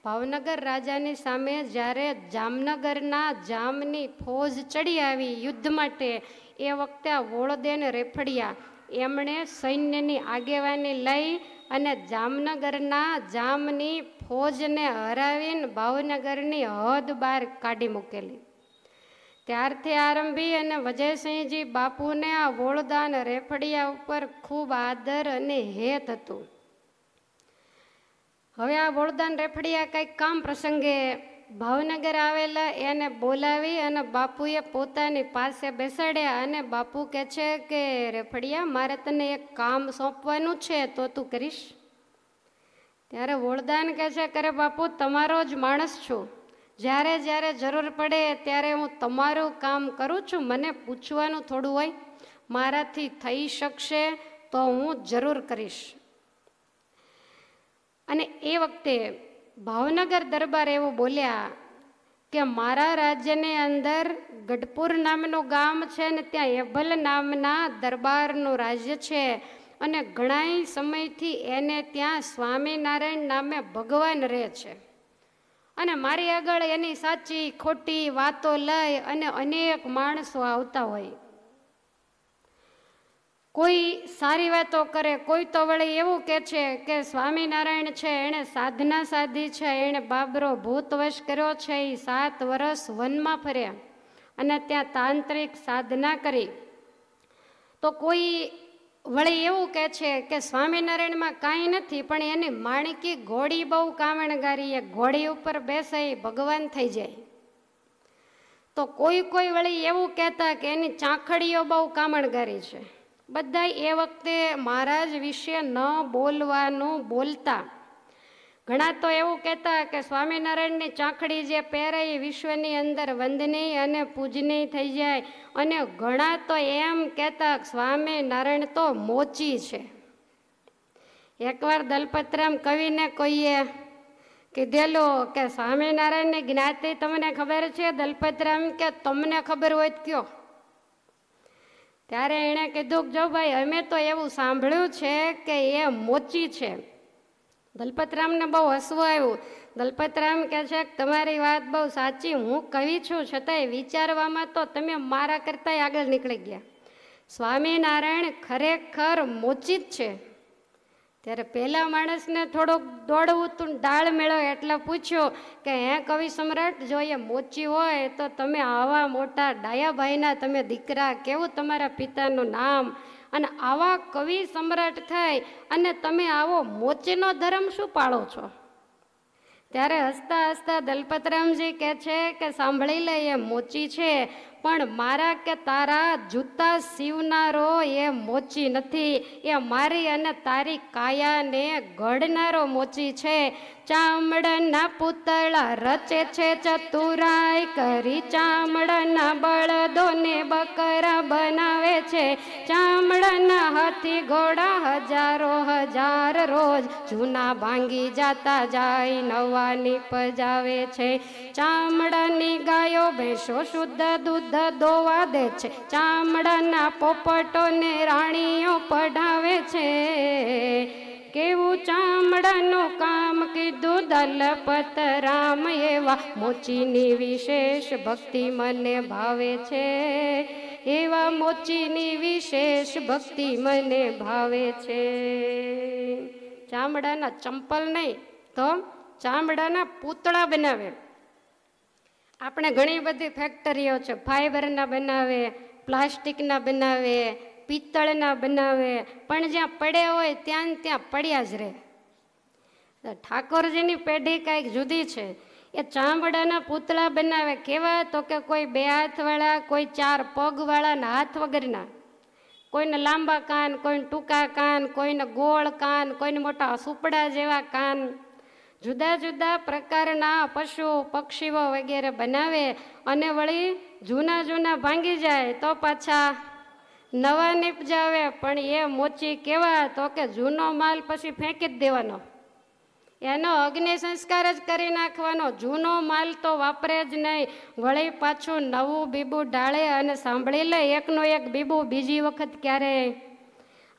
ભાવનગર રાજાની સામે જ્યારે જામનગરના જામની ફોજ ચડી આવી યુદ્ધ માટે એ વખતે આ વોળદેન રેફડિયા એમણે સૈન્યની આગેવાની લઈ અને જામનગરના જામની ફોજને હરાવીને ભાવનગરની હદ બહાર કાઢી મૂકેલી ત્યારથી આરંભી અને વજયસિંહજી બાપુને આ વોળદાન રેફડિયા ઉપર ખૂબ આદર અને હેત હતું હવે આ વોળદાન રેફડિયા કંઈક કામ પ્રસંગે ભાવનગર આવેલા એને બોલાવી અને બાપુએ પોતાની પાસે બેસાડ્યા અને બાપુ કહે છે કે રેફડિયા મારે તને એક કામ સોંપવાનું છે તો તું કરીશ ત્યારે વોળદાન કહે છે કરે બાપુ તમારો જ માણસ છું જ્યારે જ્યારે જરૂર પડે ત્યારે હું તમારું કામ કરું છું મને પૂછવાનું થોડું હોય મારાથી થઈ શકશે તો હું જરૂર કરીશ અને એ વખતે ભાવનગર દરબાર એવું બોલ્યા કે મારા રાજ્યની અંદર ગઢપુર નામનું ગામ છે ને ત્યાં એભલ નામના દરબારનું રાજ્ય છે અને ઘણા સમયથી એને ત્યાં સ્વામિનારાયણ નામે ભગવાન રહે છે અને મારી આગળ એની સાચી ખોટી વાતો લઈ અને અનેક માણસો આવતા હોય કોઈ સારી વાતો કરે કોઈ તો વળી એવું કે છે કે સ્વામિનારાયણ છે એણે સાધના સાધી છે એણે બાબરો ભૂતવશ કર્યો છે એ સાત વર્ષ વનમાં ફર્યા અને ત્યાં તાંત્રિક સાધના કરી તો કોઈ વળી એવું કહે છે કે સ્વામિનારાયણમાં કાંઈ નથી પણ એની માણકી ઘોડી બહુ કામણગારી એ ઘોડી ઉપર બેસે ભગવાન થઈ જાય તો કોઈ કોઈ વળી એવું કહેતા કે એની ચાંખડીઓ બહુ કામણગારી છે બધા એ વખતે મહારાજ વિશે ન બોલવાનું બોલતા ઘણા તો એવું કહેતા કે સ્વામિનારાયણની ચાંખડી જે પહેરે એ વિશ્વની અંદર વંદનીય અને પૂજનીય થઈ જાય અને ઘણા તો એમ કહેતા સ્વામિનારાયણ તો મોચી છે એકવાર દલપતરામ કવિને કહીએ કીધેલું કે સ્વામિનારાયણની જ્ઞાતિ તમને ખબર છે દલપતરામ કે તમને ખબર હોય કયો ત્યારે એણે કીધું કે જો ભાઈ અમે તો એવું સાંભળ્યું છે કે એ મોચી છે દલપતરામને બહુ હસવું આવ્યું દલપતરામ કહે છે કે તમારી વાત બહુ સાચી હું કવિ છું છતાંય વિચારવામાં તો તમે મારા કરતાંય આગળ નીકળી ગયા સ્વામિનારાયણ ખરેખર મોચિત છે ત્યારે પહેલા માણસને થોડુંક દોડવું તું ડાળ મેળો એટલે પૂછ્યો કે હે કવિ સમ્રાટ જો એ મોચી હોય તો તમે આવા મોટા ડાયાભાઈના તમે દીકરા કેવું તમારા પિતાનું નામ અને આવા કવિ સમ્રાટ થઈ અને તમે આવો મોચેનો ધર્મ શું પાળો છો ત્યારે હસતા હસતા દલપતરામજી કહે છે કે સાંભળી લે એ મોચી છે પણ મારા કે તારા જૂતા સીવનારો એ મોચી નથી એ મારી અને તારી કાયાને ઘડનારો મોચી છે ચામડાના પૂતળા રચે છે ચતુરાઈ કરી ચામડાના બળદોને બકરા બનાવે છે ચામડાના હાથી ઘોડા હજારો હજાર રોજ જૂના ભાંગી જાતા જાય નવા પજાવે છે ચામડાની ગાયો ભેંસો શુદ્ધ દૂધ ધોવા દે છે ચામડાના પોપટોને રાણીઓ પઢાવે છે કેવું ચામડાનું કામ કીધું દલપત રામ એવા મોચીની વિશેષ ભક્તિ મને ભાવે છે એવા મોચીની વિશેષ ભક્તિ મને ભાવે છે ચામડાના ચંપલ નહીં તો ચામડાના પૂતળા બનાવે આપણે ઘણી બધી ફેક્ટરીઓ છે ફાઇબરના બનાવે પ્લાસ્ટિકના બનાવે પિત્તળના બનાવે પણ જ્યાં પડ્યા હોય ત્યાં ત્યાં પડ્યા જ રહે ઠાકોરજીની પેઢી કાંઈક જુદી છે એ ચામડાના પૂતળા બનાવે કેવા તો કે કોઈ બે હાથવાળા કોઈ ચાર પગવાળા ને હાથ વગરના કોઈને લાંબા કાન કોઈને ટૂંકા કાન કોઈને ગોળ કાન કોઈને મોટા સુપડા જેવા કાન જુદા જુદા પ્રકારના પશુ પક્ષીઓ વગેરે બનાવે અને વળી જૂના જૂના ભાંગી જાય તો પાછા નવા નિપજાવે પણ એ મોચી કેવા તો કે જૂનો માલ પછી ફેંકી જ દેવાનો એનો અગ્નિ સંસ્કાર જ કરી નાખવાનો જૂનો માલ તો વાપરે જ નહીં વળી પાછું નવું બીબું ઢાળે અને સાંભળી લે એકનું એક બીબું બીજી વખત ક્યારેય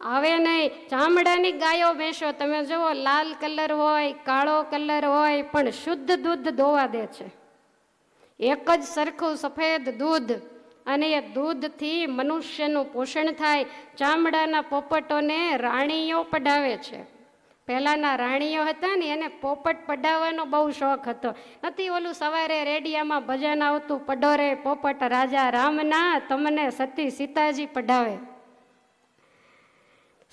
હવે નહીં ચામડાની ગાયો ભેંસો તમે જુઓ લાલ કલર હોય કાળો કલર હોય પણ શુદ્ધ દૂધ ધોવા દે છે એક જ સરખું સફેદ દૂધ અને એ દૂધથી મનુષ્યનું પોષણ થાય ચામડાના પોપટોને રાણીઓ પડાવે છે પહેલાંના રાણીઓ હતા ને એને પોપટ પડાવવાનો બહુ શોખ હતો નથી ઓલું સવારે રેડિયામાં ભજન આવતું પડોરે પોપટ રાજા રામના તમને સતી સીતાજી પડાવે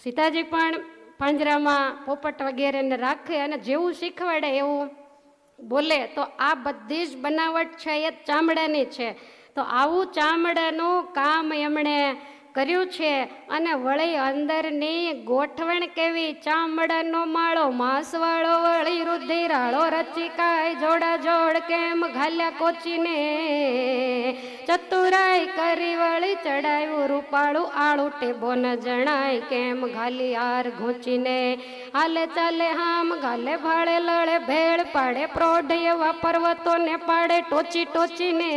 સીતાજી પણ પાંજરામાં પોપટ વગેરેને રાખે અને જેવું શીખવાડે એવું બોલે તો આ બધી જ બનાવટ છે એ ચામડાની છે તો આવું ચામડાનું કામ એમણે કર્યું છે અને વળી અંદરની ગોઠવણ કેવી ચામડાનો માળો માંસવાળો વળી રુધિરાળો રચિકાય જોડા જોડ કેમ ઘાલ્યા કોચીને ચતુરાઈ કરી વળી ચડાયું રૂપાળું આળું ટેબો ન જણાય કેમ ઘાલી આર ઘોચીને હાલે ચાલે હામ ગાલે ભાળે લળે ભેળ પાડે પ્રોઢ એવા પર્વતોને પાડે ટોચી ટોચીને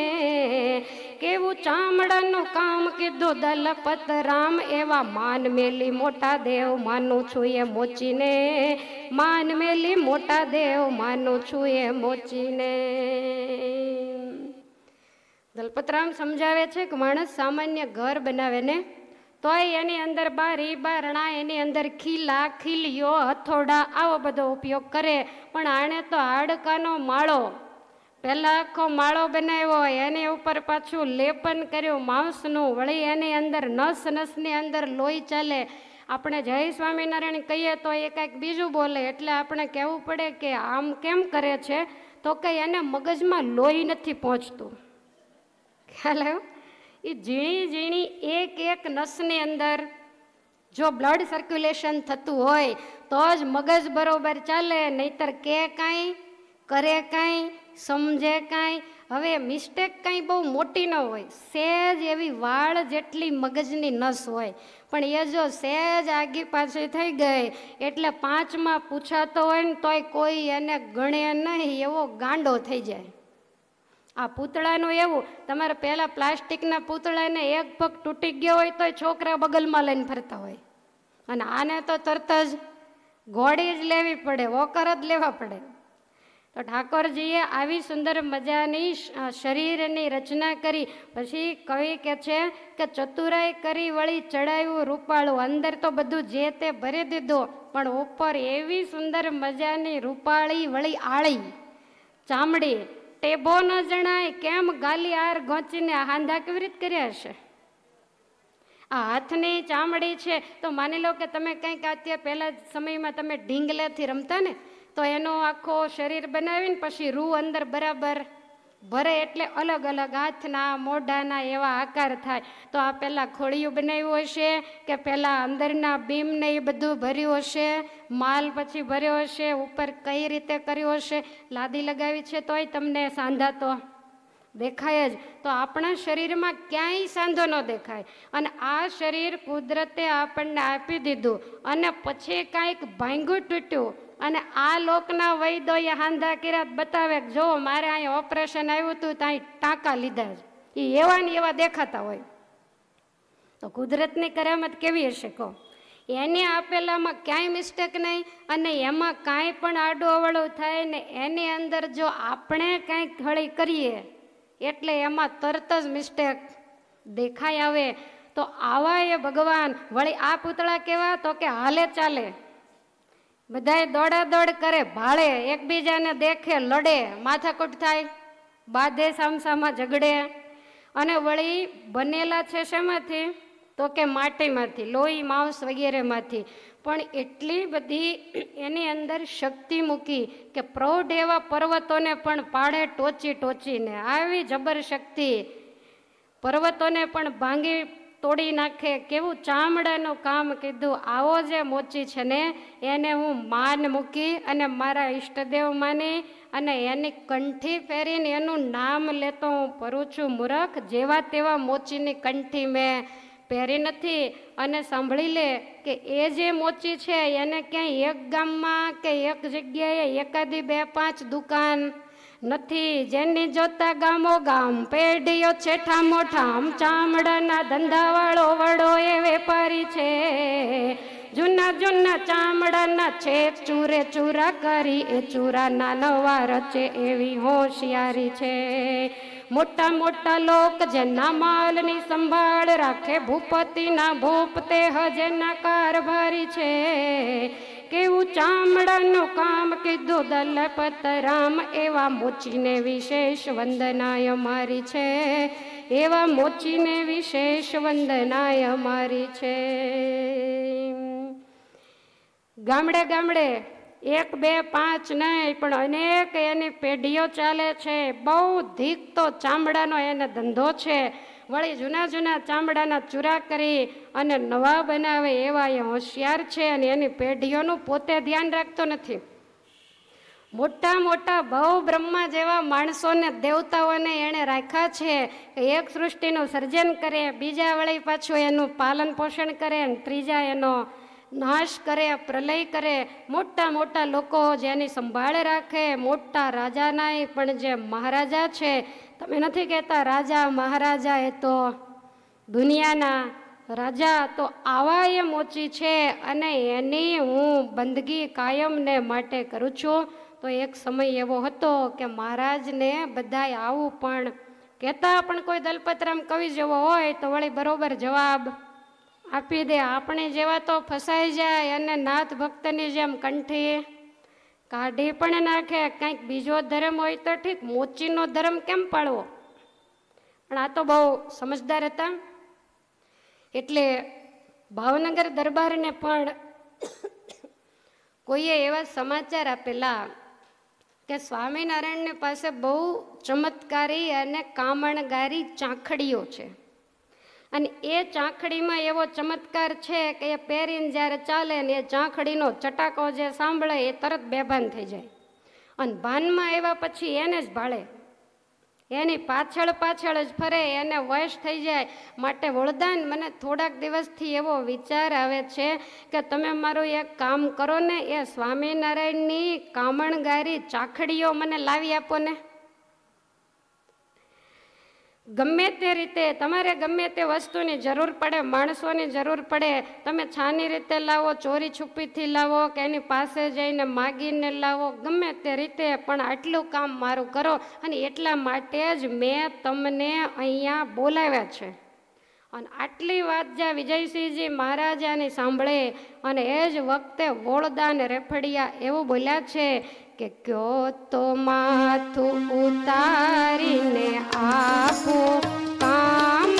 કેવું ચામડાનું કામ કીધું દલપત રામ એવા માન મેલી મોટા દેવ માનું છું એ મોચીને માન મેલી મોટા દેવ માનું છું એ મોચીને દલપતરામ સમજાવે છે કે માણસ સામાન્ય ઘર બનાવે ને તોય એની અંદર બારી બારણા એની અંદર ખીલા ખીલીઓ હથોડા આવો બધો ઉપયોગ કરે પણ આણે તો હાડકાનો માળો પહેલાં આખો માળો બનાવ્યો હોય એની ઉપર પાછું લેપન કર્યું માંસનું વળી એની અંદર નસ નસની અંદર લોહી ચાલે આપણે જય સ્વામિનારાયણ કહીએ તો એ કાંઈક બીજું બોલે એટલે આપણે કહેવું પડે કે આમ કેમ કરે છે તો કંઈ એને મગજમાં લોહી નથી પહોંચતું ખ્યાલ આવ્યો એ ઝીણી ઝીણી એક એક નસની અંદર જો બ્લડ સર્ક્યુલેશન થતું હોય તો જ મગજ બરોબર ચાલે નહીતર કે કાંઈ કરે કાંઈ સમજે કાંઈ હવે મિસ્ટેક કાંઈ બહુ મોટી ન હોય સહેજ એવી વાળ જેટલી મગજની નસ હોય પણ એ જો સહેજ આગી પાછી થઈ ગઈ એટલે પાંચમાં પૂછાતો હોય ને તોય કોઈ એને ગણે નહીં એવો ગાંડો થઈ જાય આ પૂતળાનું એવું તમારે પહેલાં પ્લાસ્ટિકના પૂતળાને એક પગ તૂટી ગયો હોય તોય છોકરા બગલમાં લઈને ફરતા હોય અને આને તો તરત જ ઘોડી જ લેવી પડે વોકર જ લેવા પડે તો ઠાકોરજીએ આવી સુંદર મજાની શરીરની રચના કરી પછી કવિ કે છે કે ચતુરાઈ કરી વળી ચડાયું રૂપાળું અંદર તો બધું જે તે ભરી દીધું પણ ઉપર એવી સુંદર મજાની રૂપાળી વળી આળી ચામડી ટેબો ન જણાય કેમ ગાલી આર ગોંચીને હાંધા કેવી રીત કર્યા હશે આ હાથની ચામડી છે તો માની લો કે તમે કંઈક અત્યારે પહેલાં સમયમાં તમે ઢીંગલેથી રમતા ને તો એનો આખો શરીર બનાવીને પછી રૂ અંદર બરાબર ભરે એટલે અલગ અલગ હાથના મોઢાના એવા આકાર થાય તો આ પહેલાં ખોળિયું બનાવ્યું હશે કે પહેલાં અંદરના બીમને એ બધું ભર્યું હશે માલ પછી ભર્યો હશે ઉપર કઈ રીતે કર્યો હશે લાદી લગાવી છે તોય તમને સાંધા તો દેખાય જ તો આપણા શરીરમાં ક્યાંય સાંધો ન દેખાય અને આ શરીર કુદરતે આપણને આપી દીધું અને પછી કાંઈક ભાંગું તૂટ્યું અને આ લોકના વૈદોએ હાંધા કિરાત બતાવે જો મારે અહીંયા ઓપરેશન આવ્યું હતું ત્યાં ટાંકા લીધા છે એ એવા ને એવા દેખાતા હોય તો કુદરતની કરામત કેવી હશે કહો એને આપેલામાં ક્યાંય મિસ્ટેક નહીં અને એમાં કાંઈ પણ આડું અવળું થાય ને એની અંદર જો આપણે કાંઈક હળી કરીએ એટલે એમાં તરત જ મિસ્ટેક દેખાઈ આવે તો આવા એ ભગવાન વળી આ પૂતળા કેવા તો કે હાલે ચાલે બધાય દોડા દોડ કરે ભાળે એકબીજાને દેખે લડે માથાકૂટ થાય બાધે સામસામાં ઝઘડે અને વળી બનેલા છે શેમાંથી તો કે માટીમાંથી લોહી માંસ વગેરેમાંથી પણ એટલી બધી એની અંદર શક્તિ મૂકી કે પ્રૌઢ એવા પર્વતોને પણ પાડે ટોચી ટોચીને આવી જબર શક્તિ પર્વતોને પણ ભાંગી તોડી નાખે કેવું ચામડાનું કામ કીધું આવો જે મોચી છે ને એને હું માન મૂકી અને મારા ઈષ્ટદેવ માની અને એની કંઠી પહેરીને એનું નામ લેતો હું પરું છું મૂરખ જેવા તેવા મોચીની કંઠી મેં પહેરી નથી અને સાંભળી લે કે એ જે મોચી છે એને ક્યાંય એક ગામમાં કે એક જગ્યાએ એકાદી બે પાંચ દુકાન નથી જેની જોતા ગામો ગામ પેઢીઓ છેઠા મોઠામ ચામડાના ધંધાવાળો વડો એ વેપારી છે જૂના જૂના ચામડાના છે ચૂરે ચૂરા કરી એ ચૂરાના નવા રચે એવી હોશિયારી છે મોટા મોટા લોક જેના માલની સંભાળ રાખે ભૂપતિના ભૂપ તે હજેના કારભારી છે કેવું ચામડાનું કામ કીધું દલપત રામ એવા મોચીને વિશેષ વંદના અમારી છે એવા મોચીને વિશેષ વંદનાય અમારી છે ગામડે ગામડે એક બે પાંચ નહીં પણ અનેક એની પેઢીઓ ચાલે છે બહુ ધીક તો ચામડાનો એને ધંધો છે વળી જૂના જૂના ચામડાના ચૂરા કરી અને નવા બનાવે એવા એ હોશિયાર છે અને એની પેઢીઓનું પોતે ધ્યાન રાખતો નથી મોટા મોટા ભવ બ્રહ્મા જેવા માણસોને દેવતાઓને એણે રાખ્યા છે કે એક સૃષ્ટિનું સર્જન કરે બીજા વળી પાછું એનું પાલન પોષણ કરે અને ત્રીજા એનો નાશ કરે પ્રલય કરે મોટા મોટા લોકો જેની સંભાળ રાખે મોટા રાજાનાય પણ જે મહારાજા છે તમે નથી કહેતા રાજા મહારાજા એ તો દુનિયાના રાજા તો આવા એ મોચી છે અને એની હું બંદગી કાયમને માટે કરું છું તો એક સમય એવો હતો કે મહારાજને બધાએ આવું પણ કહેતા પણ કોઈ દલપતરામ કવિ જેવો હોય તો વળી બરોબર જવાબ આપી દે આપણે જેવા તો ફસાઈ જાય અને નાથ ભક્તની જેમ કંઠી કાઢી પણ નાખે કંઈક બીજો ધર્મ હોય તો ઠીક મોચીનો ધર્મ કેમ પાળવો પણ આ તો બહુ સમજદાર હતા એટલે ભાવનગર દરબારને પણ કોઈએ એવા સમાચાર આપેલા કે સ્વામિનારાયણની પાસે બહુ ચમત્કારી અને કામણગારી ચાંખડીઓ છે અને એ ચાંખડીમાં એવો ચમત્કાર છે કે એ પહેરીને જ્યારે ચાલે ને એ ચાંખડીનો ચટાકો જે સાંભળે એ તરત બેભાન થઈ જાય અને ભાનમાં આવ્યા પછી એને જ ભાળે એની પાછળ પાછળ જ ફરે એને વશ થઈ જાય માટે વળદાન મને થોડાક દિવસથી એવો વિચાર આવે છે કે તમે મારું એક કામ કરો ને એ સ્વામિનારાયણની કામણગારી ચાખડીઓ મને લાવી આપો ને ગમે તે રીતે તમારે ગમે તે વસ્તુની જરૂર પડે માણસોની જરૂર પડે તમે છાની રીતે લાવો ચોરી છુપીથી લાવો કે એની પાસે જઈને માગીને લાવો ગમે તે રીતે પણ આટલું કામ મારું કરો અને એટલા માટે જ મેં તમને અહીંયા બોલાવ્યા છે અને આટલી વાત જ્યાં વિજયસિંહજી મહારાજાની સાંભળે અને એ જ વખતે વોળદા ને રેફડિયા એવું બોલ્યા છે કે કયો તો માથું ઉતારીને આપો કામ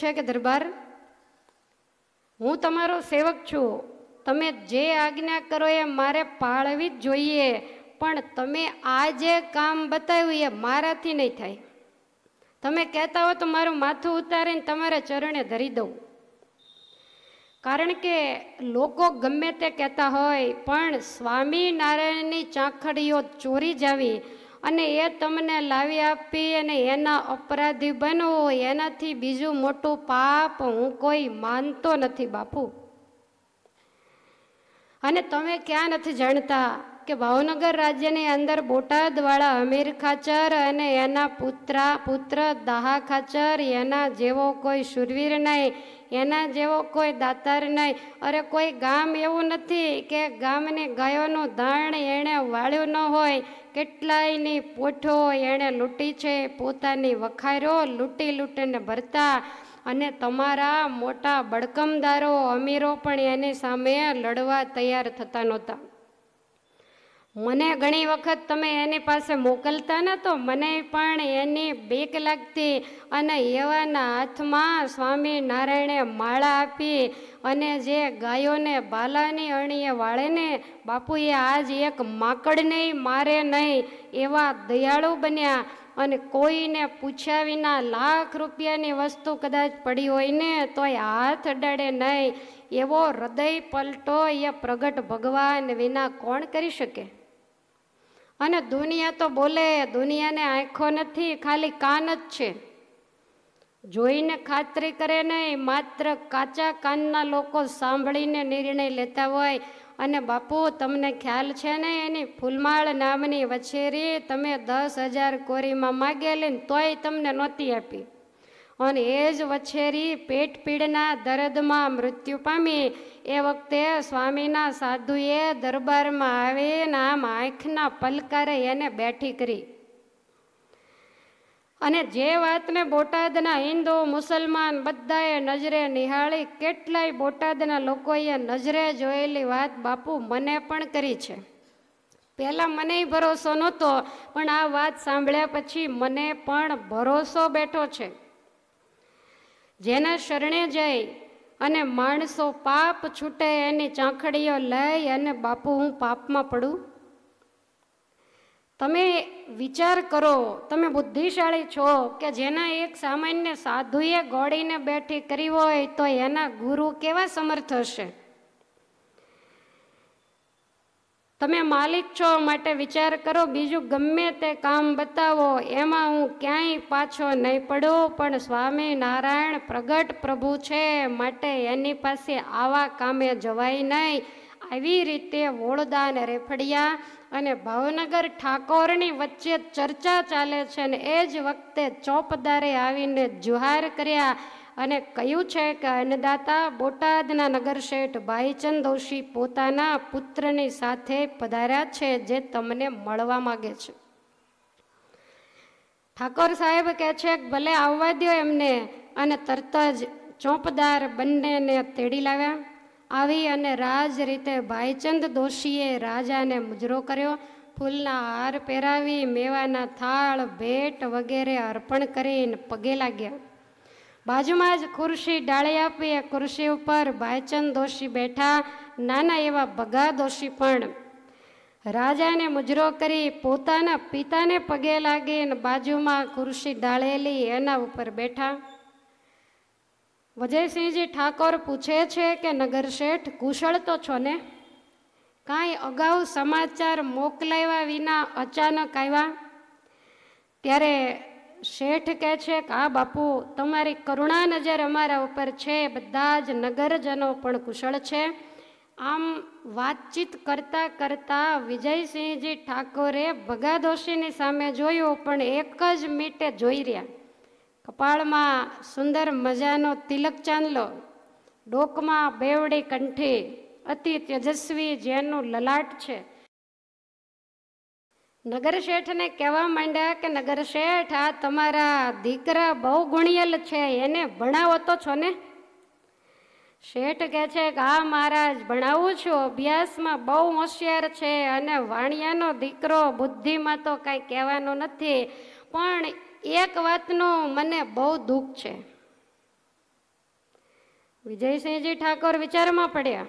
છે કે દરબાર હું તમારો સેવક છું તમે જે આજ્ઞા કરો એ મારે પાળવી જ જોઈએ પણ તમે આ જે કામ બતાવ્યું એ મારાથી નહીં થાય તમે કહેતા હો તો મારું માથું ઉતારીને તમારા ચરણે ધરી દઉં કારણ કે લોકો ગમે તે કહેતા હોય પણ સ્વામિનારાયણની ચાંખડીઓ ચોરી જાવી અને એ તમને લાવી આપી અને એના અપરાધી બનવો એનાથી બીજું મોટું પાપ હું કોઈ માનતો નથી બાપુ અને તમે ક્યાં નથી જાણતા કે ભાવનગર રાજ્યની અંદર બોટાદવાળા અમીર ખાચર અને એના પુત્રા પુત્ર દાહા ખાચર એના જેવો કોઈ સુરવીર નહીં એના જેવો કોઈ દાતાર નહીં અરે કોઈ ગામ એવું નથી કે ગામની ગાયોનું ધાણ એણે વાળ્યું ન હોય કેટલાયની પોઠો એણે લૂંટી છે પોતાની વખારો લૂંટી લૂંટીને ભરતા અને તમારા મોટા બળકમદારો અમીરો પણ એની સામે લડવા તૈયાર થતા નહોતા મને ઘણી વખત તમે એની પાસે મોકલતા ન તો મને પણ એની બીક લાગતી અને એવાના હાથમાં સ્વામી નારાયણે માળા આપી અને જે ગાયોને બાલાની અણીએ વાળે ને બાપુએ આજ એક માકડ નહીં મારે નહીં એવા દયાળુ બન્યા અને કોઈને પૂછ્યા વિના લાખ રૂપિયાની વસ્તુ કદાચ પડી હોય ને તોય હાથ અડાડે નહીં એવો હૃદય પલટો એ પ્રગટ ભગવાન વિના કોણ કરી શકે અને દુનિયા તો બોલે દુનિયાને આંખો નથી ખાલી કાન જ છે જોઈને ખાતરી કરે નહીં માત્ર કાચા કાનના લોકો સાંભળીને નિર્ણય લેતા હોય અને બાપુ તમને ખ્યાલ છે ને એની ફૂલમાળ નામની વછેરી તમે દસ હજાર કોરીમાં માગેલી ને તોય તમને નહોતી આપી અને એ જ વછેરી પેટ પીડના દર્દમાં મૃત્યુ પામી એ વખતે સ્વામીના સાધુએ દરબારમાં આવીને આમ આંખના પલકારે એને બેઠી કરી અને જે વાતને બોટાદના હિન્દુ મુસલમાન બધાએ નજરે નિહાળી કેટલાય બોટાદના લોકોએ નજરે જોયેલી વાત બાપુ મને પણ કરી છે પહેલાં મને ભરોસો નહોતો પણ આ વાત સાંભળ્યા પછી મને પણ ભરોસો બેઠો છે જેના શરણે જાય અને માણસો પાપ છૂટે એની ચાંખડીઓ લઈ અને બાપુ હું પાપમાં પડું તમે વિચાર કરો તમે બુદ્ધિશાળી છો કે જેના એક સામાન્ય સાધુએ ગોળીને બેઠી કરી હોય તો એના ગુરુ કેવા સમર્થ હશે તમે માલિક છો માટે વિચાર કરો બીજું ગમે તે કામ બતાવો એમાં હું ક્યાંય પાછો નહીં પડું પણ સ્વામી નારાયણ પ્રગટ પ્રભુ છે માટે એની પાસે આવા કામે જવાય નહીં આવી રીતે વોળદા અને રેફડિયા અને ભાવનગર ઠાકોરની વચ્ચે ચર્ચા ચાલે છે ને એ જ વખતે ચોપદારે આવીને જુહાર કર્યા અને કહ્યું છે કે અન્નદાતા બોટાદના નગર શેઠ ભાઈચંદ દોશી પોતાના પુત્રની સાથે પધાર્યા છે જે તમને મળવા માગે છે ઠાકોર સાહેબ કહે છે ભલે આવવા દો એમને અને તરત જ ચોપદાર બંનેને તેડી લાવ્યા આવી અને રાજ રીતે ભાઈચંદ દોશીએ રાજાને મુજરો કર્યો ફૂલના હાર પહેરાવી મેવાના થાળ ભેટ વગેરે અર્પણ કરીને પગે લાગ્યા બાજુમાં જ ખુરશી ડાળી આપી ખુરશી ઉપર ભાઈચંદ દોશી બેઠા નાના એવા ભગા દોશી પણ રાજાને મુજરો કરી પોતાના પિતાને પગે લાગીને બાજુમાં ખુરશી ડાળેલી એના ઉપર બેઠા વજયસિંહજી ઠાકોર પૂછે છે કે નગર શેઠ કુશળ તો છો ને કાંઈ અગાઉ સમાચાર મોકલાવ્યા વિના અચાનક આવ્યા ત્યારે શેઠ કહે છે કે આ બાપુ તમારી કરુણા નજર અમારા ઉપર છે બધા જ નગરજનો પણ કુશળ છે આમ વાતચીત કરતાં કરતાં વિજયસિંહજી ઠાકોરે ભગાદોશીની સામે જોયું પણ એક જ મીટે જોઈ રહ્યા કપાળમાં સુંદર મજાનો તિલક ચાંદલો ડોકમાં બેવડી કંઠી અતિ તેજસ્વી જેનું લલાટ છે નગર શેઠને કહેવા માંડ્યા કે નગર શેઠ આ તમારા દીકરા બહુ ગુણિયલ છે એને ભણાવો તો છો ને શેઠ કહે છે કે હા મહારાજ ભણાવું છું અભ્યાસમાં બહુ હોશિયાર છે અને વાણિયાનો દીકરો બુદ્ધિમાં તો કાંઈ કહેવાનું નથી પણ એક વાતનું મને બહુ દુઃખ છે વિજયસિંહજી ઠાકોર વિચારમાં પડ્યા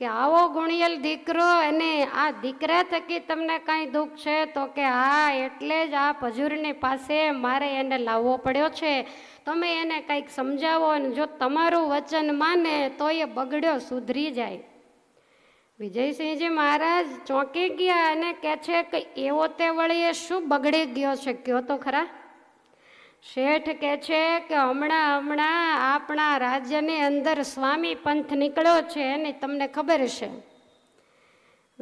કે આવો ગુણિયલ દીકરો અને આ દીકરા થકી તમને કાંઈ દુઃખ છે તો કે હા એટલે જ આ પજુરની પાસે મારે એને લાવવો પડ્યો છે તમે એને કંઈક સમજાવો અને જો તમારું વચન માને તો એ બગડ્યો સુધરી જાય વિજયસિંહજી મહારાજ ચોંકી ગયા અને કહે છે કે એવો તે વળીએ શું બગડી ગયો છે કયો તો ખરા શેઠ કે છે કે હમણાં હમણાં આપણા રાજ્યની અંદર સ્વામી પંથ નીકળ્યો છે એની તમને ખબર છે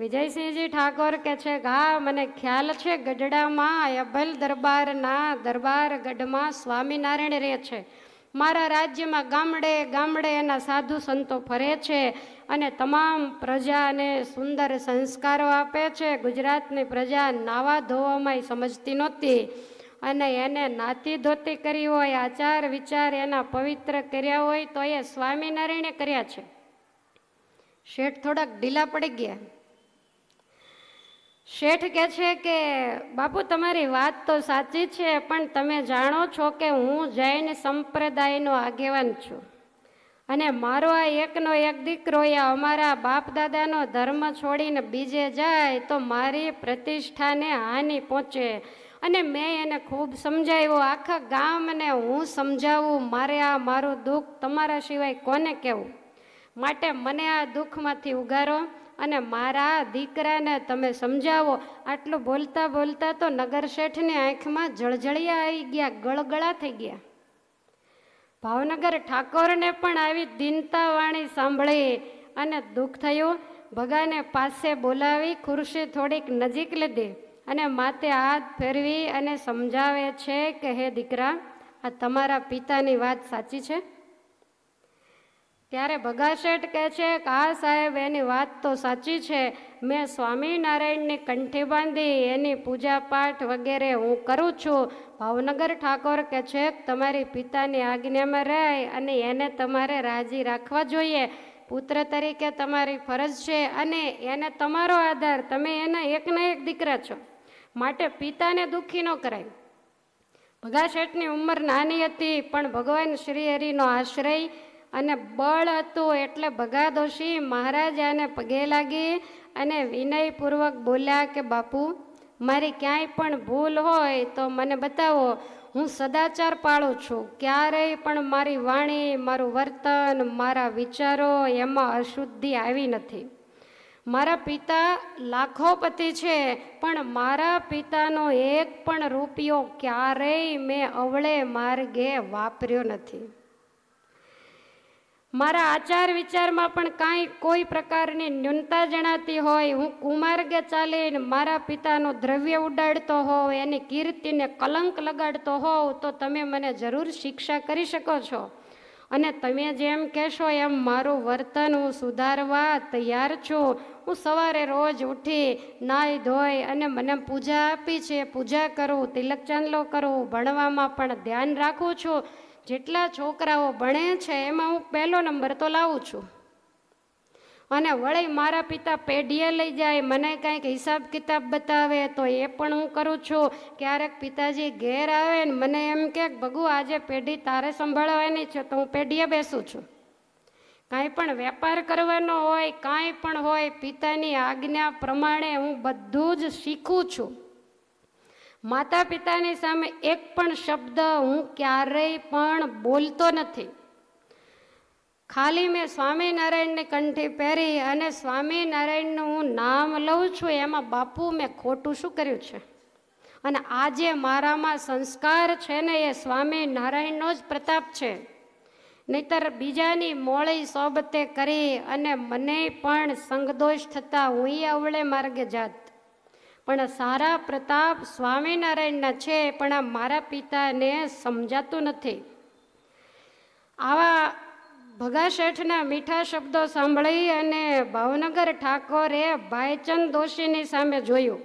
વિજયસિંહજી ઠાકોર કે છે હા મને ખ્યાલ છે ગઢડામાં અભલ દરબારના દરબાર ગઢમાં સ્વામિનારાયણ રહે છે મારા રાજ્યમાં ગામડે ગામડે એના સાધુ સંતો ફરે છે અને તમામ પ્રજાને સુંદર સંસ્કારો આપે છે ગુજરાતની પ્રજા નાવા ધોવામાં સમજતી નહોતી અને એને નાતી ધોતી કરી હોય આચાર વિચાર એના પવિત્ર કર્યા હોય તો એ સ્વામિનારાયણે કર્યા છે શેઠ થોડાક ઢીલા પડી ગયા શેઠ કહે છે કે બાપુ તમારી વાત તો સાચી છે પણ તમે જાણો છો કે હું જૈન સંપ્રદાયનો આગેવાન છું અને મારો આ એકનો એક દીકરો એ અમારા બાપ દાદાનો ધર્મ છોડીને બીજે જાય તો મારી પ્રતિષ્ઠાને હાનિ પહોંચે અને મેં એને ખૂબ સમજાવ્યો આખા ગામને હું સમજાવું મારે આ મારું દુઃખ તમારા સિવાય કોને કહેવું માટે મને આ દુઃખમાંથી ઉગારો અને મારા દીકરાને તમે સમજાવો આટલું બોલતા બોલતા તો નગર શેઠની આંખમાં જળજળિયા આવી ગયા ગળગળા થઈ ગયા ભાવનગર ઠાકોરને પણ આવી દિનતાવાણી સાંભળી અને દુઃખ થયું ભગાને પાસે બોલાવી ખુરશી થોડીક નજીક લીધી અને માતે હાથ ફેરવી અને સમજાવે છે કે હે દીકરા આ તમારા પિતાની વાત સાચી છે ત્યારે ભગાશેઠ કહે છે કે આ સાહેબ એની વાત તો સાચી છે મેં સ્વામિનારાયણની કંઠી બાંધી એની પૂજા પાઠ વગેરે હું કરું છું ભાવનગર ઠાકોર કહે છે તમારી પિતાની આજ્ઞામાં રહે અને એને તમારે રાજી રાખવા જોઈએ પુત્ર તરીકે તમારી ફરજ છે અને એને તમારો આધાર તમે એના એકના એક દીકરા છો માટે પિતાને દુઃખી ન કરાય ભગા શેઠની ઉંમર નાની હતી પણ ભગવાન શ્રી હરિનો આશ્રય અને બળ હતું એટલે ભગા દોશી મહારાજાને પગે લાગી અને વિનયપૂર્વક બોલ્યા કે બાપુ મારી ક્યાંય પણ ભૂલ હોય તો મને બતાવો હું સદાચાર પાળું છું ક્યારેય પણ મારી વાણી મારું વર્તન મારા વિચારો એમાં અશુદ્ધિ આવી નથી મારા પિતા લાખોપતિ છે પણ મારા પિતાનો એક પણ રૂપિયો ક્યારેય મેં અવળે માર્ગે વાપર્યો નથી મારા આચાર વિચારમાં પણ કાંઈ કોઈ પ્રકારની ન્યૂનતા જણાતી હોય હું કુમાર્ગે ચાલીને મારા પિતાનો દ્રવ્ય ઉડાડતો હોઉં એની કીર્તિને કલંક લગાડતો હોઉં તો તમે મને જરૂર શિક્ષા કરી શકો છો અને તમે જેમ કહેશો એમ મારું વર્તન હું સુધારવા તૈયાર છું હું સવારે રોજ ઉઠી નાહી ધોઈ અને મને પૂજા આપી છે પૂજા કરું તિલક ચાંદલો કરું ભણવામાં પણ ધ્યાન રાખું છું જેટલા છોકરાઓ ભણે છે એમાં હું પહેલો નંબર તો લાવું છું અને વળી મારા પિતા પેઢીએ લઈ જાય મને કાંઈક હિસાબ કિતાબ બતાવે તો એ પણ હું કરું છું ક્યારેક પિતાજી ઘેર આવે ને મને એમ કે ભગુ આજે પેઢી તારે સંભાળવાની છે તો હું પેઢીએ બેસું છું કાંઈ પણ વેપાર કરવાનો હોય કાંઈ પણ હોય પિતાની આજ્ઞા પ્રમાણે હું બધું જ શીખું છું માતા પિતાની સામે એક પણ શબ્દ હું ક્યારેય પણ બોલતો નથી ખાલી મેં સ્વામિનારાયણની કંઠી પહેરી અને સ્વામિનારાયણનું હું નામ લઉં છું એમાં બાપુ મેં ખોટું શું કર્યું છે અને આજે મારામાં સંસ્કાર છે ને એ સ્વામિનારાયણનો જ પ્રતાપ છે નહીતર બીજાની મોળી સોબતે કરી અને મને પણ સંગદોષ થતાં હુંય અવળે માર્ગે જાત પણ સારા પ્રતાપ સ્વામિનારાયણના છે પણ આ મારા પિતાને સમજાતું નથી આવા ભગાશેઠના મીઠા શબ્દો સાંભળી અને ભાવનગર ઠાકોરે ભાઈચંદ દોશીની સામે જોયું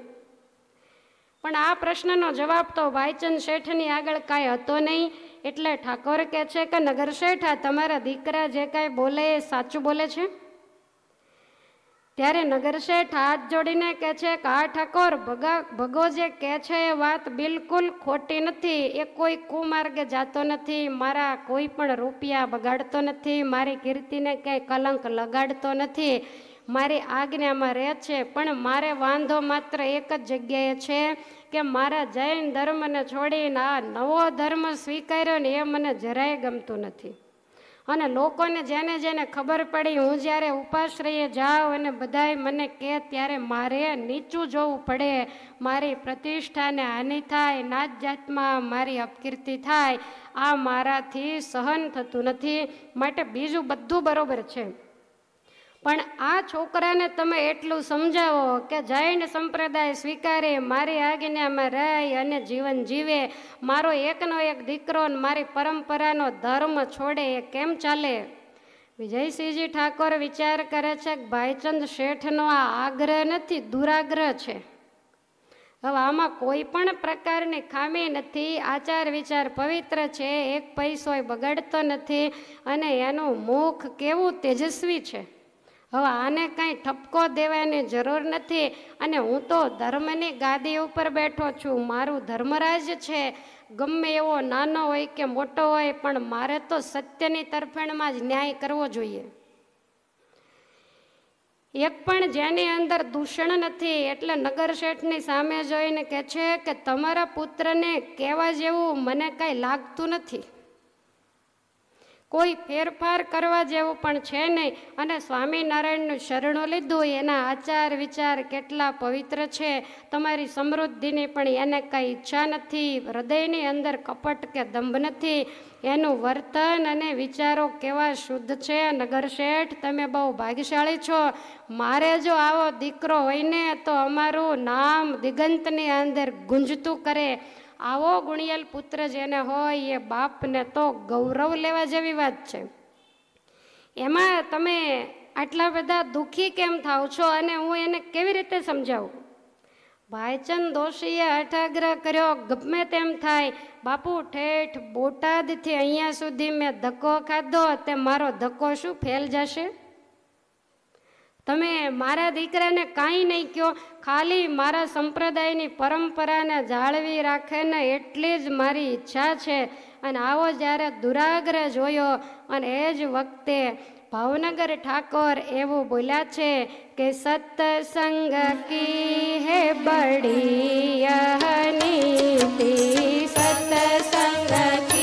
પણ આ પ્રશ્નનો જવાબ તો ભાઈચંદ શેઠની આગળ કાંઈ હતો નહીં એટલે ઠાકોર કહે છે કે નગરશેઠા તમારા દીકરા જે કાંઈ બોલે એ સાચું બોલે છે ત્યારે નગરશેઠ હાથ જોડીને કહે છે કે આ ઠાકોર ભગા ભગો જે કહે છે એ વાત બિલકુલ ખોટી નથી એ કોઈ કુમાર્ગે જાતો નથી મારા કોઈ પણ રૂપિયા બગાડતો નથી મારી કીર્તિને ક્યાંય કલંક લગાડતો નથી મારી આજ્ઞામાં રહે છે પણ મારે વાંધો માત્ર એક જ જગ્યાએ છે કે મારા જૈન ધર્મને છોડીને આ નવો ધર્મ સ્વીકાર્યો ને એ મને જરાય ગમતું નથી અને લોકોને જેને જેને ખબર પડી હું જ્યારે ઉપાશ્રયે જાઉં અને બધાય મને કહે ત્યારે મારે નીચું જોવું પડે મારી પ્રતિષ્ઠાને હાનિ થાય નાત જાતમાં મારી અપકીર્તિ થાય આ મારાથી સહન થતું નથી માટે બીજું બધું બરાબર છે પણ આ છોકરાને તમે એટલું સમજાવો કે જૈન સંપ્રદાય સ્વીકારે મારી આજ્ઞામાં રહે અને જીવન જીવે મારો એકનો એક દીકરો મારી પરંપરાનો ધર્મ છોડે એ કેમ ચાલે વિજયસિંહજી ઠાકોર વિચાર કરે છે કે ભાઈચંદ શેઠનો આ આગ્રહ નથી દુરાગ્રહ છે હવે આમાં કોઈ પણ પ્રકારની ખામી નથી આચાર વિચાર પવિત્ર છે એક પૈસો બગડતો નથી અને એનું મુખ કેવું તેજસ્વી છે હવે આને કાંઈ ઠપકો દેવાની જરૂર નથી અને હું તો ધર્મની ગાદી ઉપર બેઠો છું મારું ધર્મરાજ છે ગમે એવો નાનો હોય કે મોટો હોય પણ મારે તો સત્યની તરફેણમાં જ ન્યાય કરવો જોઈએ એક પણ જેની અંદર દૂષણ નથી એટલે નગરશેઠની સામે જોઈને કહે છે કે તમારા પુત્રને કહેવા જેવું મને કાંઈ લાગતું નથી કોઈ ફેરફાર કરવા જેવું પણ છે નહીં અને સ્વામિનારાયણનું શરણો લીધું એના આચાર વિચાર કેટલા પવિત્ર છે તમારી સમૃદ્ધિની પણ એને કંઈ ઈચ્છા નથી હૃદયની અંદર કપટ કે દંભ નથી એનું વર્તન અને વિચારો કેવા શુદ્ધ છે નગર શેઠ તમે બહુ ભાગ્યશાળી છો મારે જો આવો દીકરો હોય ને તો અમારું નામ દિગંતની અંદર ગુંજતું કરે આવો ગુણિયલ પુત્ર જેને હોય એ બાપને તો ગૌરવ લેવા જેવી વાત છે એમાં તમે આટલા બધા દુઃખી કેમ થાવ છો અને હું એને કેવી રીતે સમજાવું ભાઈચંદ દોશીએ હઠાગ્રહ કર્યો ગમે તેમ થાય બાપુ ઠેઠ બોટાદથી અહીંયા સુધી મેં ધક્કો ખાધો તે મારો ધક્કો શું ફેલ જશે તમે મારા દીકરાને કાંઈ નહીં કહો ખાલી મારા સંપ્રદાયની પરંપરાને જાળવી રાખેને એટલી જ મારી ઈચ્છા છે અને આવો જ્યારે દુરાગ્રહ જોયો અને એ જ વખતે ભાવનગર ઠાકોર એવું બોલ્યા છે કે સત્સંગ કી હે બડી સત્સંગ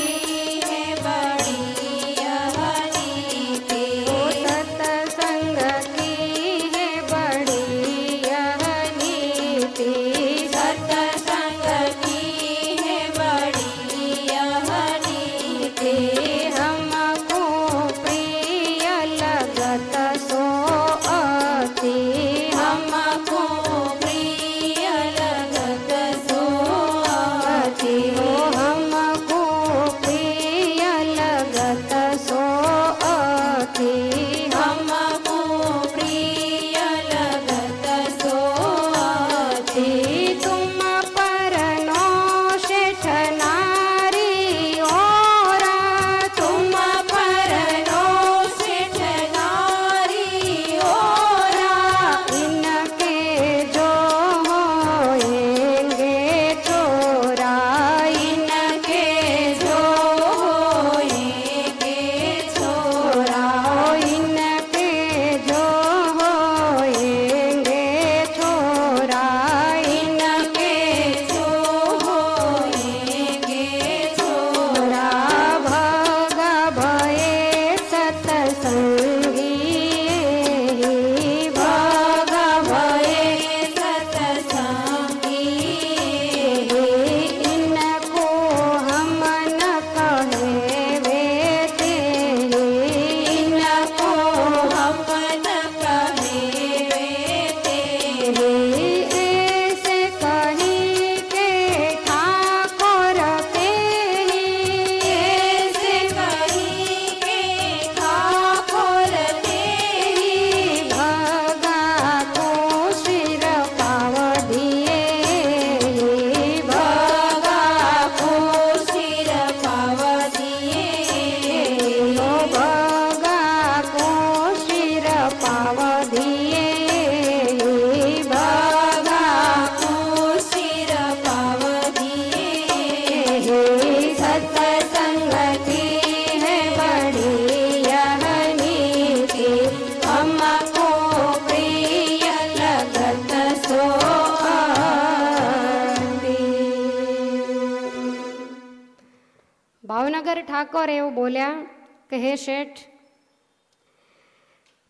ઠાકોર એવું બોલ્યા કે હે શેઠ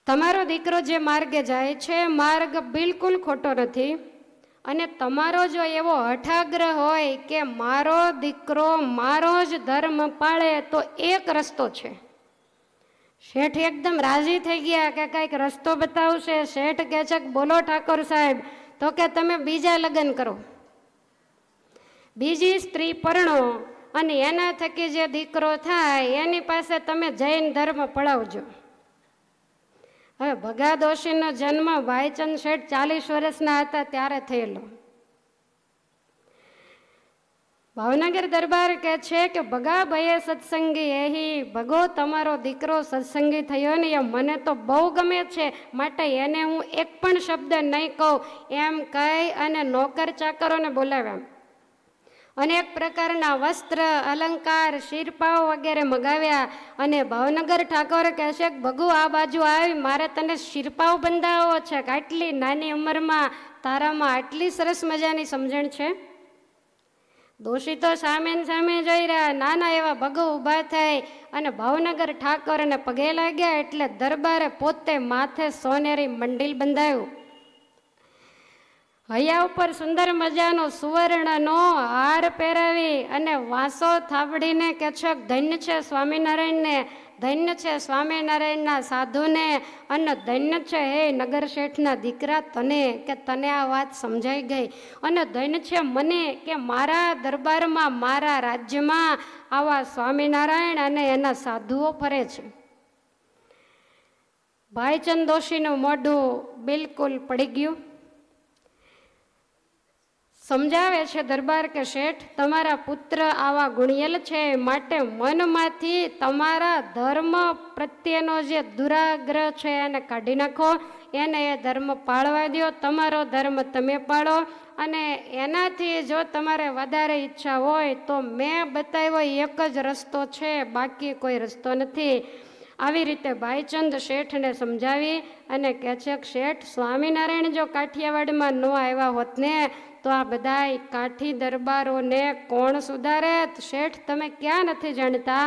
તમારો દીકરો જે માર્ગે જાય છે માર્ગ બિલકુલ ખોટો નથી અને તમારો જો એવો હઠાગ્રહ હોય કે મારો દીકરો મારો જ ધર્મ પાળે તો એક રસ્તો છે શેઠ એકદમ રાજી થઈ ગયા કે કંઈક રસ્તો બતાવશે શેઠ કે છે કે બોલો ઠાકોર સાહેબ તો કે તમે બીજા લગ્ન કરો બીજી સ્ત્રી પરણો અને એના થકી જે દીકરો થાય એની પાસે તમે જૈન ધર્મ પડાવજો હવે ભગા દોશીનો જન્મ ભાઈચંદ શેઠ ચાલીસ વર્ષના હતા ત્યારે થયેલો ભાવનગર દરબાર કહે છે કે ભગાભાઈએ સત્સંગી એહી ભગો તમારો દીકરો સત્સંગી થયો ને એ મને તો બહુ ગમે છે માટે એને હું એક પણ શબ્દ નહીં કહું એમ કહી અને નોકર ચાકરોને બોલાવ્યા અનેક પ્રકારના વસ્ત્ર અલંકાર શિરપાઓ વગેરે મગાવ્યા અને ભાવનગર ઠાકોરે કહેશે કે ભગુ આ બાજુ આવી મારે તને શિરપાઓ બંધાવો છે કે આટલી નાની ઉંમરમાં તારામાં આટલી સરસ મજાની સમજણ છે દોષિતો સામે સામે જોઈ રહ્યા નાના એવા ભગો ઊભા થઈ અને ભાવનગર ઠાકોરને પગે લાગ્યા એટલે દરબારે પોતે માથે સોનેરી મંડિલ બંધાયું હૈયા ઉપર સુંદર મજાનો સુવર્ણનો હાર પહેરાવી અને વાંસો થાબડીને કે છે ધન્ય છે સ્વામિનારાયણને ધન્ય છે સ્વામિનારાયણના સાધુને અને ધન્ય છે હે નગર શેઠના દીકરા તને કે તને આ વાત સમજાઈ ગઈ અને ધન્ય છે મને કે મારા દરબારમાં મારા રાજ્યમાં આવા સ્વામિનારાયણ અને એના સાધુઓ ફરે છે ભાઈચંદ દોશીનું મોઢું બિલકુલ પડી ગયું સમજાવે છે દરબાર કે શેઠ તમારા પુત્ર આવા ગુણિયલ છે માટે મનમાંથી તમારા ધર્મ પ્રત્યેનો જે દુરાગ્રહ છે એને કાઢી નાખો એને એ ધર્મ પાળવા દો તમારો ધર્મ તમે પાળો અને એનાથી જો તમારે વધારે ઈચ્છા હોય તો મેં બતાવ્યો એક જ રસ્તો છે બાકી કોઈ રસ્તો નથી આવી રીતે ભાઈચંદ શેઠને સમજાવી અને કે છે શેઠ સ્વામિનારાયણ જો કાઠિયાવાડમાં ન આવ્યા હોત ને તો આ બધા કાઠી દરબારોને કોણ સુધારે શેઠ તમે ક્યાં નથી જાણતા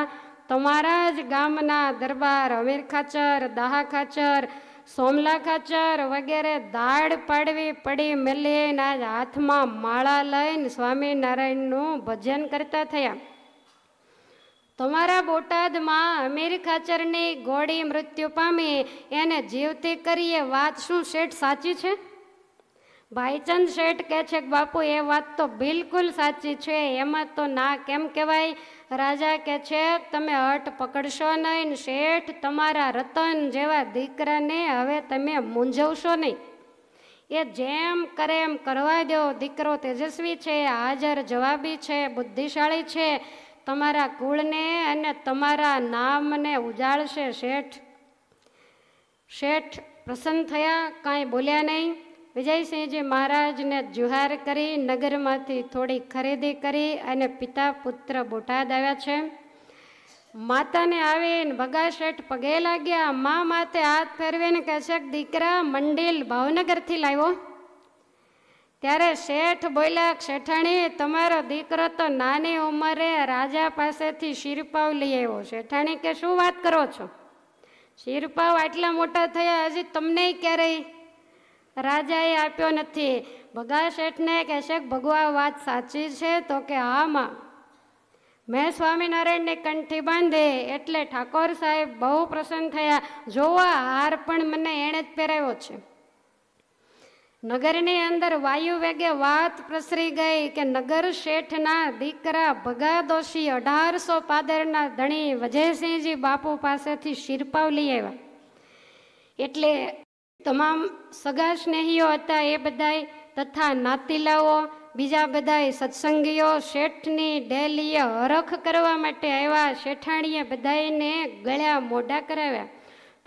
તમારા જ ગામના દરબાર અમીર ખાચર દાહા ખાચર સોમલા ખાચર વગેરે દાડ પાડવી પડી મેલીને આજ હાથમાં માળા લઈને સ્વામિનારાયણનું ભજન કરતા થયા તમારા બોટાદમાં અમીર ખાચરની ગોળી મૃત્યુ પામી એને જીવતી કરીએ વાત શું શેઠ સાચી છે ભાઈચંદ શેઠ કહે છે કે બાપુ એ વાત તો બિલકુલ સાચી છે એમાં તો ના કેમ કહેવાય રાજા કે છે તમે હટ પકડશો નહીં શેઠ તમારા રતન જેવા દીકરાને હવે તમે મૂંઝવશો નહીં એ જેમ કરે એમ કરવા દો દીકરો તેજસ્વી છે હાજર જવાબી છે બુદ્ધિશાળી છે તમારા કુળને અને તમારા નામને ઉજાળશે શેઠ શેઠ પ્રસન્ન થયા કાંઈ બોલ્યા નહીં વિજયસિંહજી મહારાજને જુહાર કરી નગરમાંથી થોડી ખરીદી કરી અને પિતા પુત્ર બોટાદ આવ્યા છે માતાને આવીને ભગા શેઠ પગે લાગ્યા મા માથે હાથ ફેરવીને કહે છે દીકરા મંડિલ ભાવનગરથી લાવ્યો ત્યારે શેઠ બોલ્યા શેઠાણી તમારો દીકરો તો નાની ઉંમરે રાજા પાસેથી શિરપાવ લઈ આવ્યો શેઠાણી કે શું વાત કરો છો શિરપાવ આટલા મોટા થયા હજી તમને ક્યારેય રાજાએ આપ્યો નથી ભગા શેઠને કહેશે ભગવા વાત સાચી છે તો કે હા માં મેં સ્વામિનારાયણની કંઠી બાંધે એટલે ઠાકોર સાહેબ બહુ પ્રસન્ન થયા જોવા હાર પણ મને એણે જ પહેરાવ્યો છે નગરની અંદર વાયુ વેગે વાત પ્રસરી ગઈ કે નગર શેઠના દીકરા ભગા દોષી અઢારસો પાદરના ધણી વજયસિંહજી બાપુ પાસેથી શિરપાવ લઈ આવ્યા એટલે તમામ સગા સ્નેહીઓ હતા એ બધાય તથા નાતીલાઓ બીજા બધાય સત્સંગીઓ શેઠની ડેલીએ હરખ કરવા માટે આવ્યા શેઠાણીએ બધાયને ગળ્યા મોઢા કરાવ્યા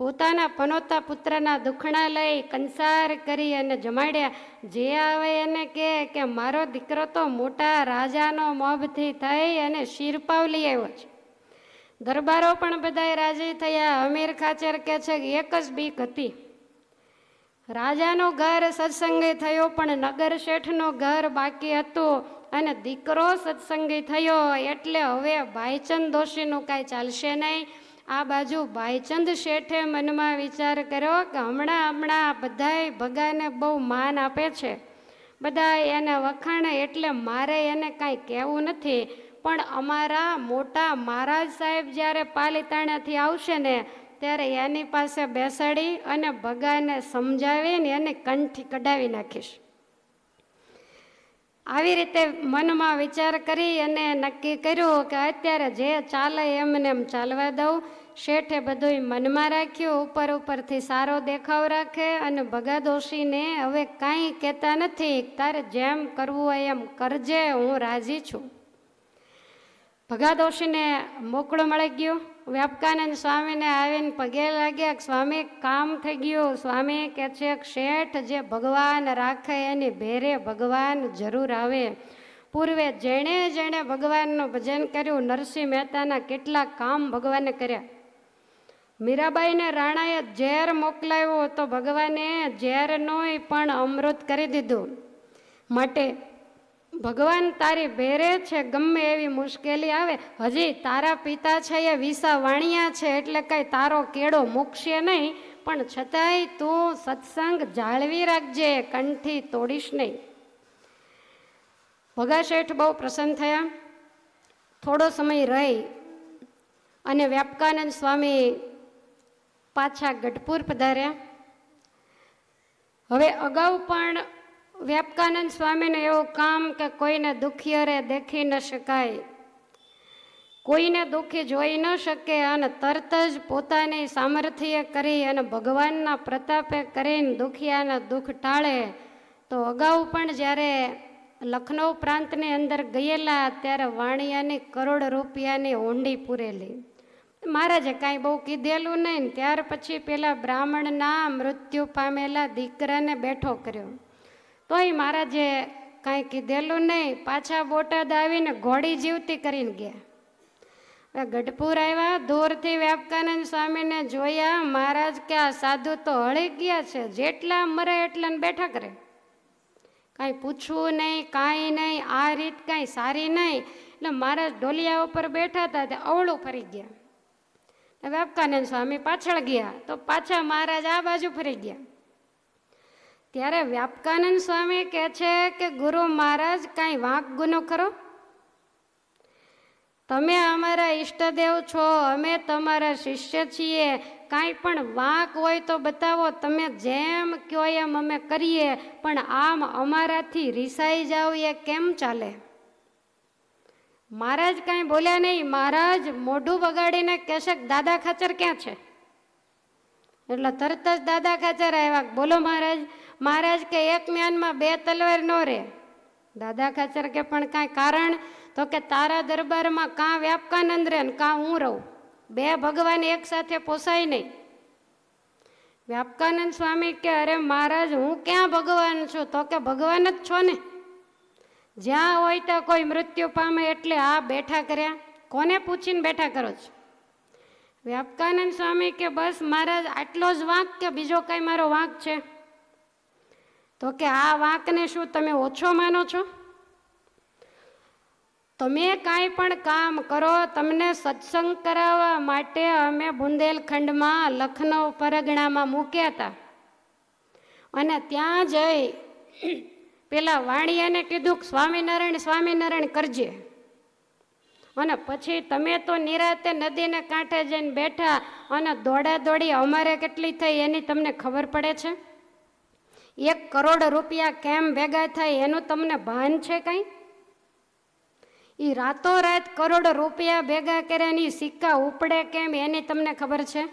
પોતાના પનોતા પુત્રના દુખણા લઈ કંસાર કરી અને જમાડ્યા જે આવે એને કહે કે મારો દીકરો તો મોટા રાજાનો મોભથી થઈ અને શિરપાવલી આવ્યો છે દરબારો પણ બધાએ રાજી થયા અમીર ખાચર કહે છે કે એક જ બીક હતી રાજાનો ઘર સત્સંગે થયો પણ નગર શેઠનો ઘર બાકી હતું અને દીકરો સત્સંગી થયો એટલે હવે ભાઈચંદ દોશીનું કાંઈ ચાલશે નહીં આ બાજુ ભાઈચંદ શેઠે મનમાં વિચાર કર્યો કે હમણાં હમણાં બધાય ભગાને બહુ માન આપે છે બધા એને વખાણે એટલે મારે એને કાંઈ કહેવું નથી પણ અમારા મોટા મહારાજ સાહેબ જ્યારે પાલિતાણાથી આવશે ને ત્યારે એની પાસે બેસાડી અને ભગાને સમજાવીને એને કંઠી કઢાવી નાખીશ આવી રીતે મનમાં વિચાર કરી અને નક્કી કર્યું કે અત્યારે જે ચાલે એમને એમ ચાલવા દઉં શેઠે બધું મનમાં રાખ્યું ઉપર ઉપરથી સારો દેખાવ રાખે અને ભગા દોશીને હવે કાંઈ કહેતા નથી તારે જેમ કરવું હોય એમ કરજે હું રાજી છું ભગા દોશીને મોકળો મળી ગયો વ્યાપકાનંદ સ્વામીને આવીને પગે લાગ્યા સ્વામી કામ થઈ ગયું સ્વામી કે છે શેઠ જે ભગવાન રાખે એની ભેરે ભગવાન જરૂર આવે પૂર્વે જેણે જેણે ભગવાનનું ભજન કર્યું નરસિંહ મહેતાના કેટલા કામ ભગવાને કર્યા મીરાબાઈને રાણાએ ઝેર મોકલાવ્યું તો ભગવાને ઝેર ઝેરનોય પણ અમૃત કરી દીધું માટે ભગવાન તારી ભેરે છે ગમે એવી મુશ્કેલી આવે હજી તારા પિતા છે એ વિસા વાણિયા છે એટલે કાંઈ તારો કેળો મૂકશે નહીં પણ છતાંય તું સત્સંગ જાળવી રાખજે કંઠી તોડીશ નહીં ભગા શેઠ બહુ પ્રસન્ન થયા થોડો સમય રહી અને વ્યાપકાનંદ સ્વામી પાછા ગઢપુર પધાર્યા હવે અગાઉ પણ વ્યાપકાનંદ સ્વામીને એવું કામ કે કોઈને દુઃખી અરે દેખી ન શકાય કોઈને દુઃખી જોઈ ન શકે અને તરત જ પોતાની સામર્થ્ય કરી અને ભગવાનના પ્રતાપે કરીને દુખિયાના દુઃખ ટાળે તો અગાઉ પણ જ્યારે લખનૌ પ્રાંતની અંદર ગયેલા ત્યારે વાણિયાની કરોડ રૂપિયાની ઊંડી પૂરેલી મહારાજે કાંઈ બહુ કીધેલું નહીં ત્યાર પછી પેલા બ્રાહ્મણના મૃત્યુ પામેલા દીકરાને બેઠો કર્યો તોય મહારાજે કાંઈ કીધેલું નહીં પાછા બોટાદ આવીને ઘોડી જીવતી કરીને ગયા ગઢપુર આવ્યા દૂરથી વ્યાપકાનંદ સ્વામીને જોયા મહારાજ કે આ સાધુ તો હળી ગયા છે જેટલા મરે એટલા બેઠા કરે કાંઈ પૂછવું નહીં કાંઈ નહીં આ રીત કાંઈ સારી નહીં એટલે મહારાજ ડોલિયા ઉપર બેઠા હતા તે અવળું ફરી ગયા વ્યાપકાનંદ સ્વામી પાછળ ગયા તો પાછા મહારાજ આ બાજુ ફરી ગયા ત્યારે વ્યાપકાનંદ સ્વામી કહે છે કે ગુરુ મહારાજ કાંઈ વાંક ગુનો ખરો તમે અમારા ઈષ્ટદેવ છો અમે તમારા શિષ્ય છીએ કાંઈ પણ વાંક હોય તો બતાવો તમે જેમ કહો એમ અમે કરીએ પણ આમ અમારાથી રિસાઈ જાવ એ કેમ ચાલે મહારાજ કાંઈ બોલ્યા નહીં મહારાજ મોઢું બગાડીને કહેશે દાદા ખાચર ક્યાં છે એટલે તરત જ દાદા ખાચર આવ્યા બોલો મહારાજ મહારાજ કે એક મ્યાનમાં બે તલવાર ન રહે દાદા ખાચર કે પણ કાંઈ કારણ તો કે તારા દરબારમાં કાં વ્યાપકાનંદ રહે ને કાં હું રહું બે ભગવાન એક સાથે પોસાય નહીં વ્યાપકાનંદ સ્વામી કે અરે મહારાજ હું ક્યાં ભગવાન છું તો કે ભગવાન જ છો ને જ્યાં હોય ત્યાં કોઈ મૃત્યુ પામે એટલે આ બેઠા કર્યા કોને પૂછીને બેઠા કરો છો વ્યાપકાનંદ સ્વામી કે બસ મહારાજ આટલો જ વાંક કે બીજો કાંઈ મારો વાંક છે તો કે આ વાંકને શું તમે ઓછો માનો છો તમે કાંઈ પણ કામ કરો તમને સત્સંગ કરાવવા માટે અમે બુંદેલખંડમાં લખનૌ પરગણામાં મૂક્યા હતા અને ત્યાં જઈ પેલા વાણિયાને કીધું સ્વામિનારાયણ સ્વામિનારાયણ કરજે અને પછી તમે તો નિરાતે નદીને કાંઠે જઈને બેઠા અને દોડા દોડી અમારે કેટલી થઈ એની તમને ખબર પડે છે એક કરોડ રૂપિયા કેમ ભેગા થાય એનું તમને ભાન છે કંઈ એ રાતોરાત કરોડ રૂપિયા ભેગા કર્યા ની સિક્કા ઉપડે કેમ એની તમને ખબર છે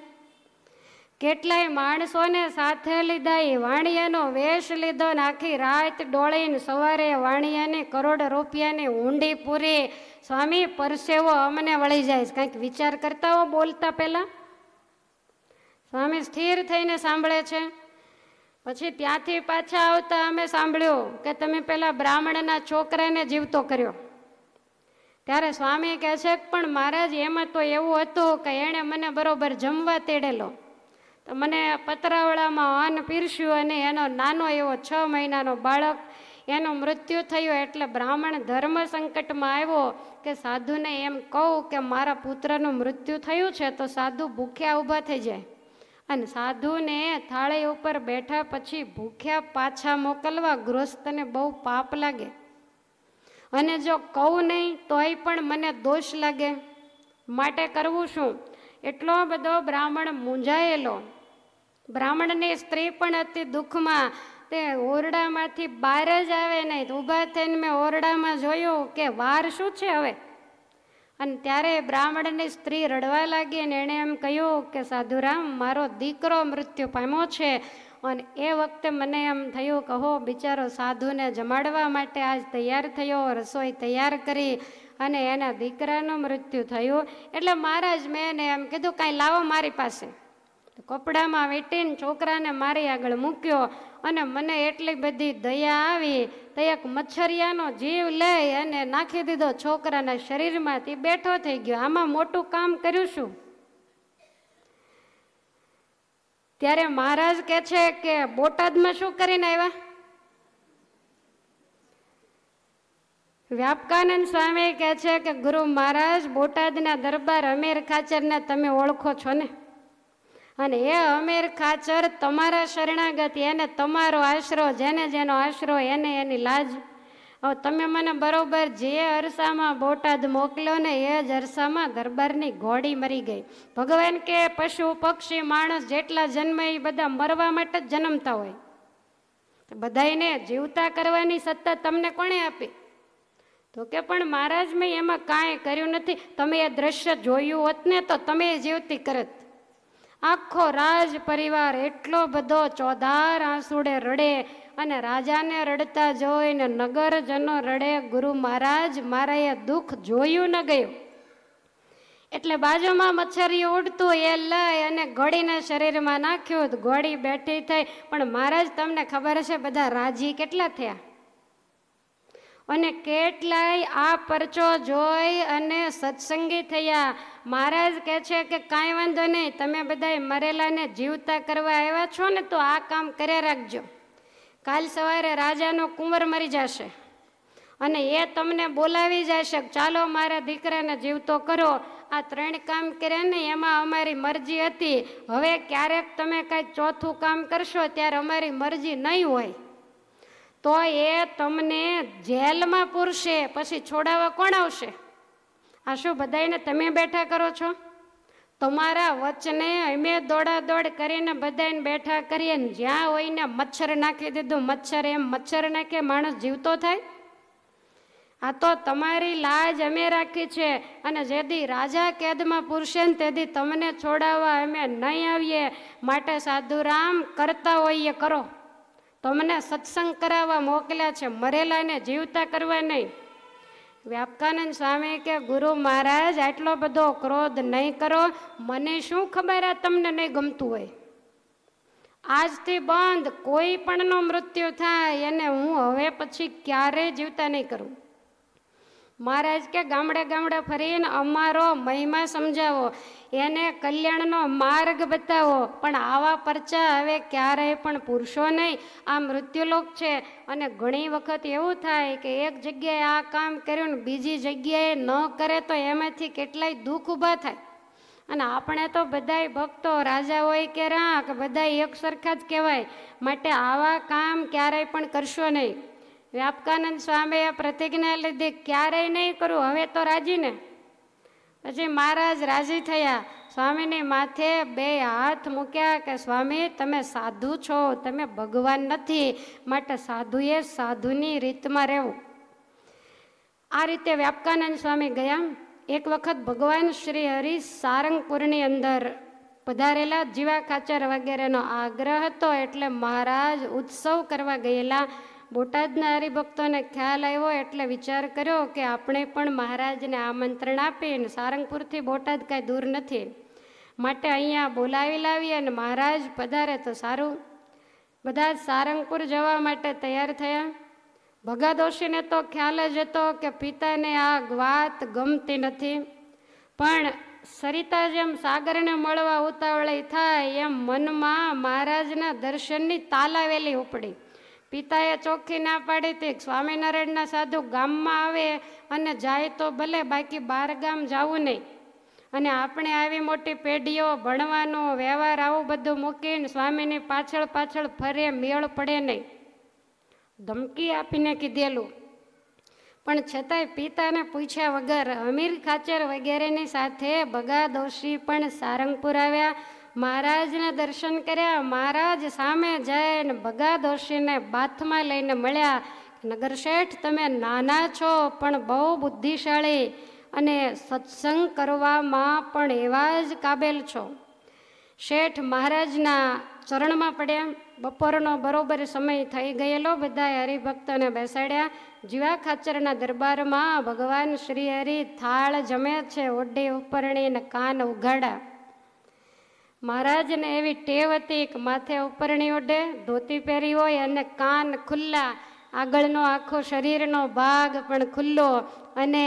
કેટલાય માણસોને સાથે લીધા એ વાણિયાનો વેશ લીધો ને આખી રાત ડોળીને સવારે વાણિયાને કરોડ રૂપિયાની ઊંડી પૂરી સ્વામી પરસેવો અમને વળી જાય કંઈક વિચાર કરતા હો બોલતા પહેલાં સ્વામી સ્થિર થઈને સાંભળે છે પછી ત્યાંથી પાછા આવતા અમે સાંભળ્યું કે તમે પેલા બ્રાહ્મણના છોકરાને જીવતો કર્યો ત્યારે સ્વામી કહે છે પણ મહારાજ એમાં તો એવું હતું કે એણે મને બરોબર જમવા તેડેલો તો મને પતરાવળામાં અન્ન પીરસ્યું અને એનો નાનો એવો છ મહિનાનો બાળક એનું મૃત્યુ થયું એટલે બ્રાહ્મણ ધર્મ સંકટમાં આવ્યો કે સાધુને એમ કહું કે મારા પુત્રનું મૃત્યુ થયું છે તો સાધુ ભૂખ્યા ઊભા થઈ જાય અને સાધુને થાળી ઉપર બેઠા પછી ભૂખ્યા પાછા મોકલવા ગૃહસ્થને બહુ પાપ લાગે અને જો કહું નહીં તોય પણ મને દોષ લાગે માટે કરવું શું એટલો બધો બ્રાહ્મણ મૂંઝાયેલો બ્રાહ્મણની સ્ત્રી પણ હતી દુઃખમાં તે ઓરડામાંથી બહાર જ આવે નહીં ઊભા થઈને મેં ઓરડામાં જોયું કે વાર શું છે હવે અને ત્યારે બ્રાહ્મણની સ્ત્રી રડવા લાગી અને એણે એમ કહ્યું કે સાધુરામ મારો દીકરો મૃત્યુ પામ્યો છે અને એ વખતે મને એમ થયું કહો બિચારો સાધુને જમાડવા માટે આજ તૈયાર થયો રસોઈ તૈયાર કરી અને એના દીકરાનું મૃત્યુ થયું એટલે મહારાજ મેં એને એમ કીધું કાંઈ લાવો મારી પાસે કપડામાં વેટીને છોકરાને મારી આગળ મૂક્યો અને મને એટલી બધી દયા આવી તો એક મચ્છરિયાનો જીવ લઈ અને નાખી દીધો છોકરાના શરીરમાંથી બેઠો થઈ ગયો આમાં મોટું કામ કર્યું શું ત્યારે મહારાજ કે છે કે બોટાદમાં શું કરીને આવ્યા વ્યાપકાનંદ સ્વામી કહે છે કે ગુરુ મહારાજ બોટાદના દરબાર અમીર ખાચરને તમે ઓળખો છો ને અને હે અમીર ખાચર તમારા શરણાગતિ એને તમારો આશરો જેને જેનો આશરો એને એની લાજ તમે મને બરોબર જે અરસામાં બોટાદ મોકલ્યો ને એ જ અરસામાં દરબારની ઘોડી મરી ગઈ ભગવાન કે પશુ પક્ષી માણસ જેટલા જન્મ એ બધા મરવા માટે જ જન્મતા હોય બધાને જીવતા કરવાની સત્તા તમને કોણે આપી તો કે પણ મહારાજ મેં એમાં કાંઈ કર્યું નથી તમે એ દ્રશ્ય જોયું હોત ને તો તમે જીવતી કરત આખો રાજ પરિવાર એટલો બધો ચોધાર આંસુડે રડે અને રાજાને રડતા જોઈને નગરજનો રડે ગુરુ મહારાજ મારા એ દુઃખ જોયું ન ગયું એટલે બાજુમાં મચ્છરીઓ ઉડતું એ લઈ અને ઘોડીને શરીરમાં નાખ્યું ઘોડી બેઠી થઈ પણ મહારાજ તમને ખબર છે બધા રાજી કેટલા થયા અને કેટલાય આ પરચો જોઈ અને સત્સંગી થયા મહારાજ કહે છે કે કાંઈ વાંધો નહીં તમે બધાએ મરેલાને જીવતા કરવા આવ્યા છો ને તો આ કામ કર્યા રાખજો કાલ સવારે રાજાનો કુંવર મરી જશે અને એ તમને બોલાવી જશે ચાલો મારા દીકરાને જીવતો કરો આ ત્રણ કામ કર્યા ને એમાં અમારી મરજી હતી હવે ક્યારેક તમે કાંઈ ચોથું કામ કરશો ત્યારે અમારી મરજી નહીં હોય તો એ તમને જેલમાં પૂરશે પછી છોડાવવા કોણ આવશે આ શું બધાને તમે બેઠા કરો છો તમારા વચને અમે દોડા દોડ કરીને બધાને બેઠા કરીએ ને જ્યાં હોઈને મચ્છર નાખી દીધું મચ્છર એમ મચ્છર નાખે માણસ જીવતો થાય આ તો તમારી લાજ અમે રાખી છે અને જેદી રાજા કેદમાં પૂરશે ને તેથી તમને છોડાવવા અમે નહીં આવીએ માટે સાધુરામ કરતા હોઈએ કરો તો મને સત્સંગ કરાવવા મોકલ્યા છે મરેલાને જીવતા કરવા નહીં વ્યાપકાનંદ સ્વામી કે ગુરુ મહારાજ આટલો બધો ક્રોધ નહીં કરો મને શું ખબર આ તમને નહીં ગમતું હોય આજથી બંધ કોઈ પણનું મૃત્યુ થાય એને હું હવે પછી ક્યારેય જીવતા નહીં કરું મહારાજ કે ગામડે ગામડે ફરીને અમારો મહિમા સમજાવો એને કલ્યાણનો માર્ગ બતાવો પણ આવા પરચા હવે ક્યારેય પણ પૂરશો નહીં આ મૃત્યુલોક છે અને ઘણી વખત એવું થાય કે એક જગ્યાએ આ કામ કર્યું ને બીજી જગ્યાએ ન કરે તો એમાંથી કેટલાય દુઃખ ઊભા થાય અને આપણે તો બધાય ભક્તો રાજા હોય કે રાખ બધા એક સરખા જ કહેવાય માટે આવા કામ ક્યારેય પણ કરશો નહીં વ્યાપકાનંદ સ્વામીએ પ્રતિજ્ઞા લીધી ક્યારેય નહીં કરું હવે તો રાજીને પછી મહારાજ રાજી થયા સ્વામીની માથે બે હાથ મૂક્યા કે સ્વામી તમે સાધુ છો તમે ભગવાન નથી માટે સાધુએ સાધુની રીતમાં રહેવું આ રીતે વ્યાપકાનંદ સ્વામી ગયા એક વખત ભગવાન શ્રી હરિ સારંગપુરની અંદર પધારેલા જીવા ખાચર વગેરેનો આગ્રહ હતો એટલે મહારાજ ઉત્સવ કરવા ગયેલા બોટાદના હરિભક્તોને ખ્યાલ આવ્યો એટલે વિચાર કર્યો કે આપણે પણ મહારાજને આમંત્રણ આપીને સારંગપુરથી બોટાદ કાંઈ દૂર નથી માટે અહીંયા બોલાવી લાવીએ અને મહારાજ પધારે તો સારું બધા જ સારંગપુર જવા માટે તૈયાર થયા ભગા તો ખ્યાલ જ હતો કે પિતાને આ વાત ગમતી નથી પણ સરિતા જેમ સાગરને મળવા ઉતાવળી થાય એમ મનમાં મહારાજના દર્શનની તાલાવેલી ઉપડી પિતાએ ચોખ્ખી ના પાડી હતી સ્વામિનારાયણના સાધુ ગામમાં આવે અને જાય તો ભલે બાકી બાર ગામ જવું નહીં અને આપણે આવી મોટી પેઢીઓ ભણવાનો વ્યવહાર આવું બધું મૂકીને સ્વામીની પાછળ પાછળ ફરે મેળ પડે નહીં ધમકી આપીને કીધેલું પણ છતાંય પિતાને પૂછ્યા વગર અમીર ખાચર વગેરેની સાથે બગા દોશી પણ સારંગપુર આવ્યા મહારાજને દર્શન કર્યા મહારાજ સામે જઈને ભગા દોશીને બાથમાં લઈને મળ્યા નગર શેઠ તમે નાના છો પણ બહુ બુદ્ધિશાળી અને સત્સંગ કરવામાં પણ એવા જ કાબેલ છો શેઠ મહારાજના ચરણમાં પડ્યા બપોરનો બરોબર સમય થઈ ગયેલો બધાએ હરિભક્તોને બેસાડ્યા જીવા ખાચરના દરબારમાં ભગવાન શ્રી હરિ થાળ જમે છે ઓઢે ઉપરણીને કાન ઉઘાડ્યા મહારાજને એવી ટેવ હતી કે માથે ઉપરણી ઓઢે ધોતી પહેરી હોય અને કાન ખુલ્લા આગળનો આખો શરીરનો ભાગ પણ ખુલ્લો અને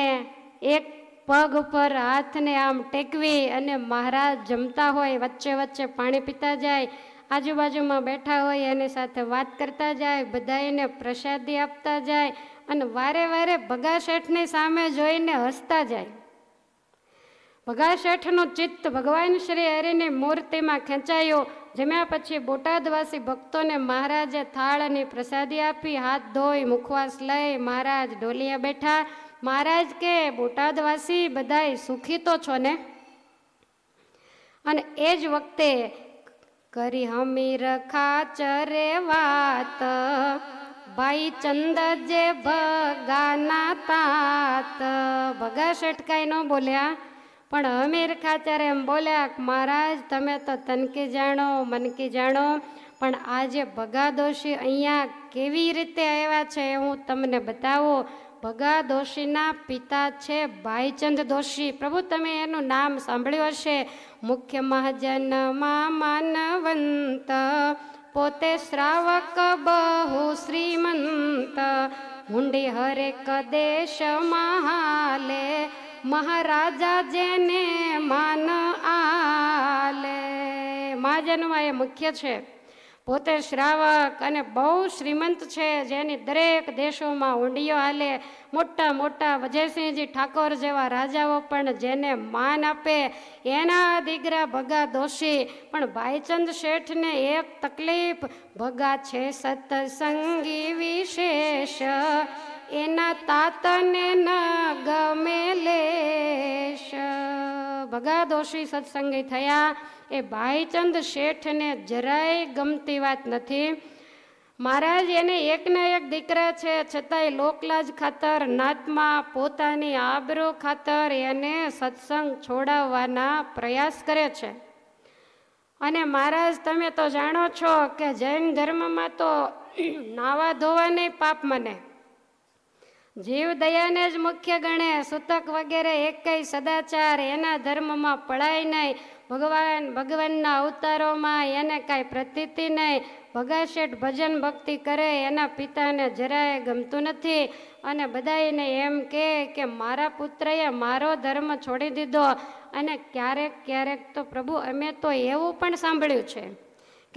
એક પગ ઉપર હાથને આમ ટેકવી અને મહારાજ જમતા હોય વચ્ચે વચ્ચે પાણી પીતા જાય આજુબાજુમાં બેઠા હોય એની સાથે વાત કરતા જાય બધાને પ્રસાદી આપતા જાય અને વારે વારે ભગા શેઠની સામે જોઈને હસતા જાય ભગા શેઠનો ચિત્ત ભગવાન શ્રી હરિને મૂર્તિમાં ખેંચાયો જમ્યા પછી બોટાદવાસી ભક્તોને મહારાજે થાળ અને પ્રસાદી આપી હાથ ધોઈ મુખવાસ લઈ મહારાજ ડોલિયા બેઠા મહારાજ કે બોટાદવાસી બધાય સુખી તો છો ને અને એ જ વખતે કરી હમીર ખાચરે વાત ભાઈ ચંદ જે ભગાના તાત ભગા શેઠ કાંઈ ન બોલ્યા પણ અમીર ખાચર એમ બોલ્યા મહારાજ તમે તો તનકી જાણો મનકી જાણો પણ આજે ભગા દોશી અહીંયા કેવી રીતે આવ્યા છે હું તમને બતાવું ભગા દોશીના પિતા છે ભાઈચંદ દોશી પ્રભુ તમે એનું નામ સાંભળ્યું હશે મુખ્ય મહાજનમાં માનવંત પોતે શ્રાવક બહુ શ્રીમંત હુંડી હરેક દેશ મહાલે મહારાજા જેને માન આલે મહાજનમાં એ મુખ્ય છે પોતે શ્રાવક અને બહુ શ્રીમંત છે જેની દરેક દેશોમાં ઊંડિયો હાલે મોટા મોટા વજયસિંહજી ઠાકોર જેવા રાજાઓ પણ જેને માન આપે એના દીકરા ભગા દોષી પણ ભાઈચંદ શેઠને એક તકલીફ ભગા છે સતસંગી વિશેષ એના તાતને ન ગમે લેશ ભગાદોષી સત્સંગી થયા એ ભાઈચંદ શેઠને જરાય ગમતી વાત નથી મહારાજ એને એકના એક દીકરા છે છતાંય લોકલાજ ખાતર નાતમાં પોતાની આબરો ખાતર એને સત્સંગ છોડાવવાના પ્રયાસ કરે છે અને મહારાજ તમે તો જાણો છો કે જૈન ધર્મમાં તો નાવા ધોવાને પાપ મને જીવ દયાને જ મુખ્ય ગણે સૂતક વગેરે એકય સદાચાર એના ધર્મમાં પળાય નહીં ભગવાન ભગવાનના અવતારોમાં એને કાંઈ પ્રતીતિ નહીં ભગાશેઠ ભજન ભક્તિ કરે એના પિતાને જરાય ગમતું નથી અને બધાને એમ કહે કે મારા પુત્રએ મારો ધર્મ છોડી દીધો અને ક્યારેક ક્યારેક તો પ્રભુ અમે તો એવું પણ સાંભળ્યું છે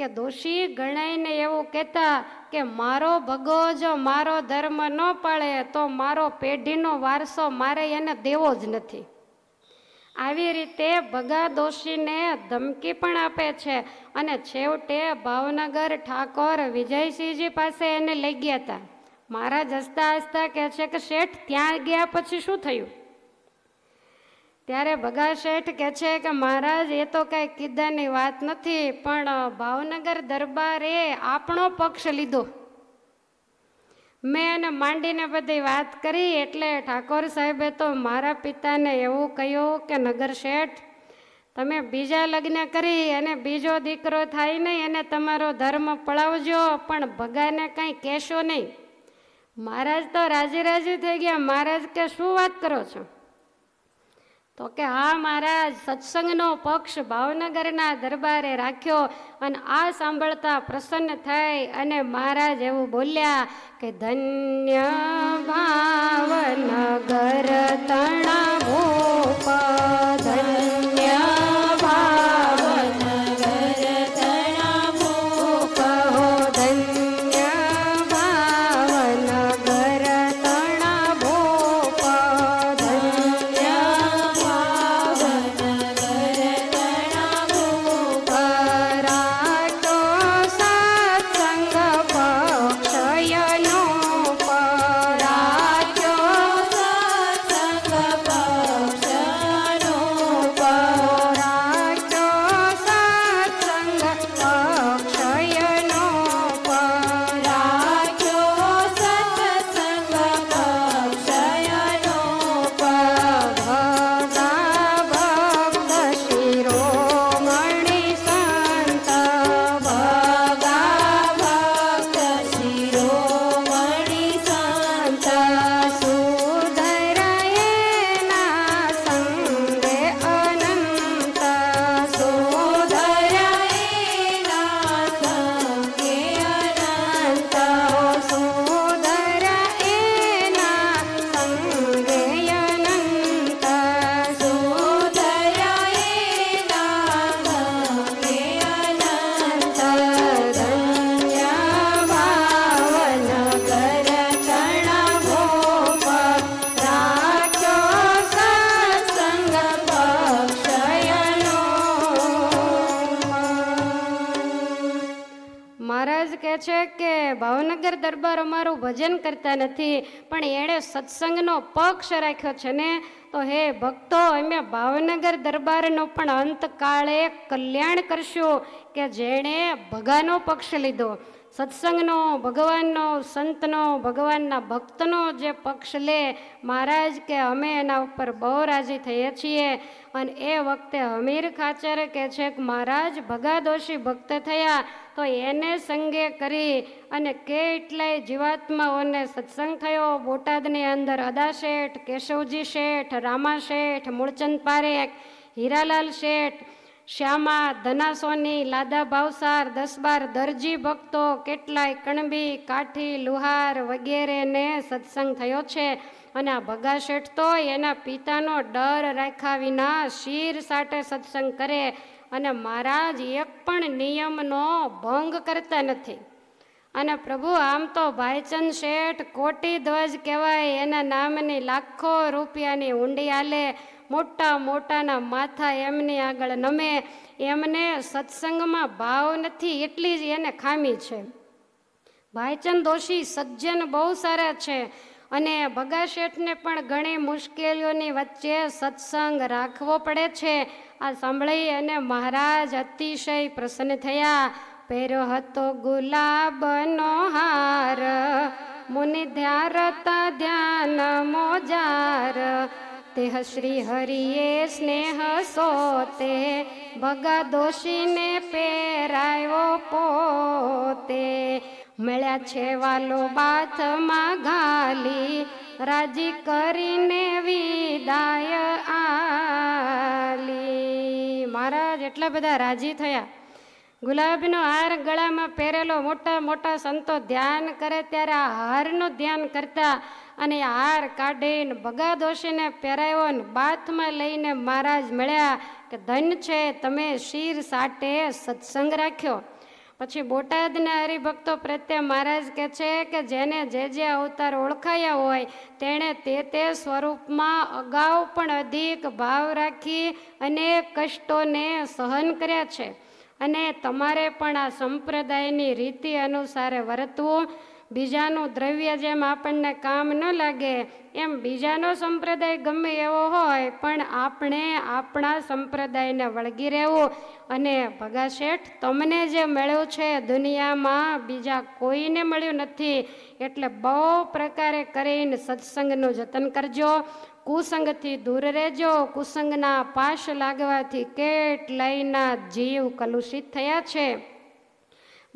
કે દોષી ગણાઈને એવું કહેતા કે મારો ભગો જો મારો ધર્મ ન પાળે તો મારો પેઢીનો વારસો મારે એને દેવો જ નથી આવી રીતે ભગા દોષીને ધમકી પણ આપે છે અને છેવટે ભાવનગર ઠાકોર વિજયસિંહજી પાસે એને લઈ ગયા હતા મહારાજ હસતા હસતા કહે છે કે શેઠ ત્યાં ગયા પછી શું થયું ત્યારે ભગા શેઠ કહે છે કે મહારાજ એ તો કાંઈ કીધાની વાત નથી પણ ભાવનગર દરબારે આપણો પક્ષ લીધો મેં એને માંડીને બધી વાત કરી એટલે ઠાકોર સાહેબે તો મારા પિતાને એવું કહ્યું કે નગર શેઠ તમે બીજા લગ્ન કરી અને બીજો દીકરો થાય નહીં અને તમારો ધર્મ પળાવજો પણ ભગાને કાંઈ કહેશો નહીં મહારાજ તો રાજી રાજી થઈ ગયા મહારાજ કે શું વાત કરો છો તો કે હા મહારાજ સત્સંગનો પક્ષ ભાવનગરના દરબારે રાખ્યો અને આ સાંભળતા પ્રસન્ન થઈ અને મહારાજ એવું બોલ્યા કે ધન્ય ભાવનગર તણા ધન્ય તમારું ભજન કરતા નથી પણ એણે સત્સંગનો પક્ષ રાખ્યો છે ને તો હે ભક્તો અમે ભાવનગર દરબારનો પણ અંતકાળે કલ્યાણ કરશું કે જેણે ભગાનો પક્ષ લીધો સત્સંગનો ભગવાનનો સંતનો ભગવાનના ભક્તનો જે પક્ષ લે મહારાજ કે અમે એના ઉપર બહુ રાજી થઈએ છીએ અને એ વખતે હમીર ખાચર કે છે કે મહારાજ ભગાદોષી ભક્ત થયા તો એને સંગે કરી અને કેટલાય જીવાત્માઓને સત્સંગ થયો બોટાદની અંદર અદા શેઠ કેશવજી શેઠ રામા શેઠ મૂળચંદ પારેખ હીરાલાલ શેઠ શ્યામા ધનાસોની લાદા ભાવસાર દસ બાર દરજી ભક્તો કેટલાય કણબી કાઠી લુહાર વગેરેને સત્સંગ થયો છે અને આ ભગા શેઠ તો એના પિતાનો ડર રાખ્યા વિના શીર સાટે સત્સંગ કરે અને મહારાજ એક પણ નિયમનો ભંગ કરતા નથી અને પ્રભુ આમ તો ભાઈચંદ શેઠ કોટી ધ્વજ કહેવાય એના નામની લાખો રૂપિયાની ઊંડી આલે મોટા મોટાના માથા એમની આગળ નમે એમને સત્સંગમાં ભાવ નથી એટલી જ એને ખામી છે ભાઈચંદ દોશી સજ્જન બહુ સારા છે અને ભગા શેઠને પણ ઘણી મુશ્કેલીઓની વચ્ચે સત્સંગ રાખવો પડે છે આ સાંભળી અને મહારાજ અતિશય પ્રસન્ન થયા પહેરો હતો ગુલાબનો હાર મુનિ ધ્યાન મોજાર તેહ શ્રી હરિએ સ્નેહ સો તે ભગા દોષીને પહેરાયો પોતે મળ્યા છે વાલો બાથમાં ગાલી રાજી કરીને વિદાય આલી મહારાજ એટલા બધા રાજી થયા ગુલાબનો હાર ગળામાં પહેરેલો મોટા મોટા સંતો ધ્યાન કરે ત્યારે આ હારનું ધ્યાન કરતા અને હાર કાઢીને ભગા દોશીને પહેરાવ્યો ને બાથમાં લઈને મહારાજ મળ્યા કે ધન છે તમે શીર સાટે સત્સંગ રાખ્યો પછી બોટાદના હરિભક્તો પ્રત્યે મહારાજ કહે છે કે જેને જે જે અવતાર ઓળખાયા હોય તેણે તે તે સ્વરૂપમાં અગાઉ પણ અધિક ભાવ રાખી અનેક કષ્ટોને સહન કર્યા છે અને તમારે પણ આ સંપ્રદાયની રીતિ અનુસારે વર્તવું બીજાનું દ્રવ્ય જેમ આપણને કામ ન લાગે એમ બીજાનો સંપ્રદાય ગમે એવો હોય પણ આપણે આપણા સંપ્રદાયને વળગી રહેવું અને ભગા શેઠ તમને જે મળ્યું છે દુનિયામાં બીજા કોઈને મળ્યું નથી એટલે બહુ પ્રકારે કરીને સત્સંગનું જતન કરજો કુસંગથી દૂર રહેજો કુસંગના પાશ લાગવાથી કેટલાયના જીવ કલુષિત થયા છે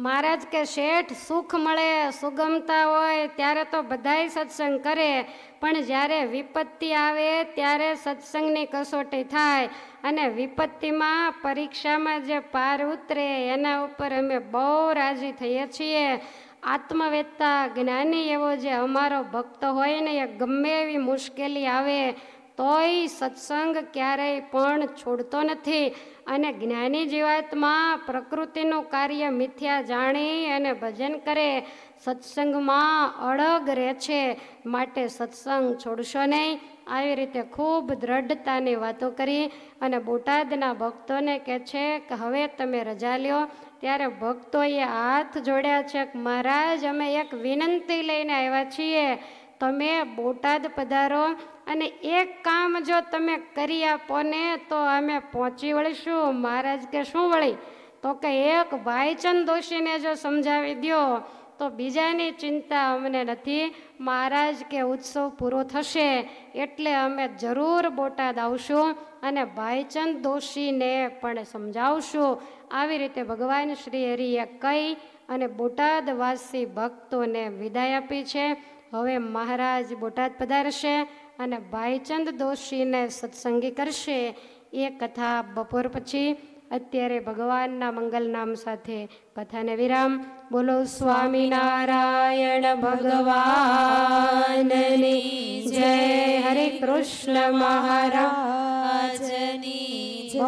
મહારાજ કે શેઠ સુખ મળે સુગમતા હોય ત્યારે તો બધાય સત્સંગ કરે પણ જ્યારે વિપત્તિ આવે ત્યારે સત્સંગની કસોટી થાય અને વિપત્તિમાં પરીક્ષામાં જે પાર ઉતરે એના ઉપર અમે બહુ રાજી થઈએ છીએ આત્મવેત્તા જ્ઞાની એવો જે અમારો ભક્ત હોય ને એ ગમે એવી મુશ્કેલી આવે તોય સત્સંગ ક્યારેય પણ છોડતો નથી અને જ્ઞાની જીવાતમાં પ્રકૃતિનું કાર્ય મિથ્યા જાણી અને ભજન કરે સત્સંગમાં અળગ રહે છે માટે સત્સંગ છોડશો નહીં આવી રીતે ખૂબ દ્રઢતાની વાતો કરી અને બોટાદના ભક્તોને કહે છે કે હવે તમે રજા લ્યો ત્યારે ભક્તોએ હાથ જોડ્યા છે કે મહારાજ અમે એક વિનંતી લઈને આવ્યા છીએ તમે બોટાદ પધારો અને એક કામ જો તમે કરી આપો ને તો અમે પહોંચી વળીશું મહારાજ કે શું વળી તો કે એક ભાઈચંદ દોશીને જો સમજાવી દો તો બીજાની ચિંતા અમને નથી મહારાજ કે ઉત્સવ પૂરો થશે એટલે અમે જરૂર બોટાદ આવશું અને ભાઈચંદ દોશીને પણ સમજાવશું આવી રીતે ભગવાન શ્રી હરિએ કહી અને બોટાદવાસી ભક્તોને વિદાય આપી છે હવે મહારાજ બોટાદ પધારશે અને ભાઈચંદ દોશીને સત્સંગી કરશે એ કથા બપોર પછી અત્યારે ભગવાનના મંગલ નામ સાથે કથાને વિરામ બોલો સ્વામિનારાયણ ભગવાનની જય હરે કૃષ્ણ મહારાજની